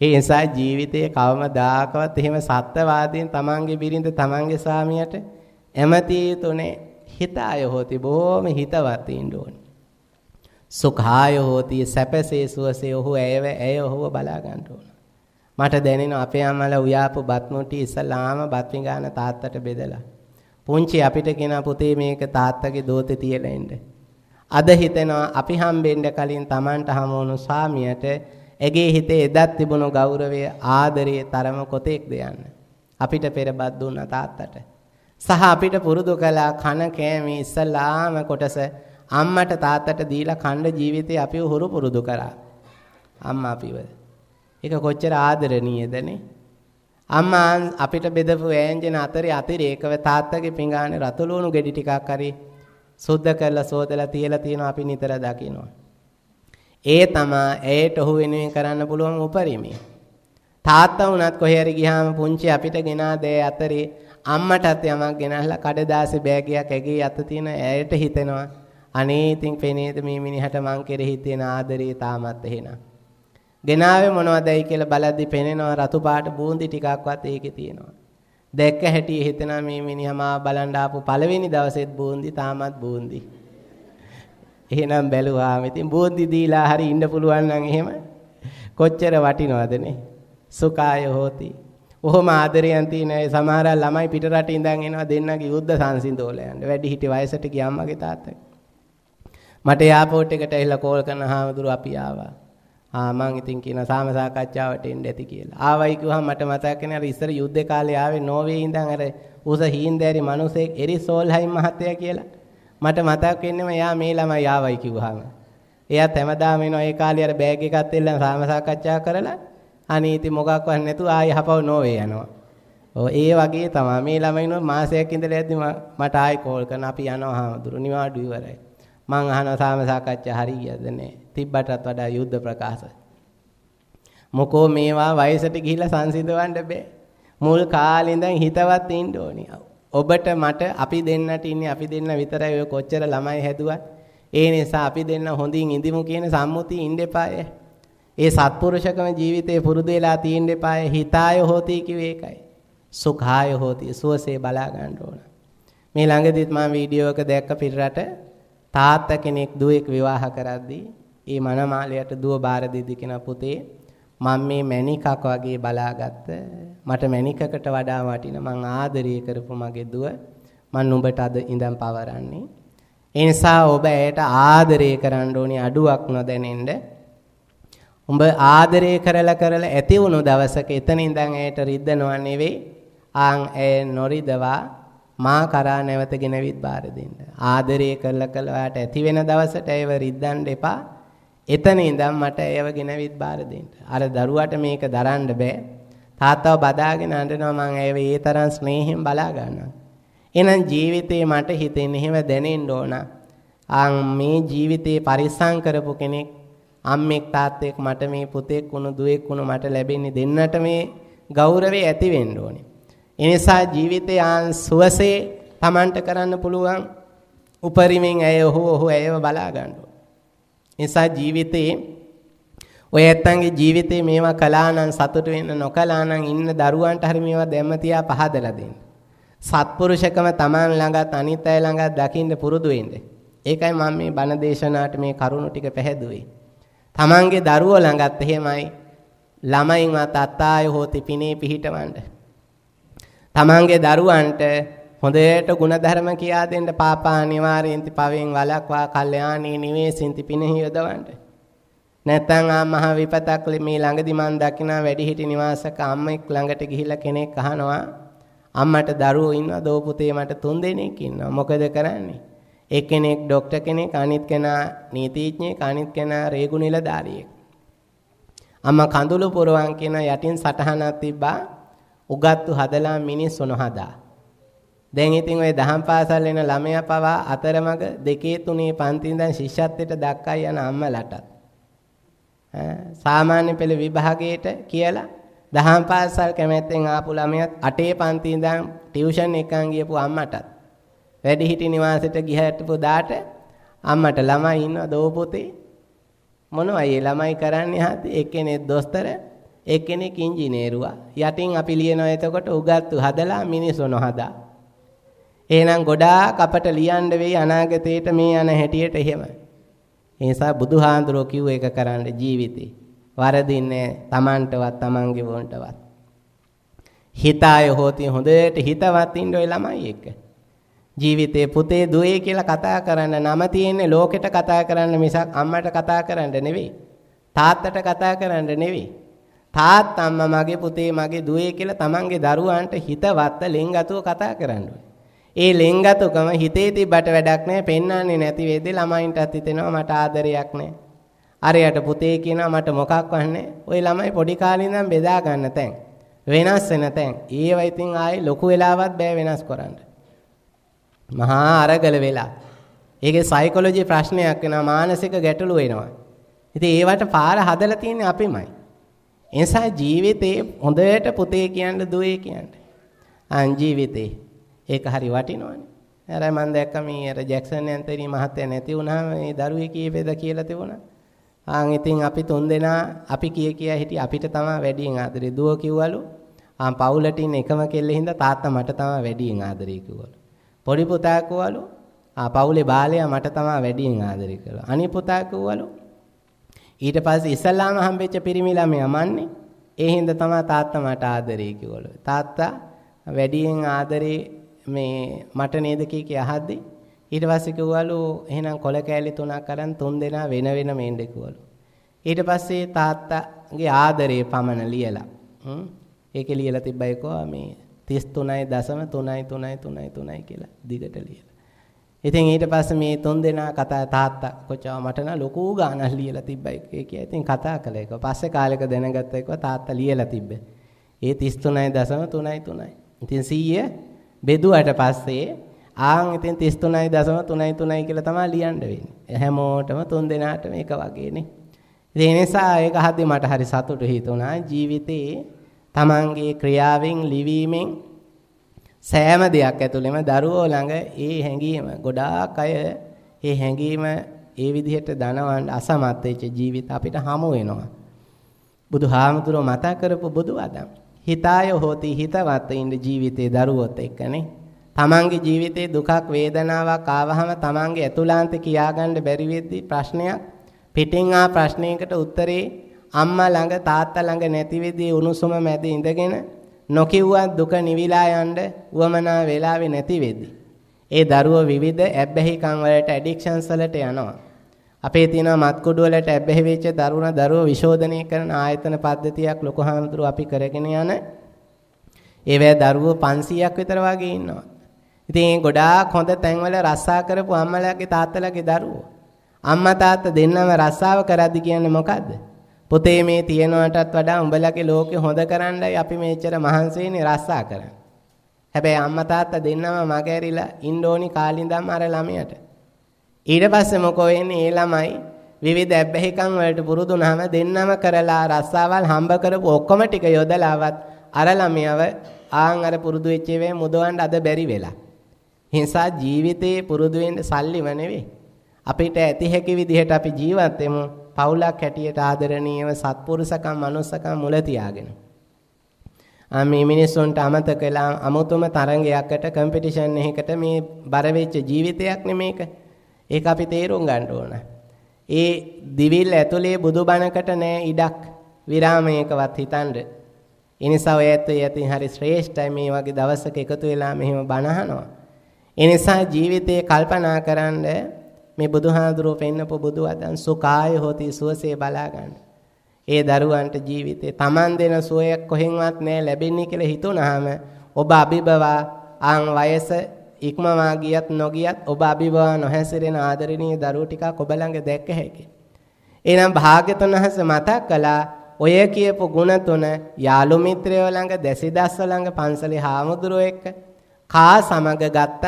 ඒ නිසා ජීවිතයේ කවමදාකවත් එහෙම සත්‍යවාදීන් තමන්ගේ බිරිඳ තමන්ගේ සාමියට ඇමති යුතුනේ හිතාය හොති බොහොම හිතවත් ඉන්න ඕනේ. සුඛාය හොති සැපසේ සුවසේ ඔහු ඇයව ඇය ඔහුව බලා ගන්න ඕන. මට දැනෙන අපේ අම්මලා උයාපු බත් මුටි ඉස්සලාම බත් විගාන තාත්තට බෙදලා. පුංචි අපිට කියන පුතේ මේක තාත්තගේ දෝතේ තියලා ඉන්න. අද හිතෙනවා අපි හම්බෙන්න කලින් Tamanට හමවුණු සාමියට ඇගේ හිතේ එදත් තිබුණු ගෞරවය ආදරය තරම කොතෙක්ද යන්න. අපිට පෙරබත් දුන්න තාත්තට. සහ අපිට පුරුදු කළා කන කෑමි ඉස්සලාම කොටස අම්මට තාත්තට දීලා කණ්ඩ ජීවිතේ අපිව හුරු පුරුදු කරා. අම්මා අපිව. ඒක කොච්චර ආදරණීයදනේ. අම්මා අපිට බෙදපු වෑංජන අතරේ අතිරේකව තාත්තගේ පිඟානේ රතුළුණු ගෙඩි ටිකක් හරි සුද්ධ කරලා සෝදලා තියලා තියෙනවා අපි නිතර දකිනවා. ඒ තමා ඇයට ඔහු වෙනුවෙන් කරන්න පුළුවන් උපරිමය. තාත්තා වුණත් කොහේ හරි ගියාම පුංචි අපිට ගෙනා දේ අතරේ අම්මටත් යමක් ගෙනහලා කඩදාසි බෑගයක් ඇගේ අත තියෙන ඇයට හිතෙනවා අනේ ඉතින් පෙනේද මේ මිනිහට මං කෙරෙහි තියෙන ආදරේ තාමත් එහෙනම්. ගෙනාවේ මොනවදයි කියලා බලද්දි පෙනෙනවා රතු පාට බූන්දි ටිකක්වත් ඒකේ තියෙනවා. දැක්ක හැටි හිතෙනවා මේ මිනිහා මාව බලන් ආපු පළවෙනි දවසෙත් බූන්දි තාමත් බූන්දි. එහෙනම් බැලුවාම ඉතින් බෝධි දීලා හරි ඉන්න පුළුවන් නම් එහෙම කොච්චර වටිනවදනේ. සුඛාය හෝති. ඔහොම ආදරයන් තියෙන ඒ සමහර ළමයි පිට රට ඉඳන් එනවා දෙන්නගේ යුද්ධ සංසිඳෝලයන්ට. වැඩි හිටි වයසට ගිය අම්මගේ තාත්තගේ. මට එයාපෝට් එකට ඇවිල්ලා කෝල් කරන හාමුදුරු අපි ආවා. ආ මං ඉතින් කියන සාම සාකච්ඡාවට එන්න ඇති කියලා. ආවයි කිව්වහම මට මතක් වෙනවා අර ඉස්සර යුද්ධ කාලේ ආවේ නෝර්වේ ඉඳන් අර උස හීන්දෑරි මිනිසෙක් එරි සෝල්හයිම් මහත්තයා කියලා. මට මතක් වෙන්නේම එයා මේ ළමයි ආවයි කිව්වහම. එයාත් හැමදාම එනවා ඒ කාලේ අර බෑග් එකත් එල්ලන සාම සාකච්ඡා කරලා අනීති මොකක්වත් නැතුව ආයෙ හපව නොවේ යනවා. ඔව් ඒ වගේ තමයි මේ ළමයිනෝ මාසයක් ඉඳලා ඇද්දි මට ආයෙ කෝල් කරන අපි යනවා හාමුදුරු නිවාඩු ඉවරයි. මං අහනවා සාම සාකච්ඡා හරි ගියද නැහැ. තිබ්බටත් වඩා යුද්ධ ප්‍රකාශ. මොකෝ මේවා වයසට ගිහිලා සංසිඳවන්න බෑ. මුල් කාලේ ඉඳන් හිතවත් ඉන්න ඕනේ. ඔබට මට අපි දෙන්නට ඉන්නේ අපි දෙන්න විතරයි ඔය කොච්චර ළමයි හැදුවත්. ඒ නිසා අපි දෙන්න හොඳින් ඉඳිමු කියන සම්මුතිය ඉන්න එපාය. ඒ සත්පුරුෂකම ජීවිතේ පුරුදු වෙලා තියෙන්න එපාය. හිතාය හෝති කිව්වේ ඒකයි. සුඛාය හෝති සුවසේ බලා ගන්න ඕන. මේ ළඟදිත් මම වීඩියෝ එක දැක්ක පිටරට තාත්තා කෙනෙක් දුවෙක් විවාහ කරද්දී ඒ මනමාලයට දුව බාර දෙදි කෙනා පුතේ මම මේ මණිකක් වගේ බලාගත්ත මට මණිකකට වඩා වටින මං ආදරය කරපු මගේ දුව මං උඹට අද ඉඳන් පවරන්නේ ඒ නිසා ඔබ ඇයට ආදරය කරන්න ඕනි අඩුවක් නොදැනෙන්න උඹ ආදරය කරලා කරලා ඇති වුණු දවසක එතන ඉඳන් ඇයට රිද්දනවා නෙවෙයි ආන් ඇය නොරිදවා මා කරා නැවත ගෙනවිත් බාර දෙන්න ආදරය කරලා කළාට ඇති වෙන දවසට ඇයව රිද්දන්න එපා එතන ඉඳන් මට ඒව ගෙනවිත් බාර දෙන්න. අර දරුවට මේක දරන්න බෑ. තාත්තව බදාගෙන අඬනවා මං ඒව ඒ තරම් ස්නේහයෙන් බලා ගන්නවා. එහෙනම් ජීවිතේ මට හිතෙන එහෙම දැනෙන්න ඕන. ආන් මේ ජීවිතේ පරිස්සම් කරපු කෙනෙක් අම්මෙක් තාත්තෙක් මට මේ පුතෙක් වුණු දුවෙක් වුණු මට ලැබෙන්නේ දෙන්නට මේ ගෞරවය ඇති වෙන්න ඕනේ. ඒ නිසා ජීවිතේ ආන් සුවසේ Tamanට කරන්න පුළුවන් උපරිමෙන් ඇය ඔහු ඔහු ඇයව බලා ගන්නවා. නිසා ජීවිතේ ඔය ඇත්තන්ගේ ජීවිතේ මේවා කළා නම් සතුට වෙන්න නොකළා නම් ඉන්න දරුවන්ට හරි මේවා දැම්ම තියා පහදලා දෙන්න. සත්පුරුෂකම Taman ළඟත් අනිත් අය ළඟත් දකින්න පුරුදු වෙන්න. ඒකයි මම මේ බණ දේශනාවට මේ කරුණු ටික පැහැදුවේ. Tamanගේ දරුවෝ ළඟත් එහෙමයි ළමයින්වත් අත්තාය හෝති පිනේ පිහිටවන්න. තමන්ගේ දරුවන්ට හොඳට ಗುಣධර්ම කියා දෙන්න පාපා අනිවාර්යෙන්ති පවෙන් වලක්වා කල්යාණී නිවේසින්ති පිනෙහි යොදවන්න. නැත්නම් ආ මහ විපතක් මේ ළඟදි මන් දකිනා වැඩිහිටි නිවාසක අම්මෙක් ළඟට ගිහිල්ලා කෙනෙක් අහනවා අම්මට දරුවෝ ඉන්නවා දෝ පුතේ මට තුන් දෙනෙක් ඉන්නවා මොකද කරන්නේ? එක්කෙනෙක් ડોක්ටර් කෙනෙක් අනිත් කෙනා නීතිඥයෙක් අනිත් කෙනා රේගු නිලධාරියෙක්. අම්මා කඳුළු පුරවන් කියන යටින් සටහනක් තිබ්බා උගත්තු හදලා මිනිස්සුන හදා දැන් ඉතින් ওই දහම් පාසල් එන ළමයා පවා අතරමඟ දෙකේ තුනේ පන්ති ඉඳන් ශිෂ්‍යත්වයට දක්කයි යන අම්මලටත් සාමාන්‍ය පෙළ විභාගයට කියලා දහම් පාසල් කැමැත්තෙන් ආපු ළමයාත් අටේ පන්ති ඉඳන් ටියුෂන් එකන් ගියපු අම්මටත් වැඩිහිටි නිවාසෙට ගිහටපු දාට අම්මට ළමයි ඉන්නවා දෝ පුතේ මොනවා ඒ ළමයි කරන්නේ හත් එක්කෙනෙක් දොස්තර එක්කෙනෙක් ඉංජිනේරුවා යටින් අපි ලියනවා එතකොට උගත්තු හදලා මිනිස්සු නොහදා එහෙනම් ගොඩාක් අපට ලියන්න වෙයි අනාගතේට මේ යන හැටියට එහෙම. ඒ නිසා බුදුහාඳුරෝ කිව්ව එක කරන්න ජීවිතේ. වරදින්නේ Tamanටවත් Tamanගේ වොන්ටවත්. හිතාය හොති හොඳට හිතවත් ඉන්න ඔය ළමයි එක්ක. ජීවිතේ පුතේ දුවේ කියලා කතා කරන්න නම තියෙන්නේ ලෝකෙට කතා කරන්න මිසක් අම්මට කතා කරන්න නෙවෙයි. තාත්තට කතා කරන්න නෙවෙයි. තාත්තා අම්මා මගේ පුතේ මගේ දුවේ කියලා Tamanගේ දරුවාන්ට හිතවත් ලෙන්ගතුව කතා කරන්න ඕනේ. ඒ ලෙන්ගතුකම හිතේ තිබ්බට වැඩක් නැහැ. පෙන්වන්නේ නැති වෙද්දී ළමයින්ටත් හිතෙනවා මට ආදරයක් නැහැ. අරයට පුතේ කියනවා මට මොකක් වන්නේ. ওই ළමයි පොඩි කාලේ ඉඳන් බෙදා ගන්න තැන්. වෙනස් වෙන තැන්. ඒව ඉතින් ආයේ ලොකු වෙලාවත් බෑ වෙනස් කරන්න. මහා අරගල වෙලා. ඒකේ සයිකොලොජි ප්‍රශ්නයක් වෙනවා මානසික ගැටලු වෙනවා. ඉතින් ඒවට පාර හදලා තියෙන්නේ අපිමයි. එනිසා ජීවිතේ හොඳට පුතේ කියන්න දුවේ කියන්න. අන් ජීවිතේ ඒක හරි වටිනවනේ. අර මම දැක්ක මේ අර ජැක්සන් යන්තරී මහත්තයා නැති වුණාම මේ දරුවේ කීපෙද කියලා තිබුණා. ආන් ඉතින් අපි තුන්දෙනා අපි කිය කියා හිටිය අපිට තමයි වැඩියෙන් ආදරේ. දුව කිව්වලු ආන් පවුලට ඉන්න එකම කෙල්ලේ හින්දා තාත්තා මට තමයි වැඩියෙන් ආදරේ කිව්වලු. පොඩි පුතා කිව්වලු ආ පවුලේ බාලයා මට තමයි වැඩියෙන් ආදරේ කළා. අනි පුතා කිව්වලු ඊට පස්සේ ඉස්සල්ලාම හම්බෙච්ච පිරිමි ළමයා මන්නේ ඒ හින්දා තමයි තාත්තා මට ආදරේ කිව්වලු. තාත්තා වැඩියෙන් ආදරේ මේ මට නේද කී කිය අහද්දි ඊට පස්සේ කිව්වලු එහෙනම් කොල කෑලි තුනක් අරන් තුන් දෙනා වෙන වෙනම එන්නේ කිව්වලු. ඊට පස්සේ තාත්තාගේ ආදරේ පමණ ලියලා. හ්ම්. ඒකේ ලියලා තිබ්බයි කෝ මේ 33.33333 කියලා දිගට ලියලා. ඉතින් ඊට පස්සේ මේ තුන් දෙනා කතා තාත්තා කොච්චර මට නා ලොකු ගානක් ලියලා තිබ්බයි කියලා. ඉතින් කතා කළා ඒක. පස්සේ කාලෙක දැනගත්ත එක තාත්තා ලියලා තිබ්බේ. ඒ 33.333. ඉතින් 100 බෙදුවට පස්සේ ආන් ඉතින් 33.333 කියලා තමයි ලියන්න වෙන්නේ. හැමෝටම තුන් දෙනාට මේක වගේනේ. ඉතින් ඒ නිසා ඒක හදි මට හරි සතුටු හිතුණා. ජීවිතේ Tamanගේ ක්‍රියාවෙන් ලිවීමෙන් සෑම දෙයක් ඇතුළෙම දරුවෝ ළඟ ඒ හැඟීම ගොඩාක් අය ඒ හැඟීම ඒ විදිහට දනවන්න අසමත් වෙච්ච ජීවිත අපිට හමු වෙනවා. බුදුහාමුදුරුවෝ මතක් කරපු බුදු වදන්. හිතාය හෝති හිතවත් ඉන්න ජීවිතේ දරුවොත් එක්කනේ. තමන්ගේ ජීවිතේ දුකක් වේදනාවක් ආවහම තමන්ගේ ඇතුළාන්ත කියාගන්න බැරි වෙද්දි ප්‍රශ්නයක් පිටින් ආ ප්‍රශ්නයකට උත්තරේ අම්මා ළඟ තාත්තා ළඟ නැති වෙදී උණුසුම මැද ඉඳගෙන නොකිව්වත් දුක නිවිලා යන්න වමනා වෙලාවේ නැති වෙද්දි ඒ දරුව විවිධ ඇබ්බැහිකම් වලට ඇඩික්ෂන්ස් වලට යනවා අපේ තියෙන මත්කුඩු වලට ඇබ්බැහි වෙච්ච දරුණ දරුව විශෝධනය කරන ආයතන පද්ධතියක් ලොකු හාමුදුරුව අපි කරගෙන යන ඒවැය දරුවෝ 500ක් විතර වගේ ඉන්නවා. ඉතින් ගොඩාක් හොඳ තැන්වල රස්සා කරපු අම්මලාගේ තාත්තලාගේ දරුවෝ. අම්මා තාත්තා දෙන්නම රස්සාව කරද්දි කියන්නේ මොකද්ද? පුතේ මේ තියනවටත් වඩා උඹලගේ ලෝකෙ හොඳ කරන්නයි අපි මේච්චර මහන්සි වෙන්නේ රස්සා කරන්න. හැබැයි අම්මා තාත්තා දෙන්නම මගහැරිලා ඉන්න ඕනි කාලින්දම් අර ළමයට. ඊට පස්සේ මොකෝ වෙන්නේ ඒ ළමයි විවිධ ඇබ්බැහිකම් වලට පුරුදුනහම දෙන්නම කරලා රස්සාවල් හම්බ කරපු ඔක්කොම ටික යොදලාවත් අර ළමයව ආන් අර පුරුදු වෙච්ච වෙලේ මුදවන්න අද බැරි වෙලා. හිංසා ජීවිතේ පුරුදු වෙන්න සල්ලිම නෙවෙයි. අපිට ඇති හැකි විදිහට අපි ජීවත් වෙමු. පවුලක් හැටියට ආදරණීයව සත්පුරුෂකම් මනුස්සකම් මුල තියාගෙන. ආ මේ මිනිස්සුන්ට අමතක කළා අමුතුම තරඟයකට කම්පිටිෂන් එකකට මේ බර වෙච්ච ජීවිතයක් නෙමේක. ඒක අපි තේරුම් ගන්න ඕන. ඒ දිවිල් ඇතුලේ බුදුබණකට නෑ ඉඩක් විරාමයකවත් හිතන්න. ඒ නිසා ඔය ඇත්තෝ යතින් හරි ශ්‍රේෂ්ඨයි මේ වගේ දවසක එකතු වෙලා මෙහෙම බණ අහනවා. ඒ නිසා ජීවිතේ කල්පනා කරන්න මේ බුදුහාඳුරෝ පෙන්නපු බුදු අදන් සුඛාය හොති සුවසේ බලා ගන්න. ඒ දරුවන්ට ජීවිතේ Taman දෙන සුවයක් කොහෙන්වත් නෑ ලැබෙන්නේ කියලා හිතුනහම ඔබ අභිබවා ආන් වයස ඉක්මවා ගියත් නොගියත් ඔබ අභිභව නොහැසිරෙන ආදරණීය දරුවෝ ටිකක් ඔබ ළඟ දැක්ක හැකියි. එහෙනම් භාග්‍යතුන් වහන්සේ මතක් කළා ඔය කියපු ಗುಣ තුන යාළු මිත්‍රයෝ ළඟ දැසිදස්ස ළඟ පන්සලේ හාමුදුරුවෝ එක්ක කා සමග ගත්තත්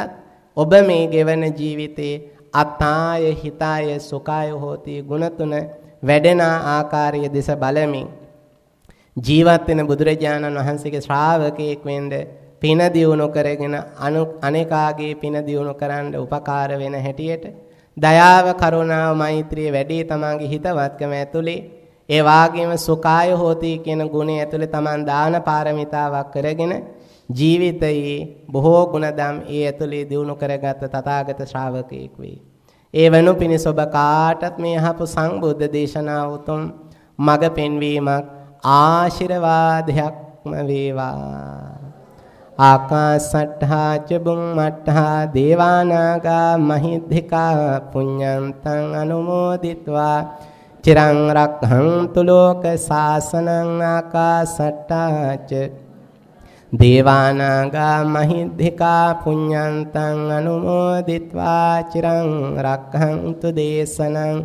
ඔබ මේ ගෙවන ජීවිතේ අතාය හිතාය සුඛාය හෝති ಗುಣ තුන වැඩෙන ආකාරය දෙස බලමින් ජීවත් වෙන බුදුරජාණන් වහන්සේගේ ශ්‍රාවකයෙක් වෙන්නේ පින දියුණු කරගෙන අනේකාගේ පින දියුණු කරන්න උපකාර වෙන හැටියට දයාව කරුණාව මෛත්‍රිය වැඩි තමන්ගේ හිතවත්කම ඇතුලේ ඒ වාගේම සුඛාය හෝති කියන ගුණය ඇතුලේ තමන් දාන පාරමිතාවක් කරගෙන ජීවිතයේ බොහෝ ගුණදම් ඒ ඇතුලේ දියුණු කරගත් තථාගත ශ්‍රාවකයෙක් වේ. ඒ වනු පිණිස ඔබ කාටත් මේ අහපු සංබුද්ධ දේශනාව උතුම් මඟ පෙන්වීමක් ආශිර්වාදයක්ම වේවා. ආකාසට්ඨා ච බුම්මට්ඨා දේවානාගා මහිද්దికා පුඤ්ඤන්තං අනුමෝදිत्वा චිරං රක්ඛන්තු ලෝක සාසනං ආකාසට්ඨා ච දේවානාගා මහිද්దికා පුඤ්ඤන්තං අනුමෝදිत्वा චිරං රක්ඛන්තු දේශනං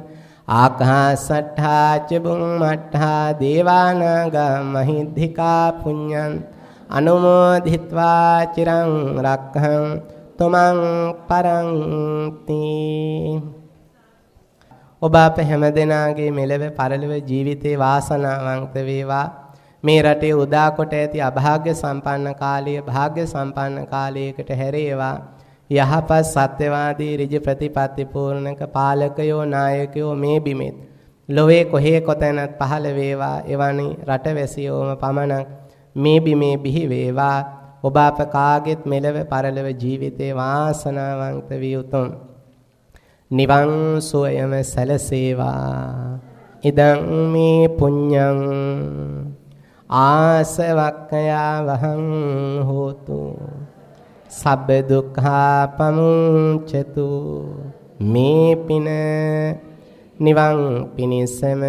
ආකාසට්ඨා ච බුම්මට්ඨා දේවානාගා මහිද්దికා පුඤ්ඤන්තං අනුමෝදිත්වා චිරං රක්ඛං තුමන් පරන්ති ඔබ අප හැම දෙනාගේ මෙලෙව පරලොව ජීවිතේ වාසනාවන්ත වේවා මේ රටේ උදා කොට ඇති අභාග්‍ය සම්පන්න කාලය භාග්‍ය සම්පන්න කාලයකට හැරේවා යහපත් සත්‍යවාදී ඍජු ප්‍රතිපත්ති පූර්ණක පාලකයෝ නායකයෝ මේ බිමෙත් ලොවේ කොහේ කොතැනත් පහළ වේවා එවැනි රටවැසියෝම පමණක් මේ බිමේ බිහි වේවා ඔබ අප කාගෙත් මෙලව පරලව ජීවිතේ වාසනාවන්ත විය උතුම් නිවන් සුවයම සැලසේවා ඉදං මේ පුඤ්ඤං ආසවක්ඛයා වහං හෝතු සබ්බ දුක්ඛා පමුච්ඡතු මේ පින නිවන් පිණිසම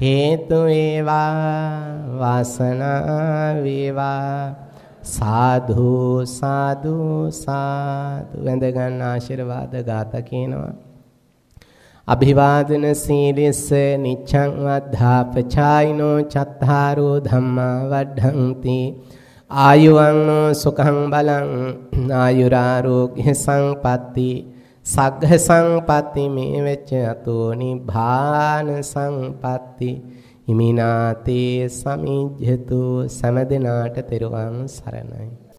හේතු වේවා වාසනා වේවා සාදු සාදු සාදු වැඳ ගන්න ආශිර්වාද ගාත කියනවා අභිවාදන සීලිස නිච්ඡං වද්ධා පචායිනෝ චත්තාරෝ ධම්මා වඩ්ඩಂತಿ ආයුවං සුඛං බලං ආයුරාෝග්‍ය සංපatti සග්ග සංපatti මේ වෙච්ච අතෝ නිභාන සංපatti හිමිනාතේ සමිජ්ජතු සමදෙනාට තෙරුවන් සරණයි